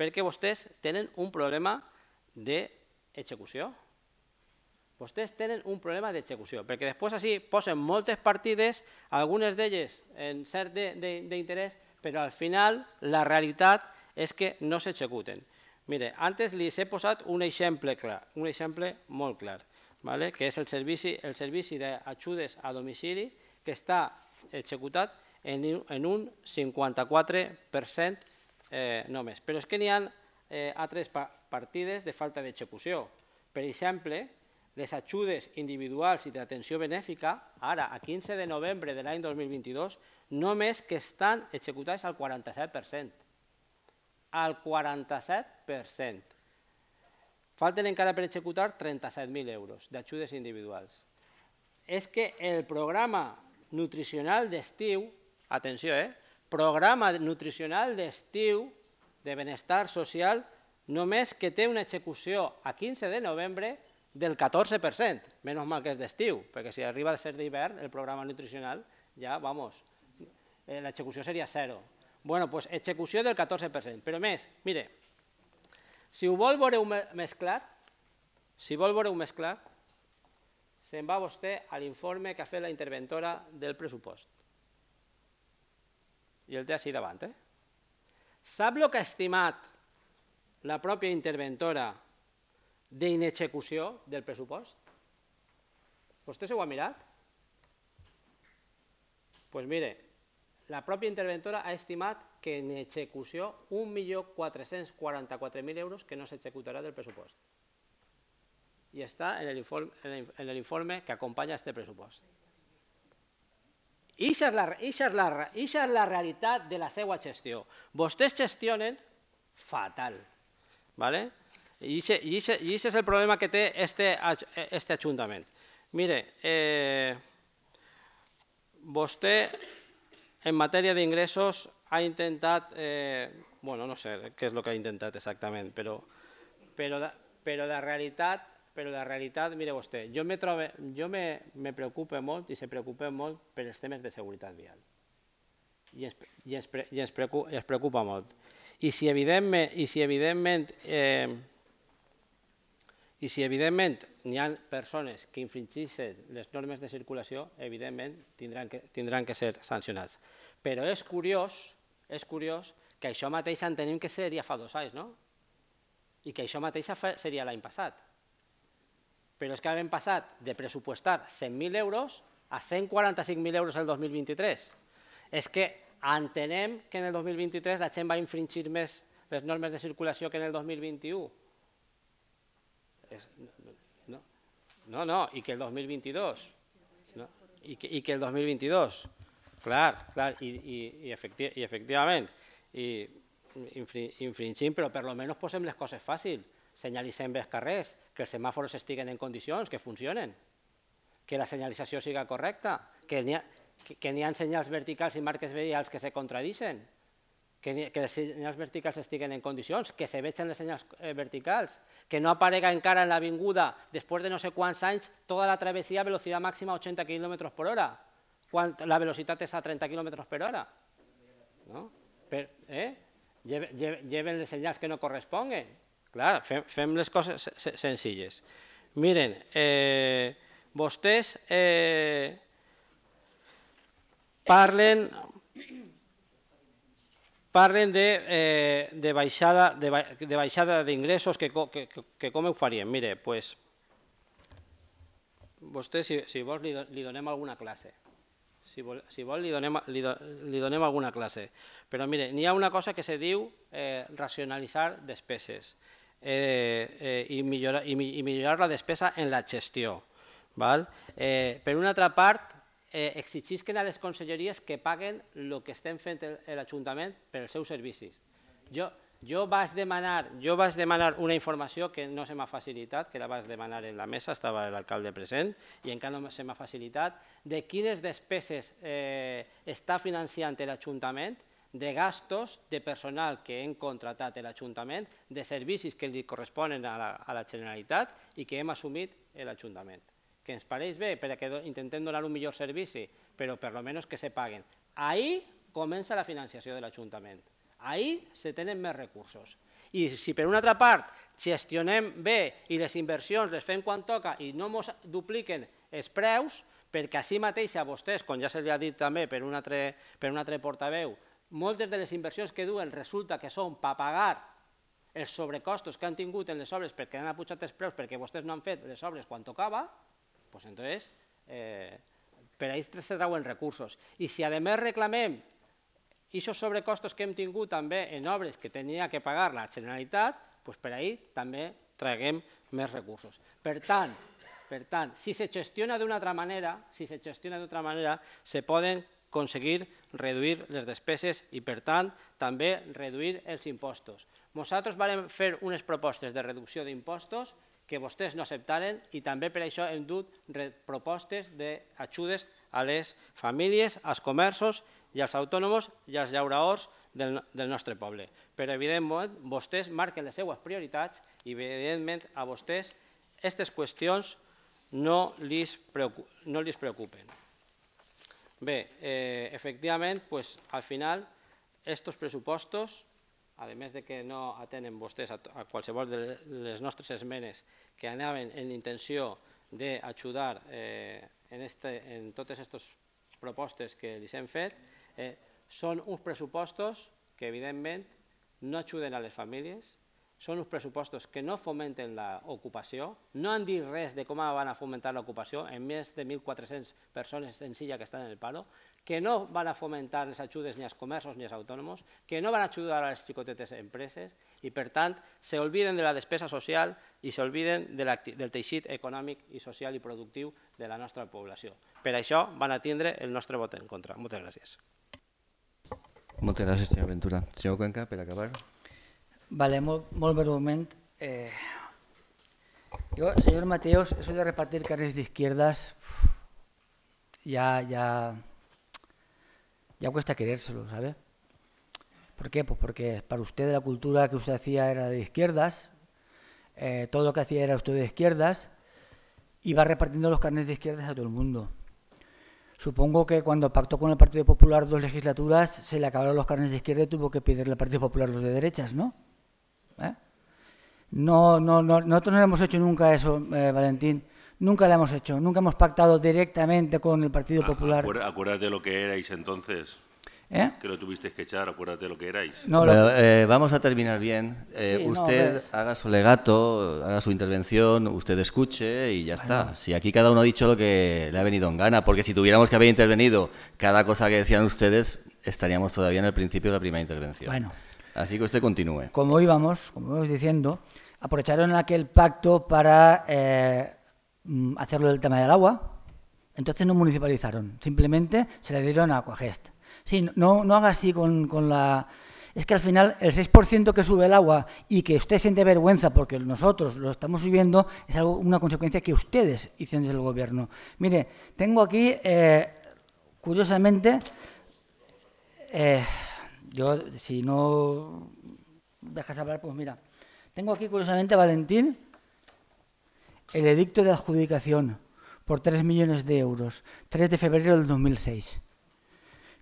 perquè vostès tenen un problema de execució. Vostès tenen un problema d'execució, perquè després així posen moltes partides, algunes d'elles en cert d'interès, però al final la realitat és que no s'executen. Mire, antes li he posat un exemple clar, un exemple molt clar, ¿vale? que és el servici, el servici d'ajudes a domicili que està executat en, en un 54% eh, només. Però és que n'hi ha tres eh, altres, partides de falta d'execució. Per exemple, les ajudes individuals i d'atenció benèfica, ara, a 15 de novembre de l'any 2022, només que estan executades al 47%. Al 47%. Falten encara per executar 37.000 euros d'ajudes individuals. És que el programa nutricional d'estiu, atenció, eh? programa nutricional d'estiu de benestar social només que té una execució a 15 de novembre del 14%, menys mal que és d'estiu, perquè si arriba a ser d'hivern, el programa nutricional ja, vamos, eh, l'execució seria zero. Bueno, pues execució del 14%, però més, mire, si ho vol veure més clar, si vol veure més clar, se'n va vostè a l'informe que ha fet la interventora del pressupost. I el té així davant, eh? Sap el que ha estimat la pròpia interventora d'inexecució del pressupost? Vostè s'ho ha mirat? Doncs pues mire, la pròpia interventora ha estimat que en execució 1.444.000 euros que no s'executarà del pressupost. I està en l'informe que acompanya aquest pressupost. Ixa és, la, ixa, és la, ixa és la realitat de la seva gestió. Vostès gestionen fatal. ¿vale? Y y ese és el problema que té este, este ajuntament. Mire, eh, vostè en matèria ingresos ha intentat, eh, bueno, no sé què és lo que ha intentat exactament, però, però, la, però la realitat, però la realitat, mire vostè, jo me, trobe, jo me, me preocupe molt i se preocupe molt per los temes de seguretat vial. I es, i es, i es preocupa, y es preocupa molt. I si evidentment, i si evidentment, eh, i si evidentment n'hi ha persones que infringeixen les normes de circulació, evidentment tindran que, tindran que ser sancionats. Però és curiós, és curiós que això mateix en tenim que seria fa dos anys, no? I que això mateix seria l'any passat. Però és que hem passat de pressupostar 100.000 euros a 145.000 euros el 2023. És que entenem que en el 2023 la gent va infringir més les normes de circulació que en el 2021. no, no, i que el 2022. No, i, que, I que el 2022. Clar, clar, i, i, i, efecti i efectivament. I infringim, però per almenys posem les coses fàcils. Senyalitzem bé els carrers, que els semàfors estiguen en condicions, que funcionen, que la senyalització siga correcta, que, ha, que, que n'hi ha senyals verticals i marques veïals que se contradicen, que, que les senyals verticals estiguen en condicions, que se vegin les senyals eh, verticals, que no aparega encara en l'avinguda, després de no sé quants anys, tota la travessia a velocitat màxima 80 km per hora, quan la velocitat és a 30 km per hora. No? Per, eh? Lleven, les senyals que no corresponguen. Clar, fem, les coses senzilles. Miren, eh, vostès... Eh, parlen parlen de, eh, de baixada de, de baixada d'ingressos que, que, que com ho farien. Mire, pues, vostè, si, si vols, li, li donem alguna classe. Si vol, si vol li, donem, li, do, li donem alguna classe. Però mire, n'hi ha una cosa que se diu eh, racionalitzar despeses eh, eh, i, millorar, i, i millorar la despesa en la gestió. Val? Eh, per una altra part, eh, exigisquen a les conselleries que paguen el que estem fent l'Ajuntament per els seus servicis. Jo, jo, vaig demanar, jo vaig demanar una informació que no se m'ha facilitat, que la vaig demanar en la mesa, estava l'alcalde present, i encara no se m'ha facilitat, de quines despeses eh, està financiant l'Ajuntament de gastos de personal que hem contratat a l'Ajuntament, de servicis que li corresponen a la, a la Generalitat i que hem assumit l'Ajuntament que ens pareix bé perquè intentem donar un millor servici, però per almenys que se paguen. Ahí comença la financiació de l'Ajuntament. Ahí se tenen més recursos. I si per una altra part gestionem bé i les inversions les fem quan toca i no ens dupliquen els preus, perquè així mateix a vostès, com ja se li ha dit també per un altre, per un altre portaveu, moltes de les inversions que duen resulta que són per pagar els sobrecostos que han tingut en les obres perquè han apujat els preus perquè vostès no han fet les obres quan tocava, Pues entonces, eh, per ahí se trauen recursos. I si a més reclamem aquests sobrecostos que hem tingut també en obres que tenia que pagar la Generalitat, pues per ahí també traguem més recursos. Per tant, per tant, si se gestiona d'una altra manera, si se gestiona d'altra manera, se poden aconseguir reduir les despeses i, per tant, també reduir els impostos. Nosaltres vam fer unes propostes de reducció d'impostos que vostès no acceptaren i també per això hem dut propostes d'ajudes a les famílies, als comerços i als autònoms i als llauraors del, del nostre poble. Però, evidentment, vostès marquen les seues prioritats i, evidentment, a vostès aquestes qüestions no lis no lis preocupen. Bé, eh, efectivament, pues, al final, aquests pressupostos a més de que no atenen vostès a, a qualsevol de les nostres esmenes que anaven en intenció d'ajudar eh, en, este, en totes aquestes propostes que els hem fet, eh, són uns pressupostos que evidentment no ajuden a les famílies, són uns pressupostos que no fomenten l'ocupació, no han dit res de com van a fomentar l'ocupació en més de 1.400 persones en silla que estan en el paro, que no van a fomentar les ajudes ni als comerços ni als autònoms, que no van a ajudar a les xicotetes empreses i, per tant, s'obliden de la despesa social i s'obliden del teixit econòmic i social i productiu de la nostra població. Per això van a tindre el nostre vot en contra. Moltes gràcies. Moltes gràcies, senyor Ventura. Senyor Cuenca, per acabar. Vale, molt, molt breument. Eh, jo, yo, señor Mateos, de repartir carrers de izquierdas, ya, ya, ya cuesta querérselo, ¿sabes? ¿Por qué? Pues porque para usted la cultura que usted hacía era de izquierdas, eh, todo lo que hacía era usted de izquierdas, y va repartiendo los carnes de izquierdas a todo el mundo. Supongo que cuando pactó con el Partido Popular dos legislaturas, se le acabaron los carnes de izquierda y tuvo que pedirle al Partido Popular los de derechas, ¿no? ¿Eh? No, no, no, nosotros no hemos hecho nunca eso, eh, Valentín. Nunca lo hemos hecho, nunca hemos pactado directamente con el Partido ah, Popular. Acuérdate lo que erais entonces. ¿Eh? Que lo tuvisteis que echar, acuérdate lo que erais. Eh, vamos a terminar bien. Eh, usted haga su legato, haga su intervención, usted escuche y ya está. Si aquí cada uno ha dicho lo que le ha venido en gana, porque si tuviéramos que haber intervenido cada cosa que decían ustedes, estaríamos todavía en el principio de la primera intervención. Bueno. Así que usted continúe. Como íbamos, como íbamos diciendo, aprovecharon aquel pacto para Mm, hacerlo del tema del agua. Entonces no municipalizaron, simplemente se le dieron a Aquagest. Sí, no, no haga así con, la... Es que al final el 6% que sube el agua y que usted siente vergüenza porque nosotros lo estamos subiendo es algo, una consecuencia que ustedes hicieron desde el gobierno. Mire, tengo aquí, eh, curiosamente, eh, yo si no dejas hablar, pues mira, tengo aquí curiosamente Valentín el edicto de adjudicación por 3 millones de euros, 3 de febrero del 2006.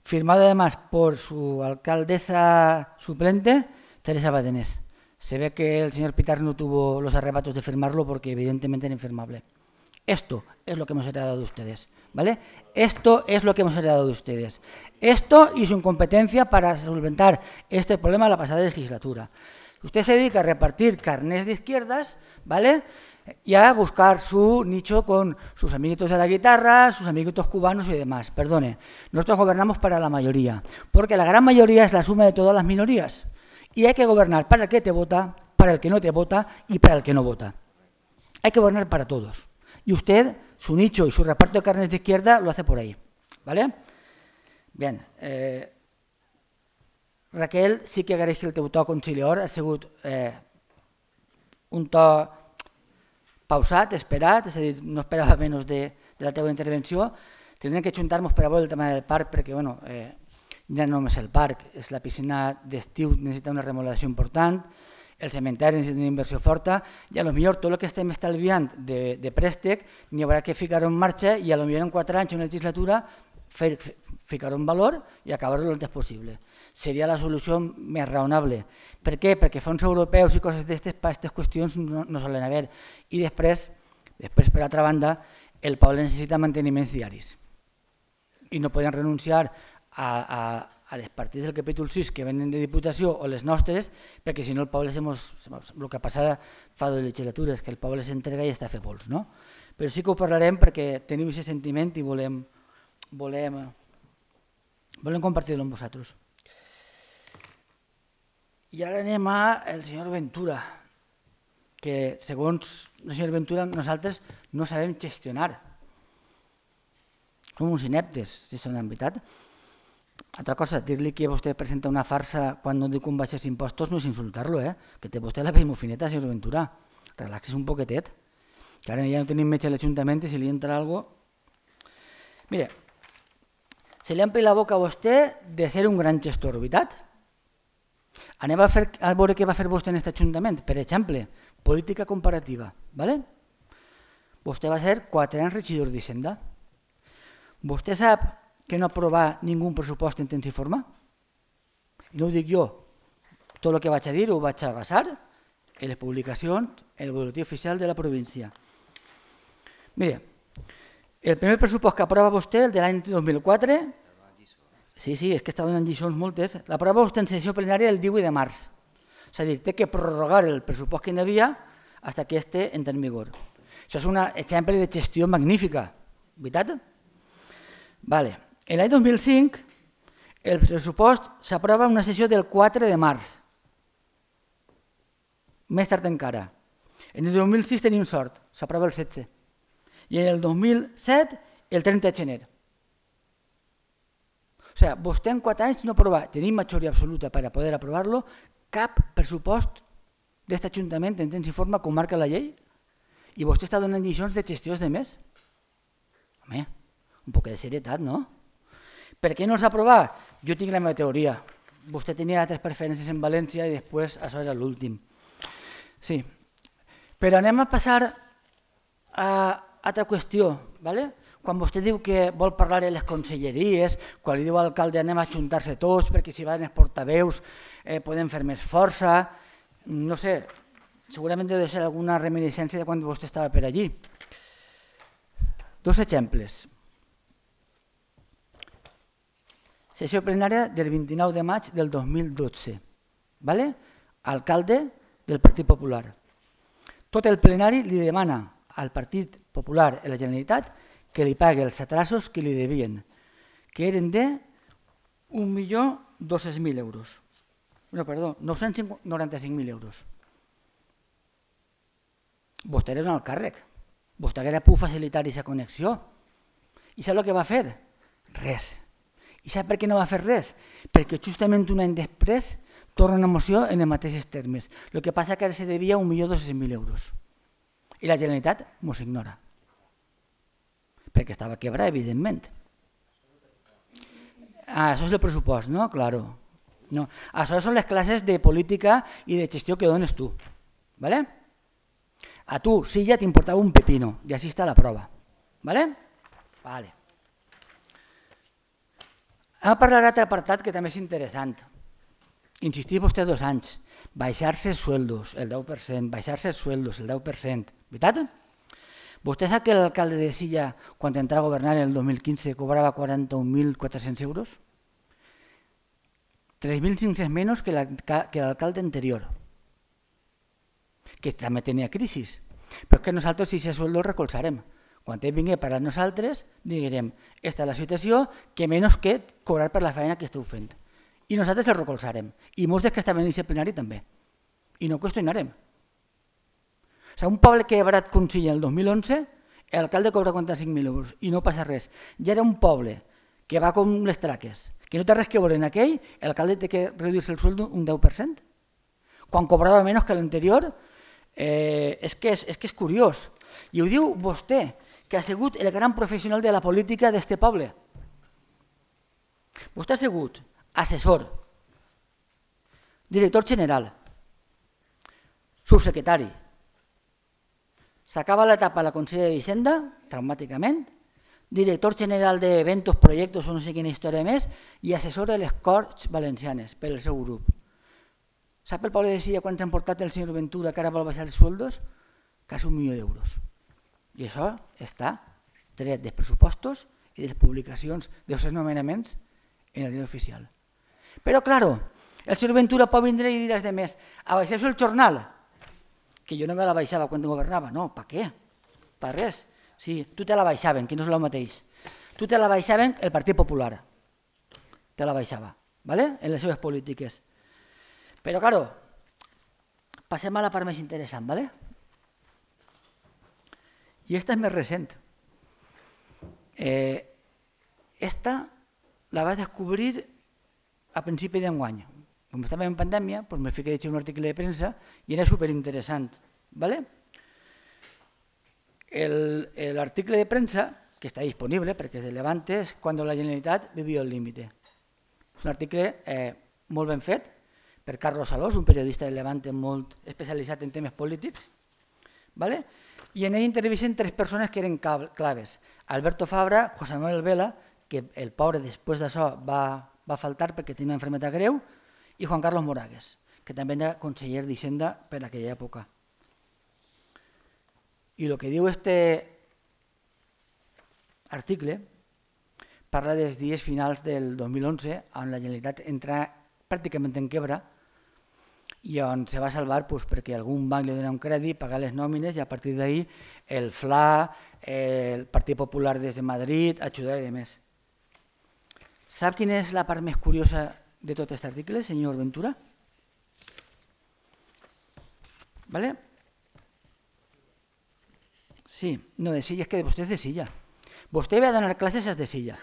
Firmado además por su alcaldesa suplente, Teresa Badenés. Se ve que el señor Pitar no tuvo los arrebatos de firmarlo porque evidentemente era infirmable. Esto es lo que hemos heredado de ustedes, ¿vale? Esto es lo que hemos heredado de ustedes. Esto y su incompetencia para solventar este problema la pasada legislatura. Usted se dedica a repartir carnés de izquierdas, ¿vale? y a buscar su nicho con sus amiguitos de la guitarra, sus amiguitos cubanos y demás. Perdone, nosotros gobernamos para la mayoría, porque la gran mayoría es la suma de todas las minorías. Y hay que gobernar para el que te vota, para el que no te vota y para el que no vota. Hay que gobernar para todos. Y usted, su nicho y su reparto de carnes de izquierda lo hace por ahí. ¿Vale? Bien. Eh, Raquel sí que agradezco que el teu ha eh, un pausat, esperat, és a dir, no esperava menys de, de la teva intervenció. Tindrem que juntar-nos per a veure el tema del parc, perquè bueno, eh, ja no només el parc, és la piscina d'estiu, necessita una remodelació important, el cementeri necessita una inversió forta, i a lo millor tot el que estem estalviant de, de préstec n'hi haurà que ficar en marxa i a lo millor en quatre anys, una legislatura, fer, ficar un valor i acabar-ho el antes possible seria la solució més raonable. Per què? Perquè fons europeus i coses d'aquestes per aquestes qüestions no, no solen haver. I després, després per altra banda, el poble necessita manteniments diaris i no podem renunciar a, a, a les partides del capítol 6 que venen de Diputació o les nostres, perquè si no el poble se mos, el que passat fa dues legislatures, que el poble s'entrega i està a fer vols. No? Però sí que ho parlarem perquè tenim aquest sentiment i volem, volem, volem compartir-lo amb vosaltres. I ara anem a el senyor Ventura, que segons el senyor Ventura nosaltres no sabem gestionar. Som uns ineptes, si són en veritat. Altra cosa, dir-li que vostè presenta una farsa quan no diu com baixes impostos no és insultar-lo, eh? que té vostè la pell mofineta, senyor Ventura. Relaxis un poquetet, que ara ja no tenim metge a l'Ajuntament i si li entra alguna cosa... Mire, se li ampli la boca a vostè de ser un gran gestor, veritat? Anem a, fer, a veure què va fer vostè en aquest Ajuntament. Per exemple, política comparativa. ¿vale? Vostè va ser quatre anys regidor d'Hisenda. Vostè sap que no aprovar ningú pressupost en temps i forma? I no ho dic jo. Tot el que vaig a dir ho vaig a basar en les publicacions, en el boletí oficial de la província. Mire, el primer pressupost que aprova vostè, el de l'any 2004, Sí, sí, és que està donant lliçons moltes. La prova està sessió plenària del 18 de març. És a dir, té que prorrogar el pressupost que hi havia fins que este entra en vigor. Això és un exemple de gestió magnífica, veritat? Vale. En L'any 2005 el pressupost s'aprova en una sessió del 4 de març. Més tard encara. En el 2006 tenim sort, s'aprova el 16. I en el 2007 el 30 de gener. O sigui, vostè en quatre anys no aprova, tenim majoria absoluta per a poder aprovar-lo, cap pressupost d'aquest Ajuntament en temps i forma com marca la llei i vostè està donant lliçons de gestió de més. Home, un poc de serietat, no? Per què no els aprova? Jo tinc la meva teoria. Vostè tenia altres preferències en València i després això era l'últim. Sí. Però anem a passar a altra qüestió. ¿vale? quan vostè diu que vol parlar de les conselleries, quan li diu a l'alcalde anem a juntar-se tots perquè si van els portaveus eh, podem fer més força, no sé, segurament deu ser alguna reminiscència de quan vostè estava per allí. Dos exemples. Sessió plenària del 29 de maig del 2012. ¿vale? Alcalde del Partit Popular. Tot el plenari li demana al Partit Popular i la Generalitat que li pague els atrasos que li devien, que eren de 1.200.000 euros. No, perdó, 995.000 euros. Vostè era un alt càrrec. Vostè era pogut facilitar aquesta connexió. I sap el que va fer? Res. I sap per què no va fer res? Perquè justament un any després torna una moció en els mateixos termes. El que passa és que ara se devia 1.200.000 euros. I la Generalitat mos ignora perquè estava quebrar, evidentment. Ah, això és el pressupost, no? Claro. No. Ah, això són les classes de política i de gestió que dones tu. ¿vale? A tu, sí, ja t'importava un pepino, i així està la prova. ¿vale? Vale. Ara parlaré d'altre apartat que també és interessant. Insistir vostè dos anys, baixar-se els sueldos, el 10%, baixar-se els sueldos, el 10%, veritat? ¿Vostè sap que l'alcalde de Silla, quan entrà a governar el 2015, cobrava 41.400 euros? 3.500 menys que l'alcalde anterior, que també tenia crisi. Però és que nosaltres, si aquest sueldo, el recolzarem. Quan ell vingui per a nosaltres, direm, esta és la situació, que menys que cobrar per la feina que esteu fent. I nosaltres el recolzarem. I molts dels que estaven en aquest plenari també. I no qüestionarem. O sigui, un poble que ha barat Consell el 2011, l'alcalde cobra 45.000 euros i no passa res. Ja era un poble que va com les traques, que no té res que veure en aquell, l'alcalde té que reduir-se el sueldo un 10%, quan cobrava menys que l'anterior. Eh, és, que és, és que és curiós. I ho diu vostè, que ha sigut el gran professional de la política d'este poble. Vostè ha sigut assessor, director general, subsecretari, S'acaba l'etapa a la Consellera d'Hisenda, traumàticament, director general de eventos, projectos o no sé quina història més, i assessor de les Corts Valencianes pel seu grup. Sap el Pablo de Silla quants han portat el senyor Ventura que ara vol baixar els sueldos? Quasi un milió d'euros. I això està tret dels pressupostos i de les publicacions dels seus nomenaments en el dia oficial. Però, claro, el senyor Ventura pot vindre i dir les de més, abaixeu el jornal, que jo no me la baixava quan governava. No, per què? Per res. Sí, tu te la baixaven, que no és el mateix. Tu te la baixaven el Partit Popular. Te la baixava, ¿vale? en les seves polítiques. Però, claro, passem a la part més interessant, ¿vale? i esta és més recent. Eh, esta la vaig descobrir a principi d'enguany, com estava en pandèmia, doncs me fiqué un article de premsa i era superinteressant. ¿vale? L'article de premsa, que està disponible perquè es de Levante, és quan la Generalitat vivia el límite. És un article eh, molt ben fet per Carlos Salós, un periodista de Levante molt especialitzat en temes polítics, ¿vale? i en ell intervisen tres persones que eren claves. Alberto Fabra, José Manuel Vela, que el pobre després d'això va, va faltar perquè tenia una malaltia greu, i Juan Carlos Moragues, que també era conseller d'Hisenda per aquella època. I el que diu este article parla dels dies finals del 2011, on la Generalitat entra pràcticament en quebra i on se va salvar doncs, perquè algun banc li dona un crèdit, pagar les nòmines i a partir d'ahir el FLA, el Partit Popular des de Madrid, ajudar i demés. Sap quina és la part més curiosa de todos estos artículos, señor Ventura? ¿Vale? Sí, no, de silla, es que usted es de silla. te voy a dar clases de silla.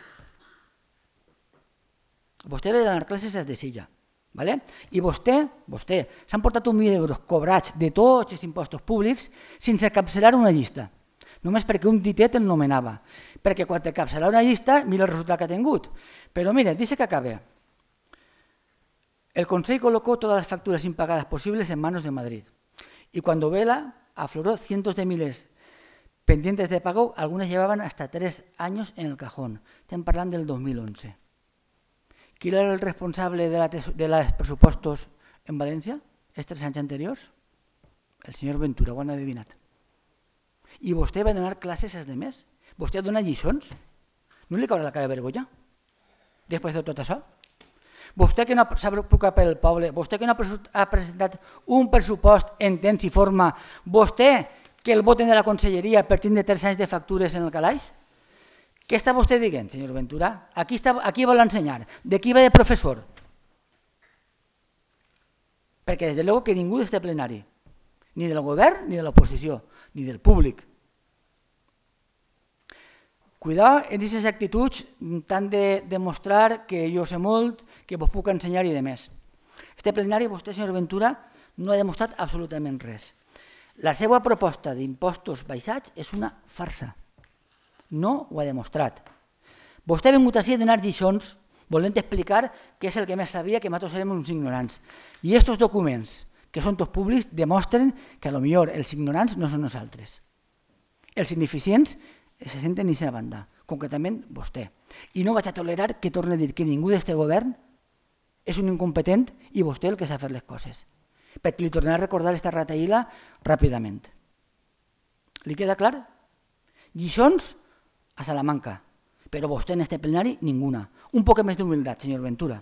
Usted ve a dar clases de silla. ¿vale? y vos te se han portat un mil euros cobrats de todos els impostos públicos sin encapsular una lista llista, más porque un ditet te nomenava. Porque cuando te encapsular una lista, mira el resultado que ha pero Però mira, dice que acabe. El Consejo colocó todas las facturas impagadas posibles en manos de Madrid. Y cuando Vela afloró cientos de miles pendientes de pago, algunas llevaban hasta tres años en el cajón. Están hablando del 2011. ¿Quién era el responsable de, los presupuestos en Valencia estos años anteriores? El señor Ventura, ¿Y Divinat. adivinat. ¿Y te va donar classes este mes? vosté a dona lliçons? No le caurà la cara de vergüenza después de todo eso? Vostè que no s'ha preocupat pel poble, vostè que no ha presentat un pressupost en temps i forma, vostè que el voten de la conselleria per tindre tres anys de factures en el calaix? Què està vostè dient, senyor Ventura? Aquí està, a qui vol ensenyar? De qui va de professor? Perquè, des de luego, que ningú d'este plenari, ni del govern ni de l'oposició, ni del públic, Cuidar en aquestes actituds tant de demostrar que jo sé molt, que vos puc ensenyar i de més. Este plenari, vostè, senyor Ventura, no ha demostrat absolutament res. La seva proposta d'impostos baixats és una farsa. No ho ha demostrat. Vostè ha vingut així a donar lliçons volent explicar què és el que més sabia que nosaltres érem uns ignorants. I aquests documents, que són tots públics, demostren que a lo millor els ignorants no són nosaltres. Els ineficients que se senten i se banda, concretament vostè. I no vaig a tolerar que torni a dir que ningú d'este govern és un incompetent i vostè el que s'ha fet les coses. Perquè li tornarà a recordar aquesta rataïla ràpidament. Li queda clar? Lliçons a Salamanca, però vostè en este plenari ninguna. Un poc més d'humilitat, senyor Ventura.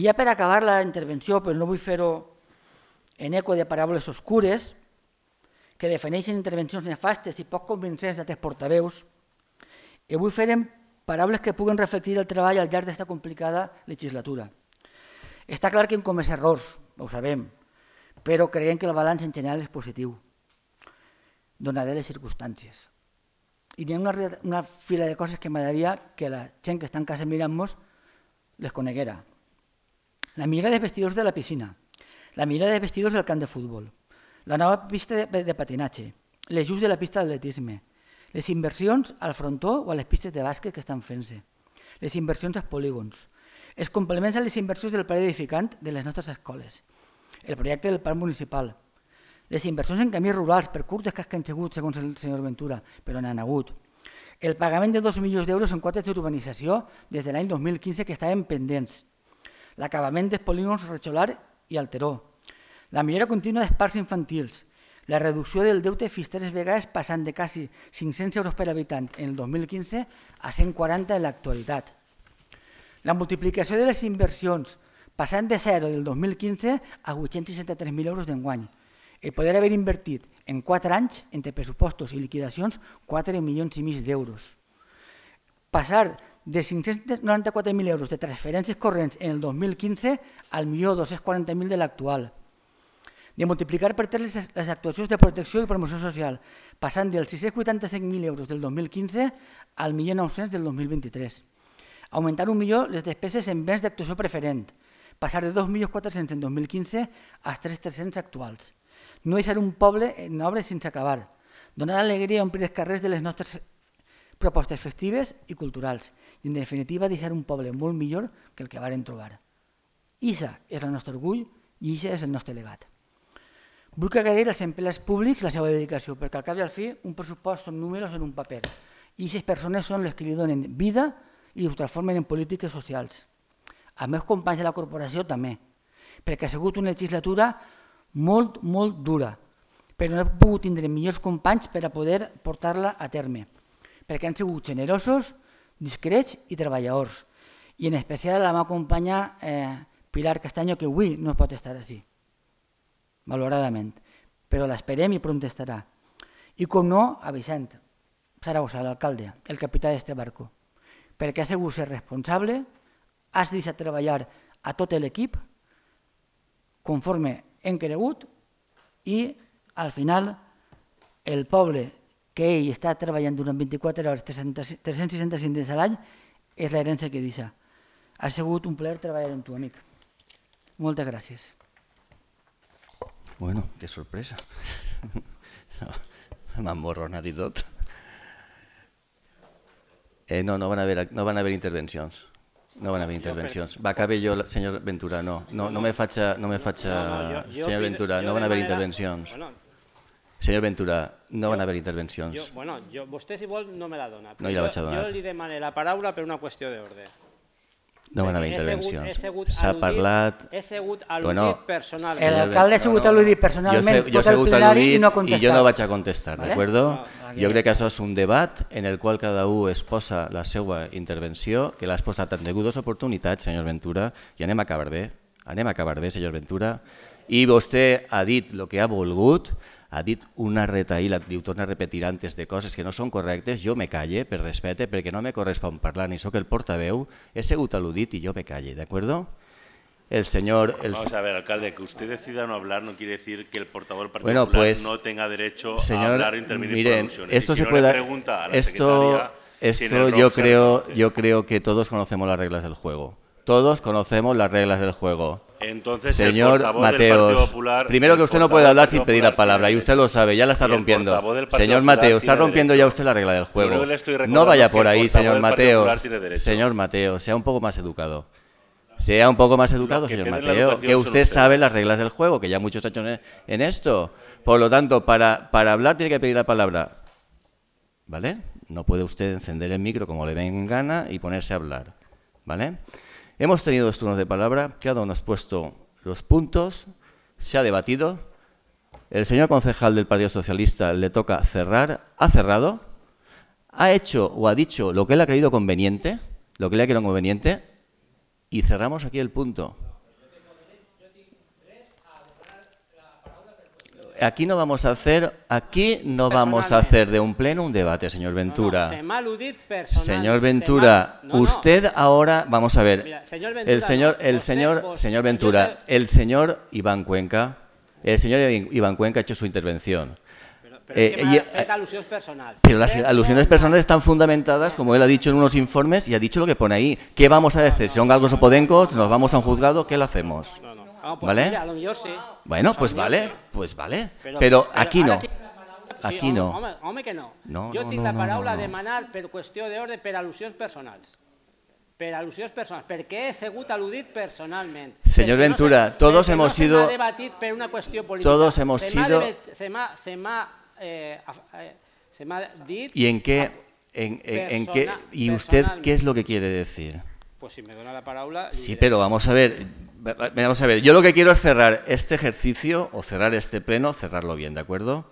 I ja per acabar la intervenció, però no vull fer-ho en eco de paraules oscures, que defineixen intervencions nefastes i poc convincents d'altres portaveus, i avui farem paraules que puguen reflectir el treball al llarg d'esta complicada legislatura. Està clar que hem comès errors, ho sabem, però creiem que el balanç en general és positiu, donades les circumstàncies. I hi ha una, una fila de coses que m'agradaria que la gent que està en casa mirant-nos les coneguera. La mirada de vestidors de la piscina, la mirada de vestidors del camp de futbol, la nova pista de, patinatge, patinatge, l'ajust de la pista d'atletisme, les inversions al frontó o a les pistes de bàsquet que estan fent-se, les inversions als polígons. Es a les inversions del pla edificant de les nostres escoles, el projecte del parc municipal, les inversions en camins rurals per curtes que han sigut, segons el senyor Ventura, però n'han hagut. El pagament de 2 milions d'euros en quotes d'urbanització des de l'any 2015 que estaven pendents. L'acabament dels polígons Recholar i Alteró, la millora contínua dels parcs infantils, la reducció del deute fins tres vegades passant de quasi 500 euros per habitant en el 2015 a 140 en l'actualitat. La multiplicació de les inversions passant de 0 del 2015 a 863.000 euros d'enguany. El poder haver invertit en 4 anys, entre pressupostos i liquidacions, 4 milions i mig d'euros. Passar de 594.000 euros de transferències corrents en el 2015 al 1.240.000 de l'actual de multiplicar per tres les, actuacions de protecció i promoció social, passant dels 685.000 euros del 2015 al 1.900 del 2023. Augmentar un millor les despeses en béns d'actuació preferent, passar de 2.400.000 en 2015 als 3.300 actuals. No deixar un poble en obres sense acabar. Donar alegria a omplir els carrers de les nostres propostes festives i culturals i, en definitiva, deixar un poble molt millor que el que varen trobar. Ixa és el nostre orgull i Ixa és el nostre elevat. Vull que agrair als empleats públics la seva dedicació, perquè al cap i al fi un pressupost són números en un paper i aquestes persones són les que li donen vida i ho transformen en polítiques socials. Els meus companys de la corporació també, perquè ha sigut una legislatura molt, molt dura, però no he pogut tindre millors companys per a poder portar-la a terme, perquè han sigut generosos, discrets i treballadors, i en especial la meva companya eh, Pilar Castanyo, que avui no pot estar així valoradament, però l'esperem i estarà. I com no, a Vicent Saragossa, l'alcalde, el capità d'este barco, perquè has segut ser responsable, has deixat treballar a tot l'equip conforme hem cregut i al final el poble que ell està treballant durant 24 hores, 365 dies a l'any, és l'herència que deixa. Ha sigut un plaer treballar amb tu, amic. Moltes gràcies. Bueno, que sorpresa. M'ha i tot. Eh, no, no van, haver, no van haver intervencions. No van haver ah, intervencions. Va acabar jo, senyor Ventura, no. No, no me faig... No me faig senyor Ventura, no van haver intervencions. Senyor Ventura, no van haver intervencions. Jo, bueno, jo, vostè si vol no me la dona. No hi la vaig a donar. Jo li demanaré la paraula per una qüestió d'ordre demana la intervenció. S'ha parlat... He segut al·ludit bueno, personalment. L'alcalde ha sigut al·ludit personalment, jo, jo tot el plenari i no ha contestat. I jo no vaig a contestar, vale? d'acord? No, no, jo crec que això és un debat en el qual cada un es posa la seva intervenció, que l'has posat, en degudes oportunitats, senyor Ventura, i anem a acabar bé, anem a acabar bé, senyor Ventura, i vostè ha dit el que ha volgut, ha dit una retaïla, diu, torna a repetir antes de cosas que no son correctas. Yo me calle respete, pero que no me corresponde hablar ni que el portaveu, he sigut aludit y yo me calle, acuerdo. El señor... El... Vamos a ver, alcalde, que usted decida no hablar no quiere decir que el portavoz particular pues, no tenga derecho a hablar o intervenir miren, Esto se puede... esto, esto yo creo, yo creo que todos conocemos las reglas del juego. Todos conocemos las reglas del juego. Entonces, señor Mateos, primero que usted no puede hablar sin pedir la palabra y usted lo sabe, ya la está rompiendo. Señor Mateos, está rompiendo ya usted la regla del juego. No vaya por ahí, señor Mateos. Señor Mateos, sea un poco más educado. Sea un poco más educado, señor Mateo, que usted sabe las reglas del juego, que ya muchos han hecho en esto. Por lo tanto, para, para hablar tiene que pedir la palabra. ¿Vale? No puede usted encender el micro como le venga gana y ponerse a hablar. ¿Vale? Hemos tenido dos turnos de palabra, cada uno ha puesto los puntos, se ha debatido. El señor concejal del Partido Socialista le toca cerrar, ha cerrado, ha hecho o ha dicho lo que él ha creído conveniente, lo que le ha creído conveniente, y cerramos aquí el punto. aquí no vamos a hacer, aquí no vamos a hacer de un pleno un debate, señor Ventura. señor Ventura, usted ahora, vamos a ver, el señor, el señor, señor Ventura, el señor Iván Cuenca, el señor Iván Cuenca ha hecho su intervención. Pero eh, las alusiones personales están fundamentadas, como él ha dicho en unos informes, y ha dicho lo que pone ahí. ¿Qué vamos a decir? ¿Son galgos o podencos? ¿Nos vamos a un juzgado? ¿Qué le hacemos? pues ¿Vale? a lo mejor sí. Bueno, pues vale, pues vale. Pero, aquí no. Aquí no. Hombre, que no. Yo tengo no, no, la palabra no, no. pero per de pero per al·lusions personales. Por personales. ¿Por qué he sigut personalmente. Señor Ventura, todos hemos sido... Se debatit una cuestión política. Todos hemos sido... Se me Se eh, eh, se me dit... ¿Y en qué... En, en qué ¿Y usted qué es lo que quiere decir? Pues si me da la palabra... Sí, pero vamos a ver, Vamos a ver, yo lo que quiero es cerrar este ejercicio o cerrar este pleno, cerrarlo bien, ¿de acuerdo?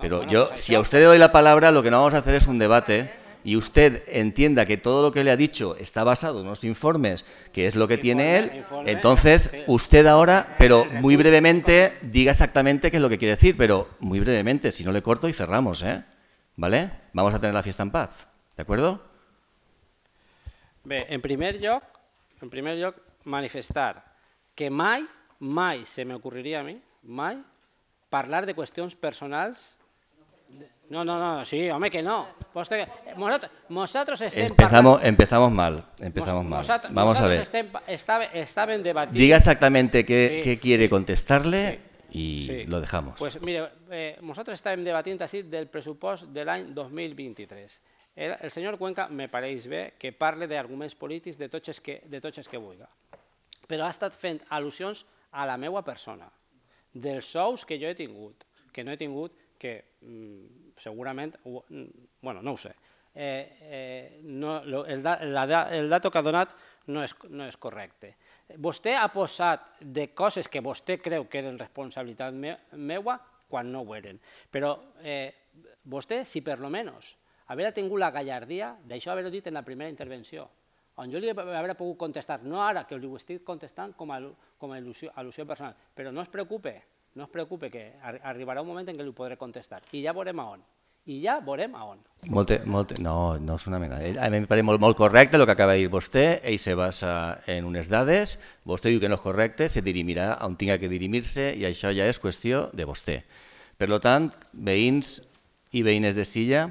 Pero yo, pues si a usted le doy la palabra, lo que no vamos a hacer es un debate y usted entienda que todo lo que le ha dicho está basado en unos informes, que es lo que tiene él, entonces usted ahora, pero muy brevemente, diga exactamente qué es lo que quiere decir, pero muy brevemente, si no le corto y cerramos, ¿eh? ¿Vale? Vamos a tener la fiesta en paz, ¿de acuerdo? en primer yo, en primer yo, manifestar que mai, mai se me ocurriría a mí, mai, hablar de cuestiones personales... no, no, no, sí, hombre, que no. Nosotros pues estén empezamos, empezamos mal, empezamos mal. Vamos a ver. Estén, Diga exactamente qué, quiere contestarle y lo dejamos. Pues mire, vosotros eh, nosotros estamos debatiendo así del presupuesto del año 2023. El, señor Cuenca me parece ve que parle de argumentos políticos que, de toches que a. però ha estat fent al·lusions a la meva persona, dels sous que jo he tingut, que no he tingut, que mm, segurament, mm, bueno, no ho sé, eh, eh, no, el, da, la, el dato que ha donat no és, no és correcte. Vostè ha posat de coses que vostè creu que eren responsabilitat me, meua quan no ho eren, però eh, vostè, si per lo menos haver tingut la gallardia, d'això haver-ho dit en la primera intervenció, on jo li hauria pogut contestar, no ara, que li ho estic contestant com a, com a il·lusió, al·lusió personal, però no es preocupe, no es preocupe, que arribarà un moment en què li podré contestar, i ja veurem a on. I ja veurem a on. Molte, molte, no, no és una mena. A mi em pareix molt, molt correcte el que acaba de dir vostè, ell se basa en unes dades, vostè diu que no és correcte, se dirimirà on tinga que dirimir-se i això ja és qüestió de vostè. Per tant, veïns i veïnes de Silla,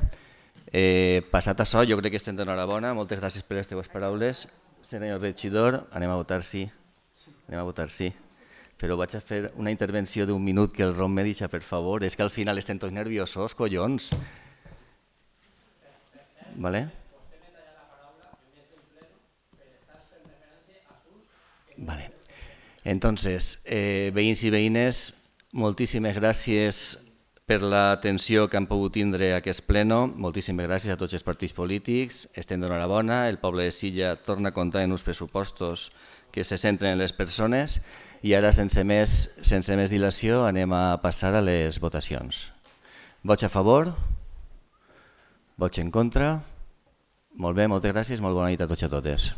Eh, passat això, jo crec que estem d'enhorabona. Moltes gràcies per les teves paraules. Senyor regidor, anem a votar sí. Anem a votar sí. Però vaig a fer una intervenció d'un minut que el Ron me deixa, per favor. És que al final estem tots nerviosos, collons. Vale? Vale. Entonces, eh, veïns i veïnes, moltíssimes gràcies per l'atenció que han pogut tindre aquest pleno. Moltíssimes gràcies a tots els partits polítics. Estem d'enhorabona. El poble de Silla torna a comptar en uns pressupostos que se centren en les persones i ara, sense més, sense més dilació, anem a passar a les votacions. Vots a favor? Vots en contra? Molt bé, moltes gràcies, molt bona nit a tots i a totes.